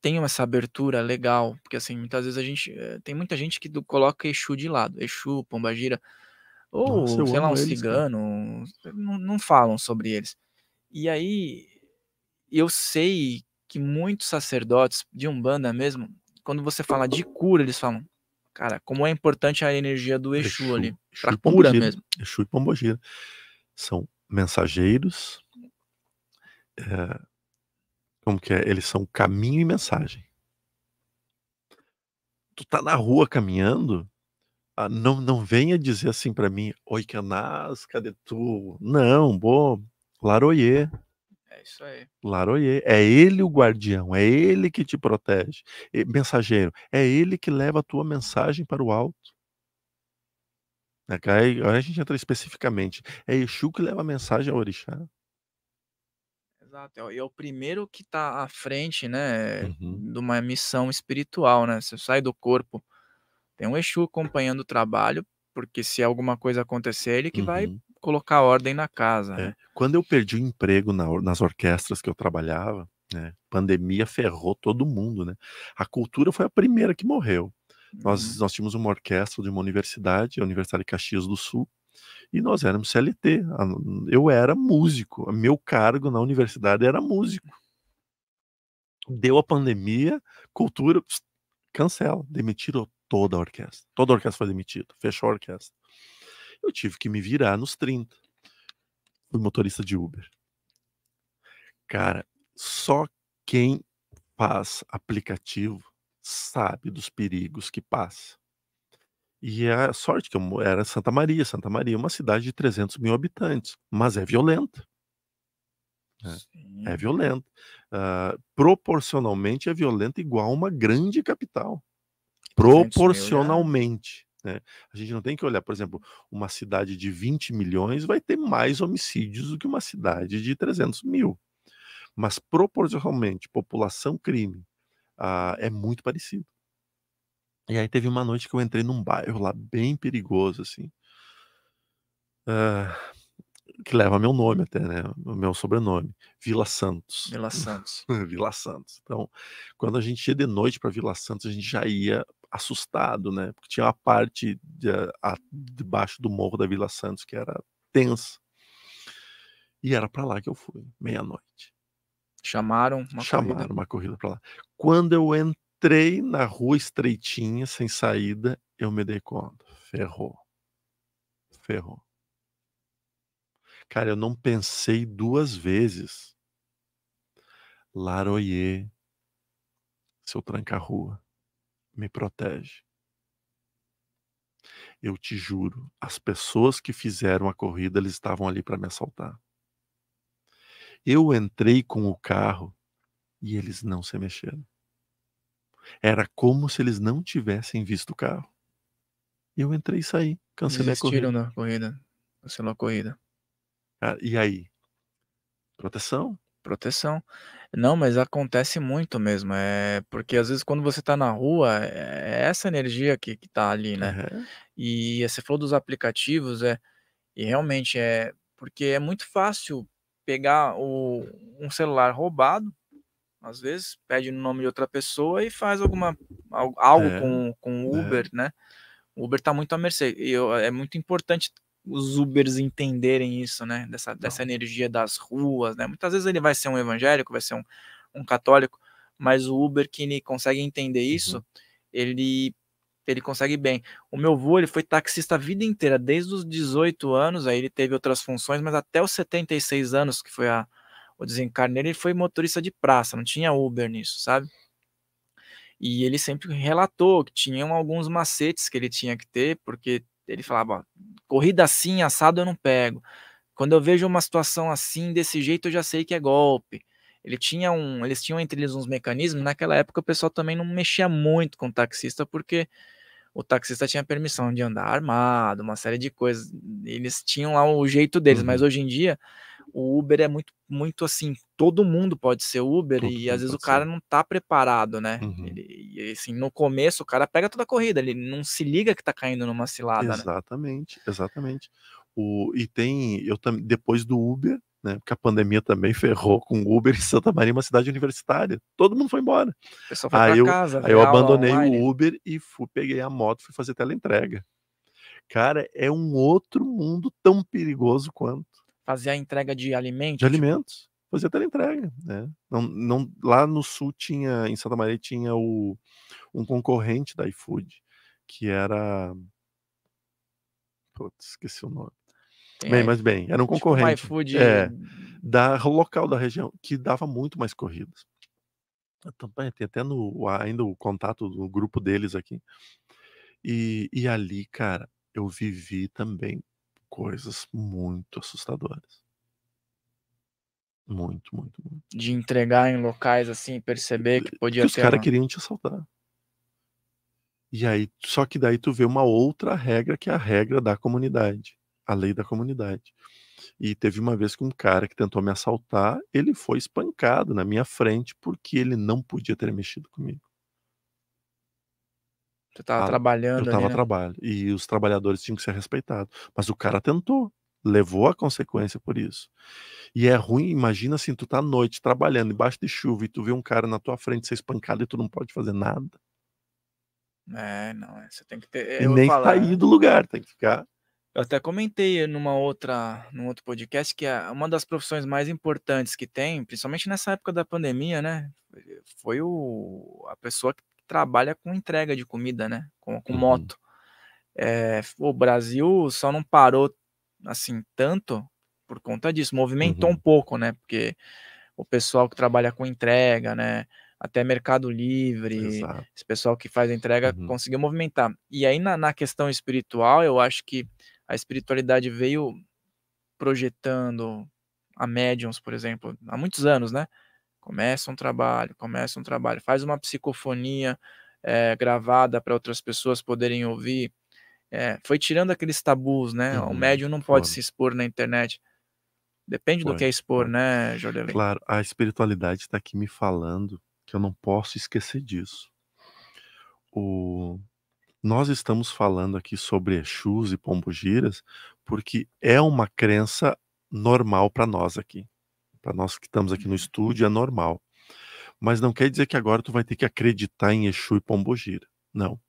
tem essa abertura legal, porque assim, muitas vezes a gente, eh, tem muita gente que coloca Exu de lado, Exu, Pombagira, Gira ou, Nossa, sei lá, um cigano. Não, não falam sobre eles. E aí, eu sei que muitos sacerdotes de Umbanda mesmo, quando você fala de cura, eles falam, cara, como é importante a energia do é Exu, Exu ali, para cura mesmo. É Exu e Pombogira são mensageiros, é, como que é? Eles são caminho e mensagem. Tu tá na rua caminhando, ah, não, não venha dizer assim para mim, oi Canás, cadê tu? Não, bom, Laroye. É isso aí. Laroye É ele o guardião, é ele que te protege. Mensageiro, é ele que leva a tua mensagem para o alto. É Agora a gente entra especificamente. É Exu que leva a mensagem ao Orixá. Exato, é e é o primeiro que está à frente, né, uhum. de uma missão espiritual, né? Você sai do corpo tem um Exu acompanhando o trabalho, porque se alguma coisa acontecer, ele que uhum. vai colocar ordem na casa. É. Né? Quando eu perdi o emprego na, nas orquestras que eu trabalhava, né, pandemia ferrou todo mundo, né? A cultura foi a primeira que morreu. Uhum. Nós, nós tínhamos uma orquestra de uma universidade, a Universidade de Caxias do Sul, e nós éramos CLT. Eu era músico, meu cargo na universidade era músico. Deu a pandemia, cultura pss, cancela, demitiram toda a orquestra. Toda a orquestra foi demitida, fechou a orquestra. Eu tive que me virar nos 30. Fui motorista de Uber. Cara, só quem faz aplicativo sabe dos perigos que passa. E a sorte que eu era Santa Maria. Santa Maria é uma cidade de 300 mil habitantes, mas é violenta. É, é violenta. Uh, proporcionalmente é violenta igual uma grande capital. Né? proporcionalmente. Né? A gente não tem que olhar, por exemplo, uma cidade de 20 milhões vai ter mais homicídios do que uma cidade de 300 mil. Mas proporcionalmente, população-crime ah, é muito parecido. E aí teve uma noite que eu entrei num bairro lá bem perigoso, assim, ah, que leva meu nome até, né? O meu sobrenome, Vila Santos. Vila Santos. Vila Santos. Então, quando a gente ia de noite para Vila Santos, a gente já ia assustado, né? Porque tinha uma parte de, eh, debaixo do morro da Vila Santos que era tensa. E era para lá que eu fui, meia-noite. Chamaram uma Chamaram corrida. uma corrida para lá. Quando eu entrei na rua estreitinha, sem saída, eu me dei conta. Ferrou. Ferrou. Cara, eu não pensei duas vezes. Laroyer, seu tranca rua me protege. Eu te juro, as pessoas que fizeram a corrida, eles estavam ali para me assaltar. Eu entrei com o carro e eles não se mexeram. Era como se eles não tivessem visto o carro. Eu entrei e saí, cancelei a corrida. na corrida, cancelou a corrida. Ah, e aí? Proteção? Proteção. Não, mas acontece muito mesmo. É porque às vezes quando você tá na rua, é essa energia que, que tá ali, né? E eh, você falou dos aplicativos, é, e realmente é porque é muito fácil pegar o, um celular roubado, às vezes pede no nome de outra pessoa e faz alguma algo É, com, com o é. Uber, né? O Uber tá muito à mercê. E eu- é muito importante os Ubers entenderem isso, né? Dessa, dessa energia das ruas, né? Muitas vezes ele vai ser um evangélico, vai ser um, um católico, mas o Uber que ele consegue entender isso, uhum. ele ele consegue bem. O meu avô, ele foi taxista a vida inteira, desde os 18 anos, aí ele teve outras funções, mas até os 76 anos, que foi a, o desencarne ele foi motorista de praça, não tinha Uber nisso, sabe? E ele sempre relatou que tinham alguns macetes que ele tinha que ter, porque ele falava, ó, corrida assim, assado eu não pego. Quando eu vejo uma situação assim, desse jeito, eu já sei que é golpe. Ele tinha um, eles tinham entre eles uns mecanismos. Naquela época o pessoal também não mexia muito com o taxista, porque o taxista tinha permissão de andar armado, uma série de coisas. Eles tinham lá o jeito deles, uhum. mas hoje em dia o Uber é muito, muito assim, todo mundo pode ser Uber todo e às vezes o cara ser. não tá preparado, né? Uhum. Ele, assim, no começo o cara pega toda a corrida, ele não se liga que tá caindo numa cilada, né? Exatamente, né? exatamente. O, e tem, eu também, depois do Uber, né? Porque a pandemia também ferrou com o Uber em Santa Maria, uma cidade universitária. Todo mundo foi embora. Foi aí eu, casa, aí eu abandonei online. o Uber e fui, peguei a moto, fui fazer tela entrega. Cara, é um outro mundo tão perigoso quanto fazer a entrega de alimentos. De tipo alimentos. Fazia a entrega, né? Não, não, lá no sul tinha, em Santa Maria tinha o, um concorrente da iFood, que era. Putz, esqueci o nome. É, bem, mas bem, era um tipo, concorrente. Tipo iFood. É, da, local da região, que dava muito mais corridas. Também, tem até no, ainda o contato do grupo deles aqui. E, e ali, cara, eu vivi também coisas muito assustadoras. Muito, muito, muito. De entregar em locais assim, perceber que podia que os ter. Os caras queriam te assaltar. E aí, só que daí tu vê uma outra regra que é a regra da comunidade, a lei da comunidade. E teve uma vez que um cara que tentou me assaltar, ele foi espancado na minha frente porque ele não podia ter mexido comigo. Você estava ah, trabalhando. Eu estava né? trabalho. E os trabalhadores tinham que ser respeitados. Mas o cara tentou. Levou a consequência por isso. E é ruim, imagina assim, tu tá à noite trabalhando embaixo de chuva e tu vê um cara na tua frente ser espancado e tu não pode fazer nada. É, não, é, você tem que ter. E nem falar... sair do lugar, tem que ficar. Eu até comentei numa outra, num outro podcast que uma das profissões mais importantes que tem, principalmente nessa época da pandemia, né? Foi o, a pessoa que trabalha com entrega de comida, né? Com, com uhum. moto. É, o Brasil só não parou assim tanto por conta disso, movimentou uhum. um pouco, né? Porque o pessoal que trabalha com entrega, né? Até Mercado Livre, Exato. esse pessoal que faz entrega uhum. conseguiu movimentar. E aí, na, na questão espiritual, eu acho que a espiritualidade veio projetando a médiums, por exemplo, há muitos anos, né? Começa um trabalho, começa um trabalho, faz uma psicofonia é, gravada para outras pessoas poderem ouvir. É, foi tirando aqueles tabus, né? Uhum. O médium não pode claro. se expor na internet. Depende pode. do que é expor, né, Jordelin? Claro, a espiritualidade está aqui me falando que eu não posso esquecer disso. O... Nós estamos falando aqui sobre Exus e Pombogiras porque é uma crença normal para nós aqui. Para nós que estamos aqui no uhum. estúdio é normal. Mas não quer dizer que agora tu vai ter que acreditar em Exu e Pombogira. Não.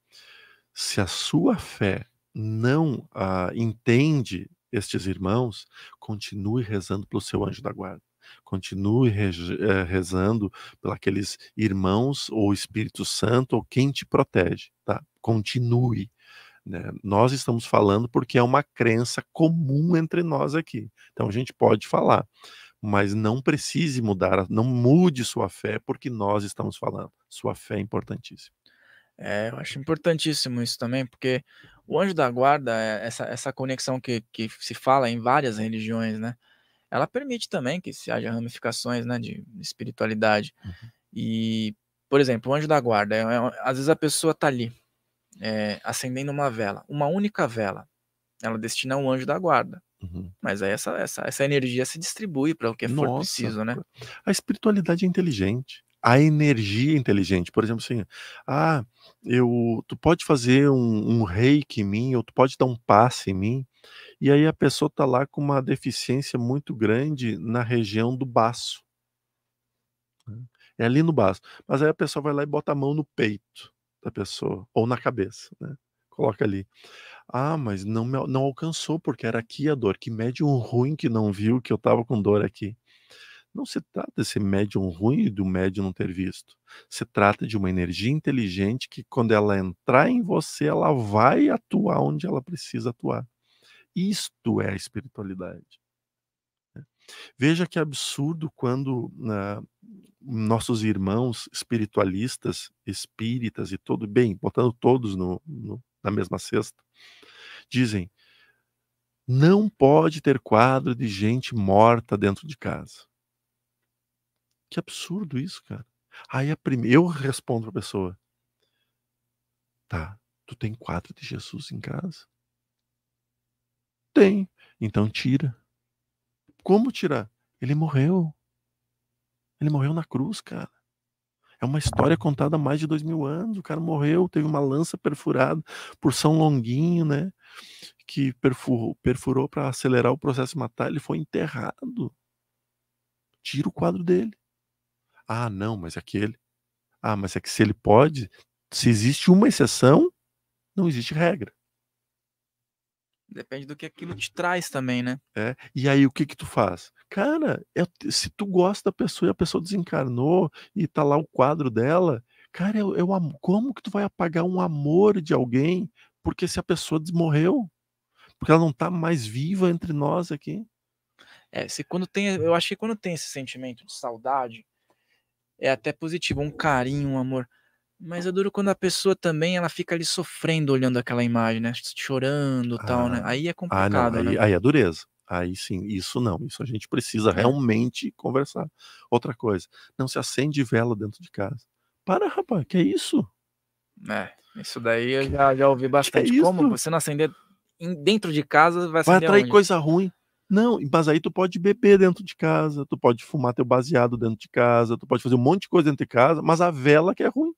Se a sua fé não ah, entende estes irmãos, continue rezando pelo seu anjo da guarda. Continue eh, rezando pelos aqueles irmãos ou Espírito Santo ou quem te protege, tá? Continue. Né? Nós estamos falando porque é uma crença comum entre nós aqui. Então a gente pode falar, mas não precise mudar, não mude sua fé, porque nós estamos falando. Sua fé é importantíssima. É, eu acho importantíssimo isso também, porque o anjo da guarda, é, essa, essa conexão que, que se fala em várias religiões, né? Ela permite também que se haja ramificações né, de espiritualidade. Uhum. E, por exemplo, o anjo da guarda, é, é, às vezes a pessoa está ali, é, acendendo uma vela, uma única vela. Ela destina um anjo da guarda. Uhum. Mas Mas essa, essa, essa energia se distribui para o que Nossa, for preciso, né? A espiritualidade é inteligente. A energia é inteligente. Por exemplo, assim, ah, eu, tu pode fazer um, um reiki em mim, ou tu pode dar um passe em mim, e aí a pessoa tá lá com uma deficiência muito grande na região do baço. É ali no baço. Mas aí a pessoa vai lá e bota a mão no peito da pessoa, ou na cabeça, né? Coloca ali. Ah, mas não, me, não alcançou, porque era aqui a dor. Que médium ruim que não viu que eu estava com dor aqui. Não se trata desse médium ruim e do médium não ter visto. Se trata de uma energia inteligente que, quando ela entrar em você, ela vai atuar onde ela precisa atuar. Isto é a espiritualidade. Né? Veja que absurdo quando uh, nossos irmãos espiritualistas, espíritas e todo, bem, botando todos no, no, na mesma cesta, dizem: não pode ter quadro de gente morta dentro de casa. Que absurdo isso, cara. Aí a prime... eu respondo para pessoa: tá, tu tem quadro de Jesus em casa? Tem. Então tira. Como tirar? Ele morreu. Ele morreu na cruz, cara. É uma história contada há mais de dois mil anos. O cara morreu, teve uma lança perfurada por São Longuinho, né? que perfurou, perfurou para acelerar o processo e matar, ele foi enterrado. Tira o quadro dele. Ah, não, mas aquele. É ah, mas é que se ele pode, se existe uma exceção, não existe regra. Depende do que aquilo te traz também, né? É. E aí o que que tu faz? Cara, é, se tu gosta da pessoa e a pessoa desencarnou e tá lá o quadro dela, cara, eu, é eu é como que tu vai apagar um amor de alguém porque se a pessoa desmorreu, porque ela não está mais viva entre nós aqui. É, se quando tem, eu acho que quando tem esse sentimento de saudade, é até positivo, um carinho, um amor. Mas é duro quando a pessoa também ela fica ali sofrendo olhando aquela imagem, né? Chorando ah, tal, né? Ah. Aí é complicado. Ah, não, aí, né? aí é dureza. Aí sim, isso não. Isso a gente precisa é. realmente conversar. Outra coisa, não se acende vela dentro de casa. Para, rapaz, que é isso? É, isso daí eu já, já ouvi é bastante. é Como você não acender dentro de casa vai Vai atrair coisa ruim. Não, mas aí tu pode beber dentro de casa, tu pode fumar teu baseado dentro de casa, tu pode fazer um monte de coisa dentro de casa, mas a vela que é ruim.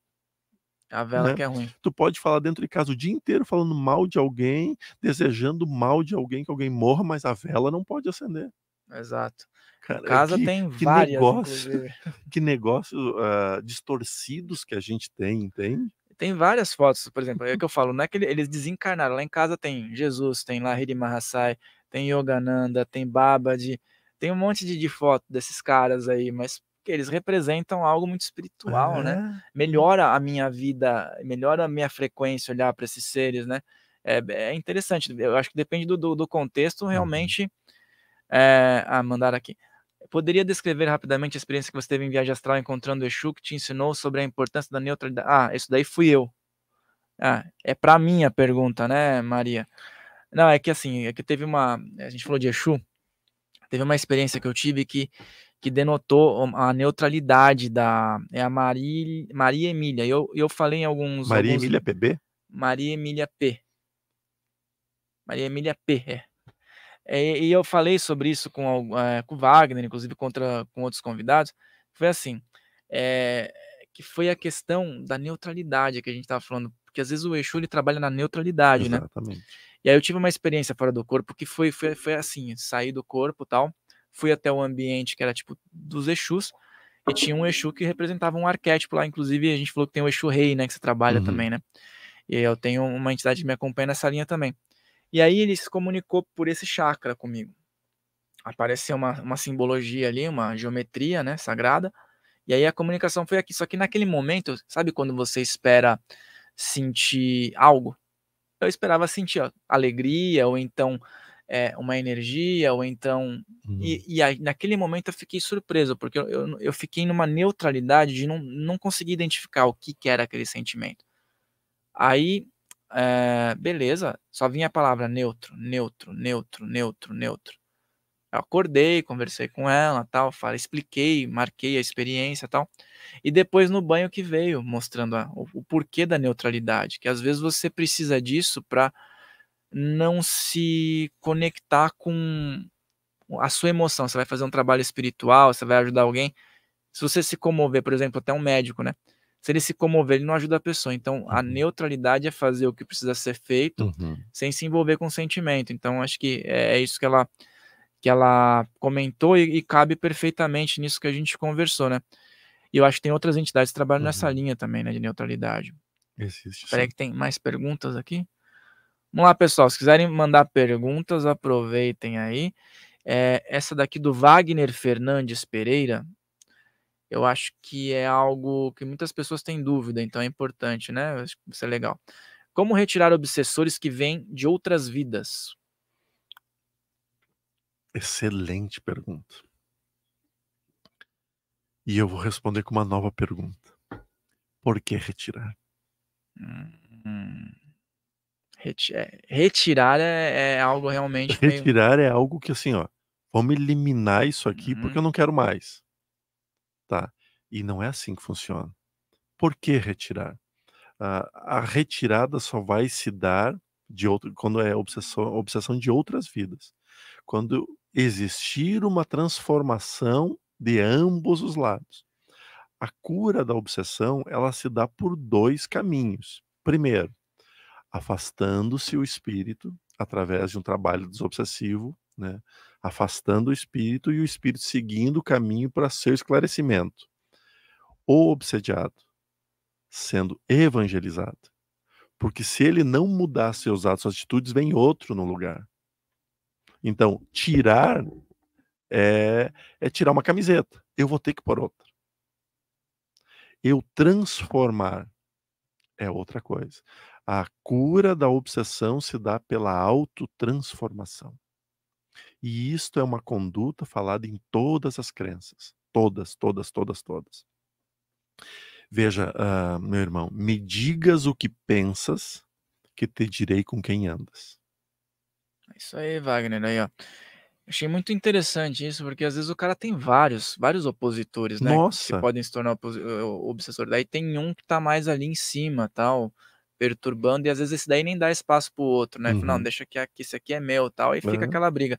A vela né? que é ruim. Tu pode falar dentro de casa o dia inteiro falando mal de alguém, desejando mal de alguém, que alguém morra, mas a vela não pode acender. Exato. Cara, é casa que, tem que várias. Negócio, que negócios uh, ah, distorcidos que a gente tem, entende? Tem várias fotos, por exemplo, é que eu falo, não é que eles desencarnaram. Lá em casa tem Jesus, tem Lahiri Mahasai, tem Yogananda, tem Babaji, tem um monte de, de foto desses caras aí, mas eles representam algo muito espiritual, né? Uhum. Melhora a minha vida, melhora a minha frequência olhar para esses seres, né? É, é, interessante, eu acho que depende do, do, do contexto, uhum. realmente. Uhum. É, ah, mandaram aqui. Poderia descrever rapidamente a experiência que você teve em viagem astral encontrando o Exu que te ensinou sobre a importância da neutralidade? Ah, isso daí fui eu. Ah, é para mim a pergunta, né, Maria? Não, é que assim, é que teve uma. A gente falou de Exu, teve uma experiência que eu tive que, que denotou a neutralidade da. É a Mari, Maria Emília. Eu, eu falei em alguns. Maria alguns, Emília PB? Maria Emília P. Maria Emília P, é é, e eu falei sobre isso com, é, com Wagner, inclusive contra, com outros convidados, foi assim, é, que foi a questão da neutralidade que a gente estava falando, porque às vezes o Exu ele trabalha na neutralidade, né? Exatamente. né? E aí eu tive uma experiência fora do corpo que foi, foi, foi assim, saí do corpo tal, fui até o ambiente que era tipo dos Exus, e tinha um Exu que representava um arquétipo lá, inclusive a gente falou que tem o Exu Rei, né, que você trabalha uhum. também, né? E eu tenho uma entidade que me acompanha nessa linha também. E aí ele se comunicou por esse chakra comigo. Apareceu uma, uma simbologia ali, uma geometria, né, sagrada. E aí a comunicação foi aqui. Só que naquele momento, sabe quando você espera sentir algo? Eu esperava sentir ó, alegria, ou então é, uma energia, ou então. Uhum. E, e aí, naquele momento eu fiquei surpreso, porque eu, eu, eu, fiquei numa neutralidade de não, não conseguir identificar o que, que era aquele sentimento. Aí é, beleza, só vinha a palavra neutro, neutro, neutro, neutro, neutro. Eu acordei, conversei com ela, tal, falei, expliquei, marquei a experiência, tal. E depois no banho que veio, mostrando a, o, o, porquê da neutralidade, que às vezes você precisa disso para não se conectar com a sua emoção. Você vai fazer um trabalho espiritual, você vai ajudar alguém. Se você se comover, por exemplo, até um médico, né? se ele se comover, ele não ajuda a pessoa. Então, a uhum. neutralidade é fazer o que precisa ser feito uhum. sem se envolver com o sentimento. Então, acho que é, é isso que ela, que ela comentou e, e cabe perfeitamente nisso que a gente conversou, né? E eu acho que tem outras entidades que trabalham uhum. nessa linha também, né, de neutralidade. Existe. que tem mais perguntas aqui. Vamos lá, pessoal. Se quiserem mandar perguntas, aproveitem aí. É, essa daqui do Wagner Fernandes Pereira, eu acho que é algo que muitas pessoas têm dúvida, então é importante, né? Eu acho que isso é legal. Como retirar obsessores que vêm de outras vidas? Excelente pergunta. E eu vou responder com uma nova pergunta. Por que retirar? Hum, é, retirar é, é, algo realmente. Retirar meio... é algo que assim, ó. Vamos eliminar isso aqui hum. porque eu uhum. não quero mais. Tá? E não é assim que funciona. Por que retirar? Uh, a retirada só vai se dar de outro, quando é obsessão, obsessão de outras vidas. Quando existir uma transformação de ambos os lados. A cura da obsessão, ela se dá por dois caminhos. Primeiro, afastando-se o espírito através de um trabalho desobsessivo, né? afastando o espírito e o espírito seguindo o caminho para seu esclarecimento. O obsediado sendo evangelizado. Porque se ele não mudar seus atos, suas atitudes, vem outro no lugar. Então, tirar é, é tirar uma camiseta. Eu vou ter que pôr outra. Eu transformar é outra coisa. A cura da obsessão se dá pela autotransformação. E isto é uma conduta falada em todas as crenças. Todas, todas, todas, todas. Veja, uh, meu irmão, me digas o que pensas, que te direi com quem andas. Isso aí, Wagner, aí, ó. Achei muito interessante isso, porque às vezes o cara tem vários, vários opositores, né? Nossa. Que podem se tornar eh, obsessor. Daí tem um que tá mais ali em cima, tal, perturbando, e às vezes esse daí nem dá espaço pro outro, né? Uhum. Não, deixa que aqui, isso aqui é meu, tal, e uhum. fica aquela briga.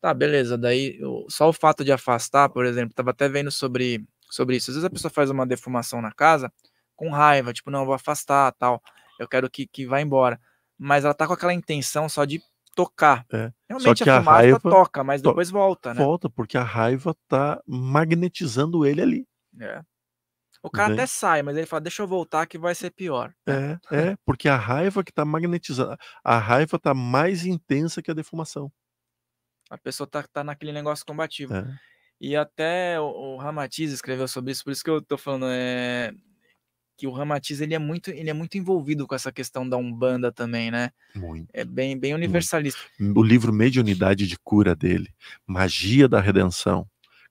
Tá, beleza. Daí, só o fato de afastar, por exemplo, tava até vendo sobre, sobre isso. Às vezes a pessoa faz uma defumação na casa com raiva, tipo, não, vou afastar, tal. Eu quero que, que vá embora. Mas ela tá com aquela intenção só de tocar. É. Realmente só que a, a raiva toca, mas depois to... volta, né? Volta, porque a raiva tá magnetizando ele ali. É. O cara Bem. até sai, mas ele fala, deixa eu voltar que vai ser pior. Né? É, é, porque a raiva que tá magnetizando, a raiva tá mais intensa que a defumação. A pessoa tá, tá naquele negócio combativo. É. E até o, o Ramatiz escreveu sobre isso, por isso que eu tô falando é, que o Ramatiz ele é muito ele é muito envolvido com essa questão da Umbanda também, né? Muito. É bem bem universalista. Muito. O livro Mediunidade de Cura dele, Magia da Redenção.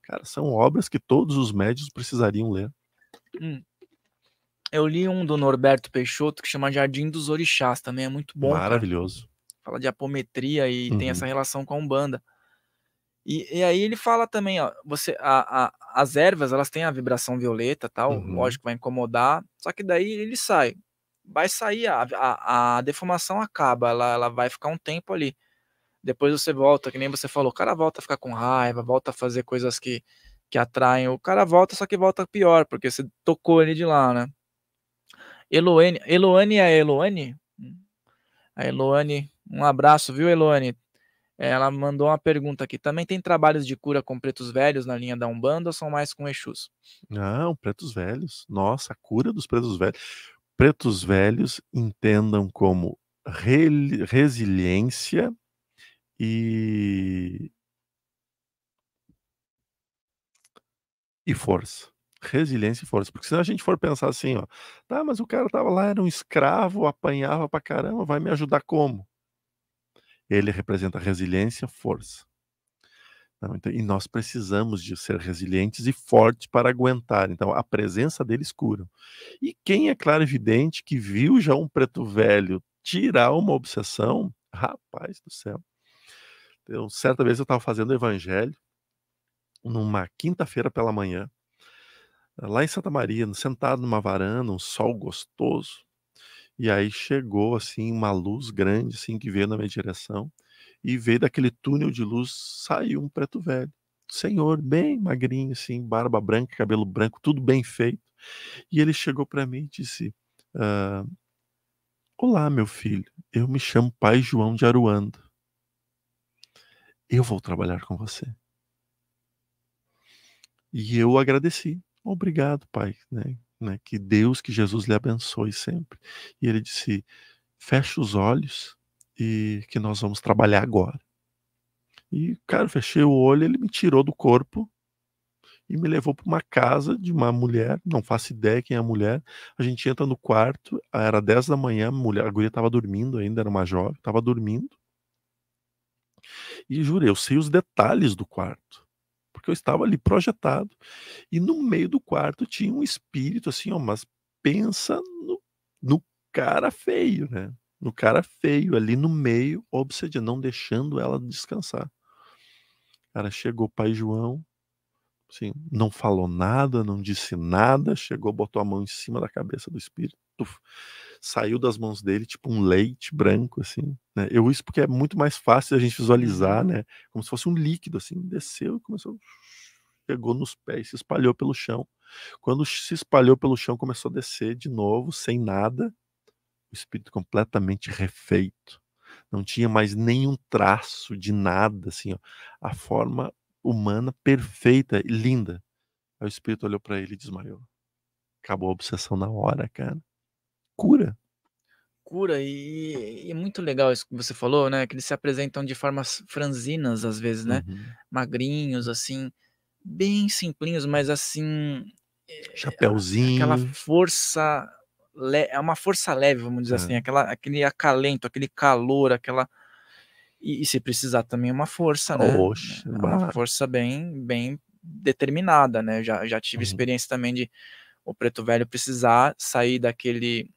Cara, são obras que todos os médios precisariam ler. Hum. Eu li um do Norberto Peixoto que chama Jardim dos Orixás, também é muito bom. Maravilhoso fala de apometria e uhum. tem essa uhum. relação com a Umbanda. E, e aí ele fala também, ó, você, a, a, as ervas, elas têm a vibração violeta, tal, uhum. lógico, vai incomodar, só que daí ele sai. Vai sair, a, a, a deformação acaba, ela, ela vai ficar um tempo ali. Depois você volta, que nem você falou, o cara volta a ficar com raiva, volta a fazer coisas que, que atraem, o cara volta, só que volta pior, porque você tocou ele de lá, né? Eloane, Eloane é Eloane? A Eloane, um abraço, viu, Eloane? Ela mandou uma pergunta aqui. Também tem trabalhos de cura com pretos velhos na linha da Umbanda ou são mais com Exus? Não, pretos velhos. Nossa, a cura dos pretos velhos. Pretos velhos entendam como re resiliência e e força resiliência e força. Porque se a gente for pensar assim, ó, tá, mas o cara tava lá, era um escravo, apanhava pra caramba, vai me ajudar como? Ele representa resiliência, força. Não, então, e nós precisamos de ser resilientes e fortes para aguentar. Então, a presença deles cura. E quem é claro evidente que viu já um preto velho tirar uma obsessão, rapaz do céu. Então, certa vez eu estava fazendo o evangelho numa quinta-feira pela manhã lá em Santa Maria, sentado numa varanda, um sol gostoso. E aí chegou assim uma luz grande assim que veio na minha direção e veio daquele túnel de luz saiu um preto velho, senhor, bem magrinho assim, barba branca, cabelo branco, tudo bem feito. E ele chegou para mim e disse: ah, Olá, meu filho, eu me chamo Pai João de Aruanda. Eu vou trabalhar com você. E eu agradeci. Obrigado, Pai, né? Né, que Deus, que Jesus lhe abençoe sempre. E ele disse: fecha os olhos e que nós vamos trabalhar agora. E, cara, fechei o olho, ele me tirou do corpo e me levou para uma casa de uma mulher, não faço ideia quem é a mulher. A gente entra no quarto, era 10 da manhã, a, mulher, a guria estava dormindo ainda, era uma jovem, estava dormindo. E jurei eu sei os detalhes do quarto porque eu estava ali projetado. E no meio do quarto tinha um espírito assim, ó, mas pensa no, no cara feio, né? No cara feio, ali no meio, obsediando, não deixando ela descansar. Cara, chegou o pai João, assim, não falou nada, não disse nada, chegou, botou a mão em cima da cabeça do espírito, saiu das mãos dele tipo um leite branco, assim, né? Eu isso porque é muito mais fácil a gente visualizar, uhum. né? Como se fosse um líquido, assim, desceu e começou, pegou nos pés, se espalhou pelo chão. Quando se espalhou pelo chão, começou a descer de novo, sem nada, o espírito completamente refeito. Não tinha mais nenhum traço de nada, assim, ó. A forma humana perfeita e linda. Aí o espírito olhou para ele e desmaiou. Acabou a obsessão na hora, cara cura. Cura, e, e, é muito legal isso que você falou, né? Que eles se apresentam de formas franzinas, às vezes, né? Uhum. Magrinhos, assim, bem simplinhos, mas assim. Chapeuzinho. É, é aquela força. É uma força leve, vamos dizer é. assim, aquela, aquele acalento, aquele calor, aquela. E, e se precisar também uma força, né? Oxe, é uma força bem, bem determinada, né? já, já tive uhum. experiência também de o preto velho precisar sair daquele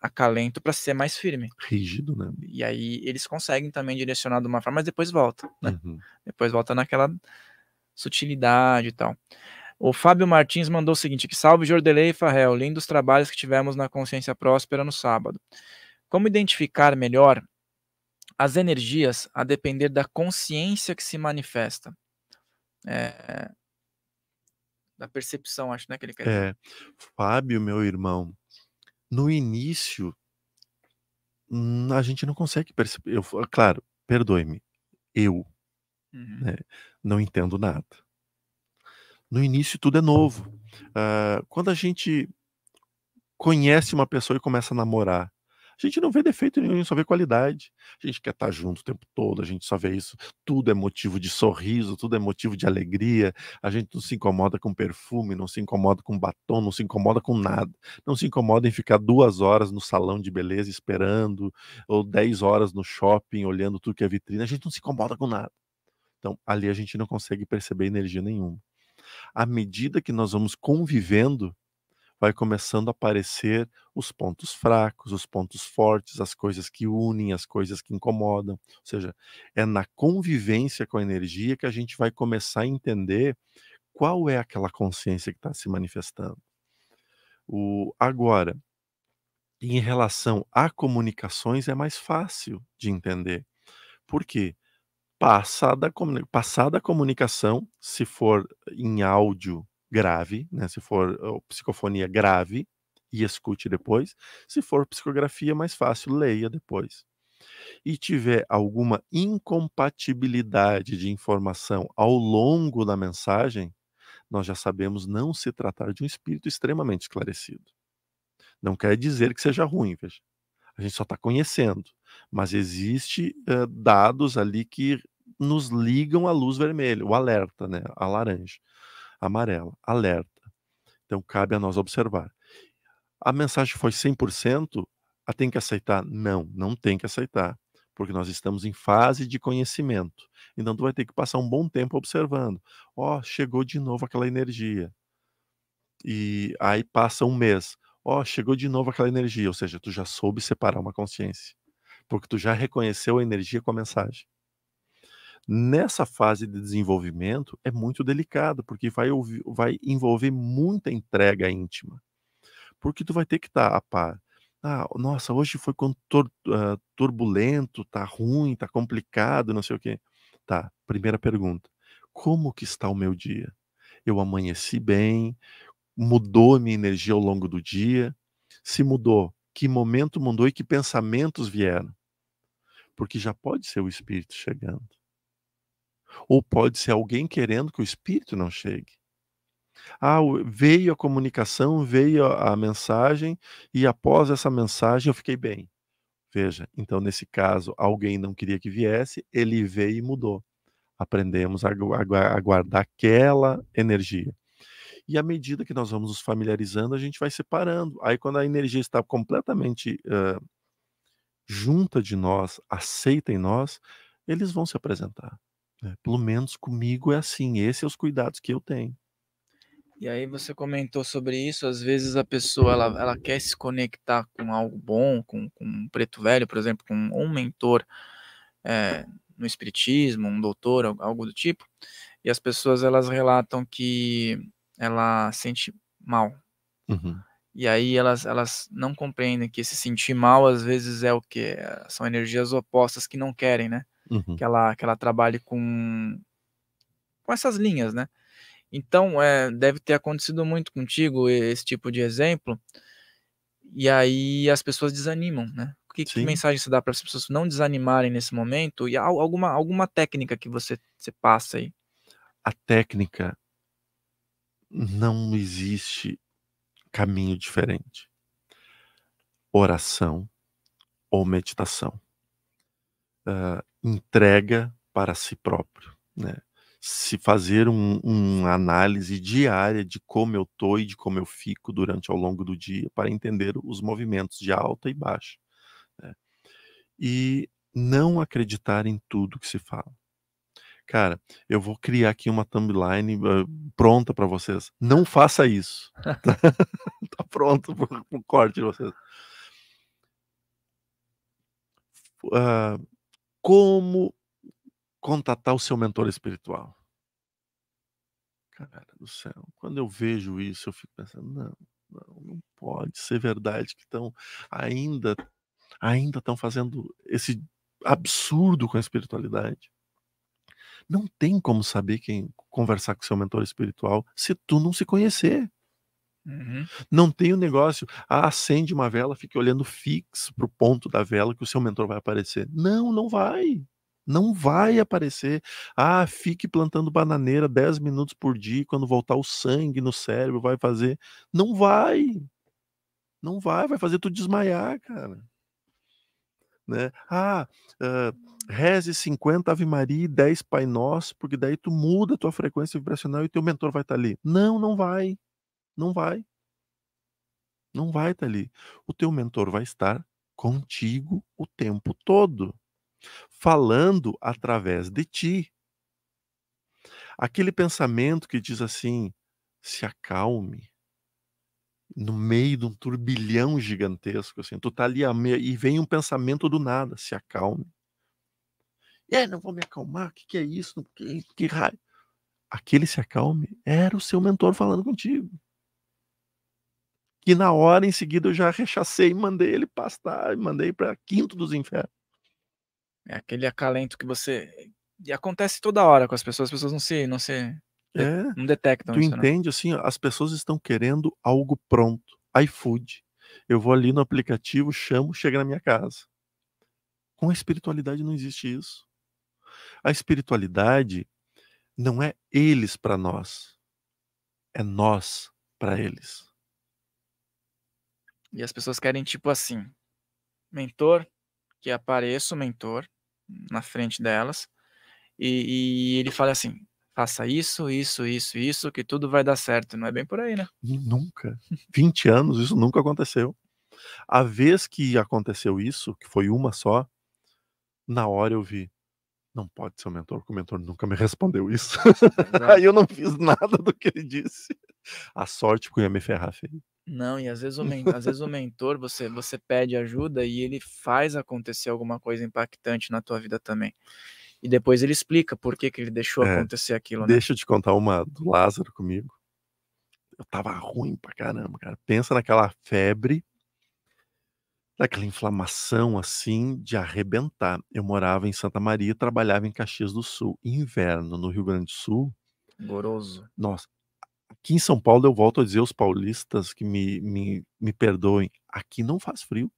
acalento para ser mais firme. Rígido, né? E aí eles conseguem também direcionar de uma forma, mas depois volta, né? Uhum. Depois volta naquela sutilidade e tal. O Fábio Martins mandou o seguinte: que salve Jordelei e Farrell, lindos trabalhos que tivemos na Consciência Próspera no sábado. Como identificar melhor as energias a depender da consciência que se manifesta? É, da percepção, acho, né? Que ele quer dizer. É, Fábio, meu irmão, no início, hum, a gente não consegue perceber. Eu, claro, perdoe-me, eu uhum. né, não entendo nada. No início, tudo é novo. Uh, quando a gente conhece uma pessoa e começa a namorar, a gente não vê defeito nenhum, só vê qualidade. A gente quer estar junto o tempo todo, a gente só vê isso. Tudo é motivo de sorriso, tudo é motivo de alegria. A gente não se incomoda com perfume, não se incomoda com batom, não se incomoda com nada. Não se incomoda em ficar duas horas no salão de beleza esperando, ou dez horas no shopping olhando tudo que é vitrine. A gente não se incomoda com nada. Então, ali a gente não consegue perceber energia nenhuma. À medida que nós vamos convivendo, vai começando a aparecer os pontos fracos, os pontos fortes, as coisas que unem, as coisas que incomodam. Ou seja, é na convivência com a energia que a gente vai começar a entender qual é aquela consciência que está se manifestando. O, agora, em relação a comunicações, é mais fácil de entender. Por quê? Passada, passada a comunicação, se for em áudio grave, né? Se for eh, psicofonia grave, e escute depois. Se for psicografia, mais fácil, leia depois. E tiver alguma incompatibilidade de informação ao longo da mensagem, nós já sabemos não se tratar de um espírito extremamente esclarecido. Não quer dizer que seja ruim, veja. A gente só está conhecendo, mas existe uh, dados ali que nos ligam à luz vermelha, o alerta, né, a laranja amarela, alerta. Então, cabe a nós observar. A mensagem foi 100%? A tem que aceitar? Não, não tem que aceitar, porque nós estamos em fase de conhecimento. Então, tu vai ter que passar um bom tempo observando. Ó, oh, chegou de novo aquela energia. E aí passa um mês. Ó, oh, chegou de novo aquela energia. Ou seja, tu já soube separar uma consciência, porque tu já reconheceu a energia com a mensagem nessa fase de desenvolvimento é muito delicado, porque vai, vai envolver muita entrega íntima. Porque tu vai ter que estar tá a par. Ah, nossa, hoje foi ah, turbulento, tá ruim, tá complicado, não sei o quê. Tá, primeira pergunta. Como que está o meu dia? Eu amanheci bem? Mudou a minha energia ao longo do dia? Se mudou, que momento mudou e que pensamentos vieram? Porque já pode ser o espírito chegando. Ou pode ser alguém querendo que o espírito não chegue. Ah, veio a comunicação, veio a mensagem, e após essa mensagem eu fiquei bem. Veja, então nesse caso, alguém não queria que viesse, ele veio e mudou. Aprendemos a guardar aquela energia. E à medida que nós vamos nos familiarizando, a gente vai separando. Aí, quando a energia está completamente uh, junta de nós, aceita em nós, eles vão se apresentar. Né? Pelo menos comigo é assim, esses são é os cuidados que eu tenho. E aí você comentou sobre isso, às vezes a pessoa ela, ela quer se conectar com algo bom, com, com um preto velho, por exemplo, com um mentor é, no espiritismo, um doutor, algo do tipo, e as pessoas elas relatam que ela sente mal. Uhum. E aí elas, elas não compreendem que se sentir mal às vezes é o que? São energias opostas que não querem, né? uhum. que, ela, que ela trabalhe com, com essas linhas, né? Então, é, deve ter acontecido muito contigo esse tipo de exemplo, e aí as pessoas desanimam, né? Que, que mensagem você dá para as pessoas não desanimarem nesse momento? E alguma, alguma técnica que você, você passa aí? A técnica não existe caminho diferente. Oração ou meditação uh, entrega para si próprio, né? Se fazer uma um análise diária de como eu tô e de como eu fico durante ao longo do dia para entender os movimentos de alta e baixa. Né? E não acreditar em tudo que se fala. Cara, eu vou criar aqui uma thumbline uh, pronta para vocês. Não faça isso. tá, tá pronto para o corte de vocês. Uh, como contatar o seu mentor espiritual. Cara do céu, quando eu vejo isso, eu fico pensando, não, não, não pode ser verdade que estão ainda ainda estão fazendo esse absurdo com a espiritualidade. Não tem como saber quem conversar com seu mentor espiritual se tu não se conhecer. Uhum. Não tem o um negócio, ah, acende uma vela, fique olhando fixo para o ponto da vela que o seu mentor vai aparecer. Não, não vai. Não vai aparecer. Ah, fique plantando bananeira 10 minutos por dia, quando voltar o sangue no cérebro, vai fazer. Não vai. Não vai, vai fazer tu desmaiar, cara. Né? Ah, uh, reze 50 Ave Maria e 10 Pai Nosso, porque daí tu muda a tua frequência vibracional e teu mentor vai estar tá ali. Não, não vai. Não vai. Não vai estar tá ali. O teu mentor vai estar contigo o tempo todo, falando através de ti. Aquele pensamento que diz assim: se acalme, no meio de um turbilhão gigantesco, assim, tu tá ali e vem um pensamento do nada, se acalme. É, não vou me acalmar, o que, que é isso? Que, que raio? Aquele se acalme era o seu mentor falando contigo que na hora em seguida eu já rechacei e mandei ele pastar, e mandei para quinto dos infernos. É aquele acalento que você e acontece toda hora com as pessoas, as pessoas não se não se é, não detectam tu isso, né? entende não. assim, as pessoas estão querendo algo pronto, iFood. Eu vou ali no aplicativo, chamo, chega na minha casa. Com a espiritualidade não existe isso. A espiritualidade não é eles para nós. É nós para eles. E as pessoas querem, tipo assim, mentor, que apareça o mentor na frente delas, e, e ele fala assim: faça isso, isso, isso, isso, que tudo vai dar certo. Não é bem por aí, né? Nunca. 20 anos, isso nunca aconteceu. A vez que aconteceu isso, que foi uma só, na hora eu vi. Não pode ser o mentor, porque o mentor nunca me respondeu isso. aí eu não fiz nada do que ele disse. A sorte que eu ia me ferrar feio. Não, e às vezes o, às vezes o mentor, você, você pede ajuda e ele faz acontecer alguma coisa impactante na tua vida também. E depois ele explica por que, que ele deixou é, acontecer aquilo. Né? Deixa eu te contar uma do Lázaro comigo. Eu tava ruim pra caramba, cara. Pensa naquela febre, naquela inflamação assim de arrebentar. Eu morava em Santa Maria e trabalhava em Caxias do Sul. Inverno no Rio Grande do Sul. Goroso. Nossa, aqui em São Paulo, eu volto a dizer os paulistas que me, me, me perdoem, aqui não faz frio.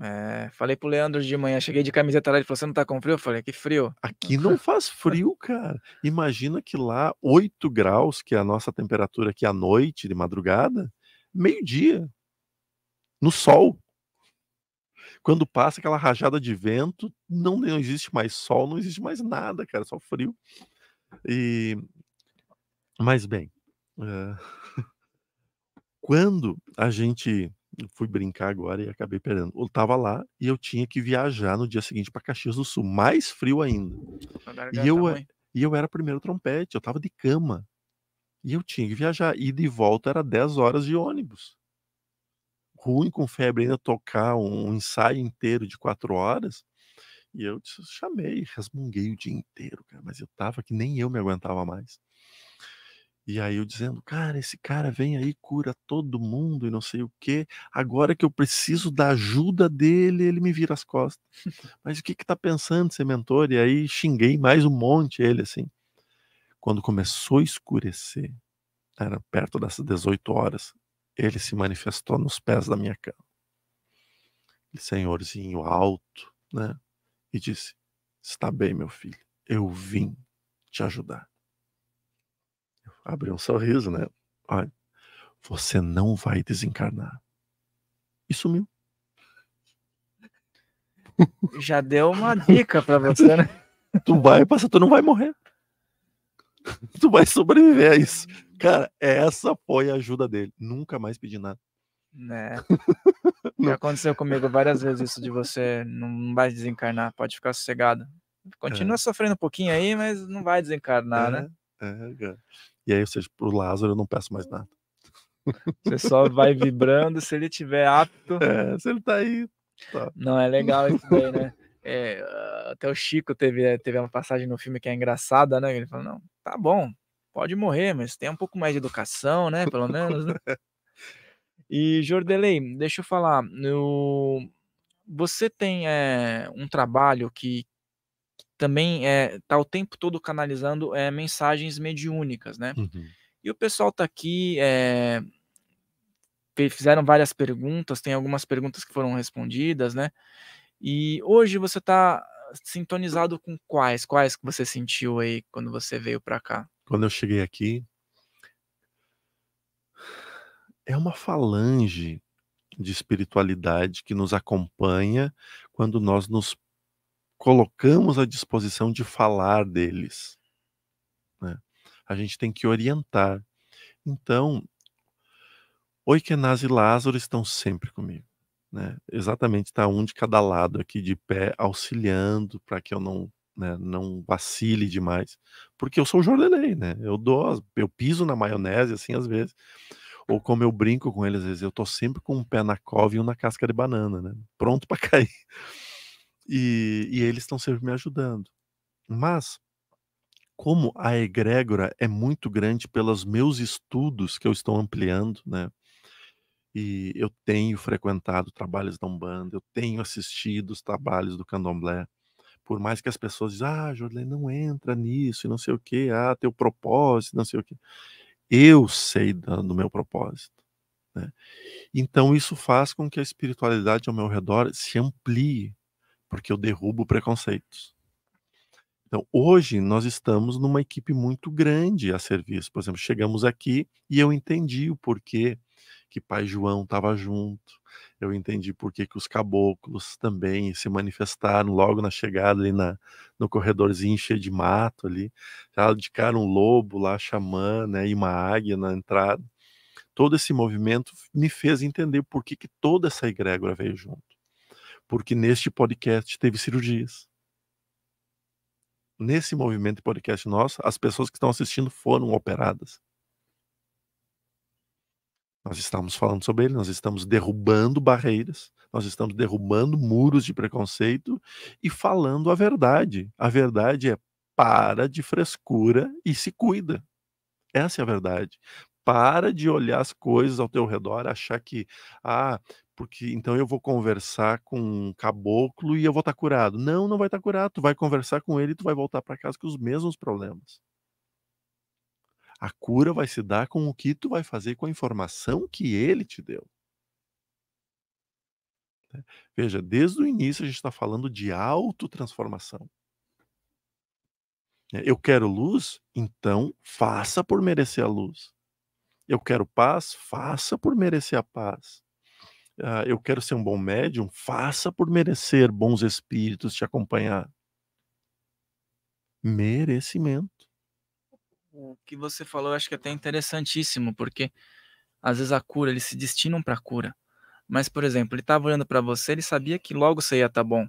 É, falei pro Leandro de manhã, cheguei de camiseta lá, ele falou, você não tá com frio? Eu falei, é que frio. Aqui não faz frio, cara. Imagina que lá, 8 graus, que é a nossa temperatura aqui à noite, de madrugada, meio-dia, no sol. Quando passa aquela rajada de vento, não, não existe mais sol, não existe mais nada, cara, só frio. E... Mas bem, é. Quando a gente fui brincar agora e acabei perdendo. Eu tava lá e eu tinha que viajar no dia seguinte para Caxias do Sul, mais frio ainda. Eh, e eu, era e eu era primeiro trompete, eu tava de cama. E eu tinha que viajar. E de volta era 10 horas de ônibus. Ruim com febre ainda tocar um ensaio inteiro de 4 horas. E eu chamei, resmunguei o dia inteiro, cara, mas eu tava que nem eu me aguentava mais. E aí eu dizendo, cara, esse cara vem aí, cura todo mundo e não sei o quê. Agora que eu preciso da ajuda dele, ele me vira as costas. Mas o que que tá pensando seu mentor? E aí xinguei mais um monte ele, assim. Quando começou a escurecer, era perto das 18 horas, ele se manifestou nos pés da minha cama. Senhorzinho alto, né? E disse, está bem, meu filho, eu vim te ajudar abriu um sorriso, né? Olha, você não vai desencarnar. E sumiu. Já deu uma dica para você, né? tu vai passar, tu não vai morrer. Tu vai sobreviver a isso. Cara, essa foi a ajuda dele. Nunca mais pedi nada. Né? Já aconteceu comigo várias vezes isso de você não vai desencarnar, pode ficar sossegado. Continua é. sofrendo um pouquinho aí, mas não vai desencarnar, é, né? É, cara. E aí, ou seja, pro Lázaro eu não peço mais nada. Você só vai vibrando se ele tiver apto. É, se ele tá aí. Tá. Não, é legal isso daí, né? É, até o Chico teve, teve uma passagem no filme que é engraçada, né? Ele falou: não, tá bom, pode morrer, mas tem um pouco mais de educação, né? Pelo menos, né? E Jordelei, deixa eu falar, no... você tem é, um trabalho que, também está eh, é, o tempo todo canalizando é, mensagens mediúnicas, né? Uhum. E o pessoal está aqui, é, fizeram várias perguntas, tem algumas perguntas que foram respondidas, né? E hoje você está sintonizado com quais? Quais que você sentiu aí quando você veio para cá? Quando eu cheguei aqui, é uma falange de espiritualidade que nos acompanha quando nós nos colocamos à disposição de falar deles. Né? A gente tem que orientar. Então, Oikenaz e Lázaro estão sempre comigo. Né? Exatamente, está um de cada lado aqui de pé, auxiliando para que eu não né, não vacile demais, porque eu sou jordelei, né? Eu dou, eu piso na maionese assim às vezes, ou como eu brinco com eles, às vezes eu tô sempre com um pé na cova e um na casca de banana, né? Pronto para cair. E, e eles estão sempre me ajudando. Mas, como a egrégora é muito grande pelos meus estudos que eu estou ampliando, né? E eu tenho frequentado trabalhos da Umbanda, eu tenho assistido os trabalhos do Candomblé. Por mais que as pessoas dizem, ah, Jorley, não entra nisso, e não sei o quê, ah, teu propósito, não sei o quê. Eu sei do meu propósito. Né? Então, isso faz com que a espiritualidade ao meu redor se amplie porque eu derrubo preconceitos. Então, hoje nós estamos numa equipe muito grande a serviço. Por exemplo, chegamos aqui e eu entendi o porquê que Pai João estava junto. Eu entendi porquê que os caboclos também se manifestaram logo na chegada ali na, no corredorzinho cheio de mato ali. Já indicaram um lobo lá, xamã, né, e uma águia na entrada. Todo esse movimento me fez entender por que, que toda essa egrégora veio junto porque neste podcast teve cirurgias. Nesse movimento de podcast nosso, as pessoas que estão assistindo foram operadas. Nós estamos falando sobre ele, nós estamos derrubando barreiras, nós estamos derrubando muros de preconceito e falando a verdade. A verdade é para de frescura e se cuida. Essa é a verdade. Para de olhar as coisas ao teu redor, achar que, ah, porque então eu vou conversar com um caboclo e eu vou estar tá curado. Não, não vai estar tá curado. Tu vai conversar com ele e tu vai voltar para casa com os mesmos problemas. A cura vai se dar com o que tu vai fazer com a informação que ele te deu. Né? Veja, desde o início a gente está falando de autotransformação. Né? Eu quero luz, então faça por merecer a luz. Eu quero paz, faça por merecer a paz uh, eu quero ser um bom médium, faça por merecer bons espíritos te acompanhar. Merecimento. O que você falou, eu acho que é até interessantíssimo, porque às vezes a cura, eles se destinam para a cura. Mas, por exemplo, ele estava olhando para você, ele sabia que logo você ia estar tá bom.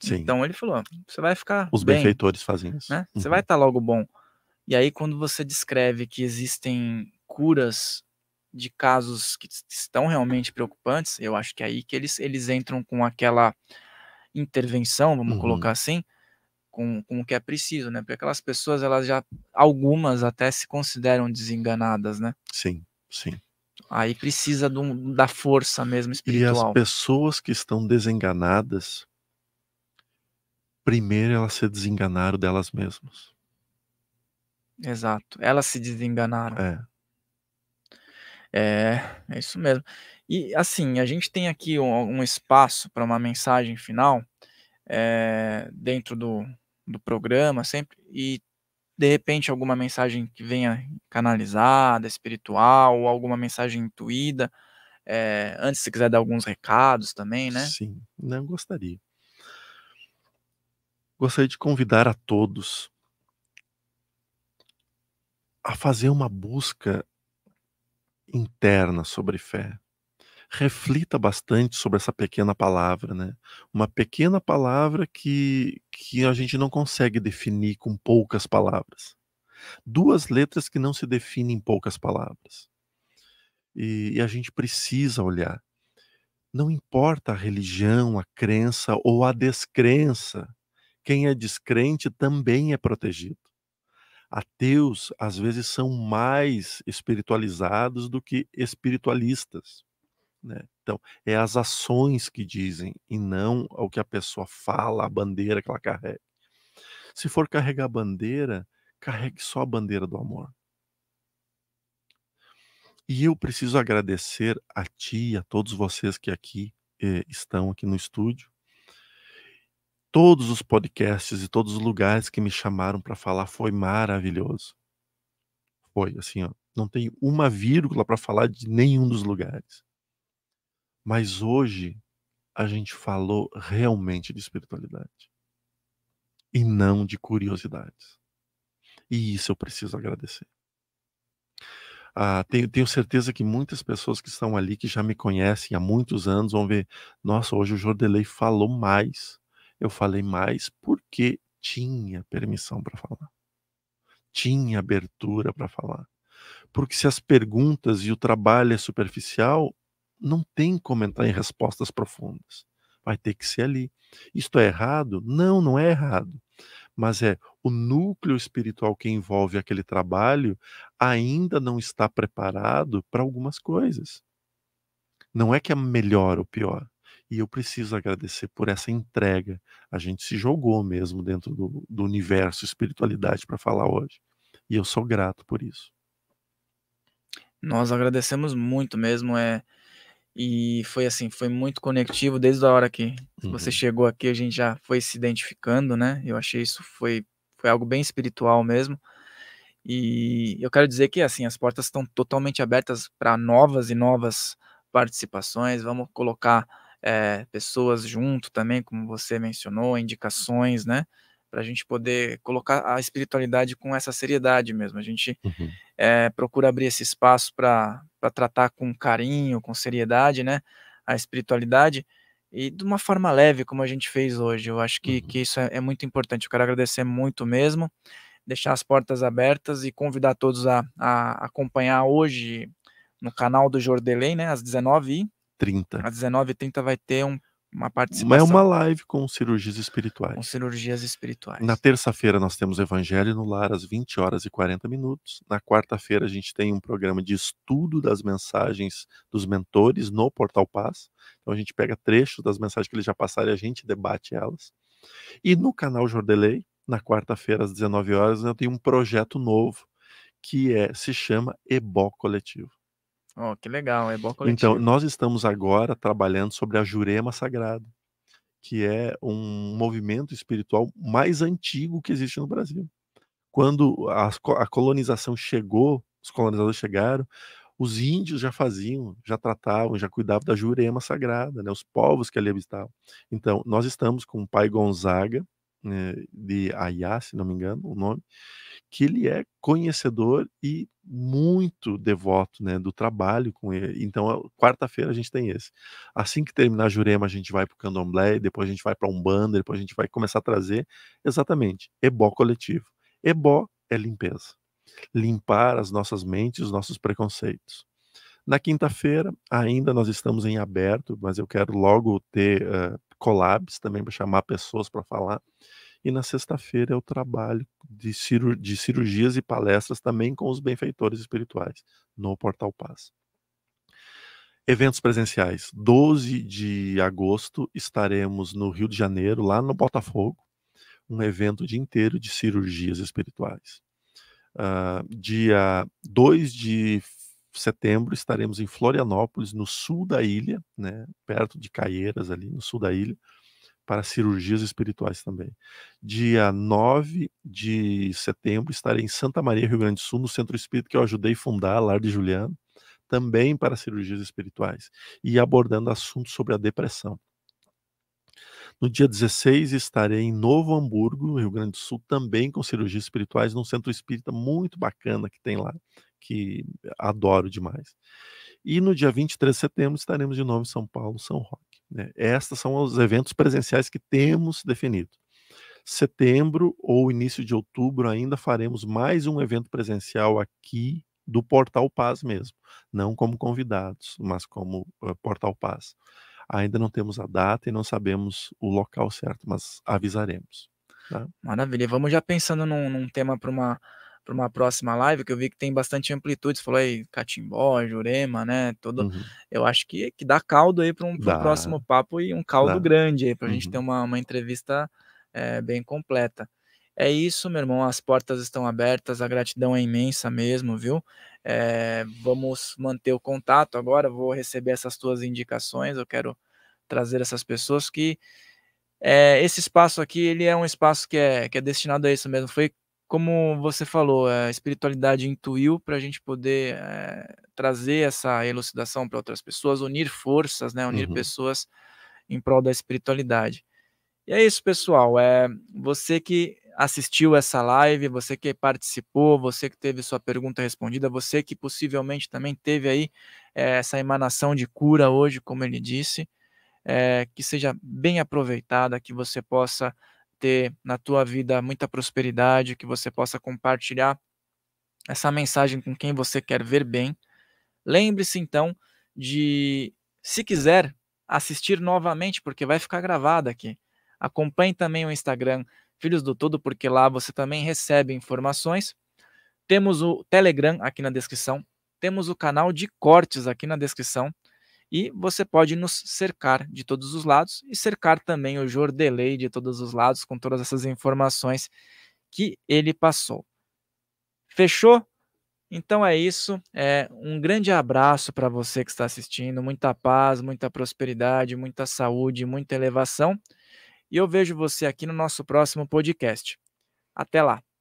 Sim. Então ele falou: você vai ficar. Os bem, benfeitores fazem isso. Né? Você uhum. vai estar tá logo bom. E aí, quando você descreve que existem curas de casos que estão realmente preocupantes, eu acho que é aí que eles, eles entram com aquela intervenção, vamos uhum. colocar assim, com, com o que é preciso, né? Porque aquelas pessoas, elas já, algumas até se consideram desenganadas, né? Sim, sim. Aí precisa do, da força mesmo espiritual. E as pessoas que estão desenganadas, primeiro elas se desenganaram delas mesmas. Exato. Elas se desenganaram. É. É, é isso mesmo. E assim, a gente tem aqui um, um espaço para uma mensagem final é, dentro do, do programa sempre, e de repente alguma mensagem que venha canalizada, espiritual, ou alguma mensagem intuída. É, antes, se quiser dar alguns recados também, né? Sim, não né, gostaria. Gostaria de convidar a todos a fazer uma busca interna sobre fé. Reflita bastante sobre essa pequena palavra, né? Uma pequena palavra que, que a gente não consegue definir com poucas palavras. Duas letras que não se definem em poucas palavras. e, e a gente precisa olhar. Não importa a religião, a crença ou a descrença, quem é descrente também é protegido ateus às vezes são mais espiritualizados do que espiritualistas. Né? Então, é as ações que dizem e não o que a pessoa fala, a bandeira que ela carrega. Se for carregar a bandeira, carregue só a bandeira do amor. E eu preciso agradecer a ti a todos vocês que aqui eh, estão aqui no estúdio, todos os podcasts e todos os lugares que me chamaram para falar foi maravilhoso. Foi assim, ó, não tem uma vírgula para falar de nenhum dos lugares. Mas hoje a gente falou realmente de espiritualidade e não de curiosidades. E isso eu preciso agradecer. Ah, tenho, tenho, certeza que muitas pessoas que estão ali, que já me conhecem há muitos anos, vão ver: nossa, hoje o Jordelei falou mais eu falei mais porque tinha permissão para falar. Tinha abertura para falar. Porque se as perguntas e o trabalho é superficial, não tem como entrar em respostas profundas. Vai ter que ser ali. Isto é errado? Não, não é errado. Mas é o núcleo espiritual que envolve aquele trabalho ainda não está preparado para algumas coisas. Não é que é melhor ou pior e eu preciso agradecer por essa entrega. A gente se jogou mesmo dentro do, do universo espiritualidade para falar hoje. E eu sou grato por isso. Nós agradecemos muito mesmo, é e foi assim, foi muito conectivo desde a hora que uhum. você chegou aqui, a gente já foi se identificando, né? Eu achei isso foi foi algo bem espiritual mesmo. E eu quero dizer que assim, as portas estão totalmente abertas para novas e novas participações. Vamos colocar é, pessoas junto também, como você mencionou, indicações, né? Para a gente poder colocar a espiritualidade com essa seriedade mesmo. A gente uhum. é, procura abrir esse espaço para tratar com carinho, com seriedade, né? A espiritualidade e de uma forma leve, como a gente fez hoje. Eu acho que, uhum. que isso é, é muito importante. Eu quero agradecer muito mesmo deixar as portas abertas e convidar todos a, a acompanhar hoje no canal do Jordelei, né, às 19h, às 19h30 vai ter um, uma participação. É uma live com cirurgias espirituais. Com cirurgias espirituais. Na terça-feira nós temos Evangelho no Lar às 20 horas e 40 minutos. Na quarta-feira a gente tem um programa de estudo das mensagens dos mentores no Portal Paz. Então a gente pega trechos das mensagens que eles já passaram e a gente debate elas. E no canal Jordelei, na quarta-feira às 19 horas, eu tenho um projeto novo que é, se chama EBO Coletivo. Oh, que legal, é bom Então, nós estamos agora trabalhando sobre a Jurema Sagrada, que é um movimento espiritual mais antigo que existe no Brasil. Quando a, a colonização chegou, os colonizadores chegaram, os índios já faziam, já tratavam, já cuidavam da Jurema Sagrada, né, os povos que ali habitavam. Então, nós estamos com o pai Gonzaga, né, de Ayá, se não me engano, o nome, que ele é conhecedor e muito devoto né, do trabalho com ele. Então, quarta-feira a gente tem esse. Assim que terminar a Jurema, a gente vai para o Candomblé, depois a gente vai para Umbanda, depois a gente vai começar a trazer exatamente ebó coletivo. Ebó é limpeza. Limpar as nossas mentes, os nossos preconceitos. Na quinta-feira, ainda nós estamos em aberto, mas eu quero logo ter uh, collabs também para chamar pessoas para falar. E na sexta-feira é o trabalho de, cirurg de cirurgias e palestras também com os benfeitores espirituais no Portal Paz. Eventos presenciais. 12 de agosto estaremos no Rio de Janeiro, lá no Botafogo, um evento dia inteiro de cirurgias espirituais. Uh, dia 2 de setembro estaremos em Florianópolis, no sul da ilha, né, perto de Caieiras, ali no sul da ilha, para cirurgias espirituais também. Dia 9 de setembro estarei em Santa Maria, Rio Grande do Sul, no Centro Espírito que eu ajudei fundar, Lar de Juliano, também para cirurgias espirituais e abordando assuntos sobre a depressão. No dia 16 estarei em Novo Hamburgo, Rio Grande do Sul, também com cirurgias espirituais num centro espírita muito bacana que tem lá, que adoro demais. E no dia 23 de setembro estaremos de novo em São Paulo, São Roque. Né? Estes são os eventos presenciais que temos definido. Setembro ou início de outubro ainda faremos mais um evento presencial aqui do Portal Paz mesmo, não como convidados, mas como uh, Portal Paz. Ainda não temos a data e não sabemos o local certo, mas avisaremos. Tá? Maravilha. Vamos já pensando num, num tema para uma para uma próxima live, que eu vi que tem bastante amplitude. Você falou aí Catimbó, Jurema, né? Todo, uhum. Eu acho que, que dá caldo aí para um próximo papo e um caldo dá. grande aí, para a uhum. gente ter uma, uma entrevista é, bem completa. É isso, meu irmão. As portas estão abertas, a gratidão é imensa mesmo, viu? É, vamos manter o contato agora. Vou receber essas tuas indicações. Eu quero trazer essas pessoas que é, esse espaço aqui ele é um espaço que é, que é destinado a isso mesmo. Foi como você falou, eh, a espiritualidade intuiu para a gente poder é, trazer essa elucidação para outras pessoas, unir forças, né, unir uhum. pessoas em prol da espiritualidade. E é isso, pessoal. É você que assistiu essa live, você que participou, você que teve sua pergunta respondida, você que possivelmente também teve aí é, essa emanação de cura hoje, como ele disse, é, que seja bem aproveitada, que você possa ter na tua vida muita prosperidade, que você possa compartilhar essa mensagem com quem você quer ver bem. Lembre-se então de, se quiser, assistir novamente, porque vai ficar gravada aqui. Acompanhe também o Instagram Filhos do Todo, porque lá você também recebe informações. Temos o Telegram aqui na descrição, temos o canal de cortes aqui na descrição. E você pode nos cercar de todos os lados e cercar também o Jordelei de todos os lados com todas essas informações que ele passou. Fechou? Então é isso. É um grande abraço para você que está assistindo. Muita paz, muita prosperidade, muita saúde, muita elevação. E eu vejo você aqui no nosso próximo podcast. Até lá.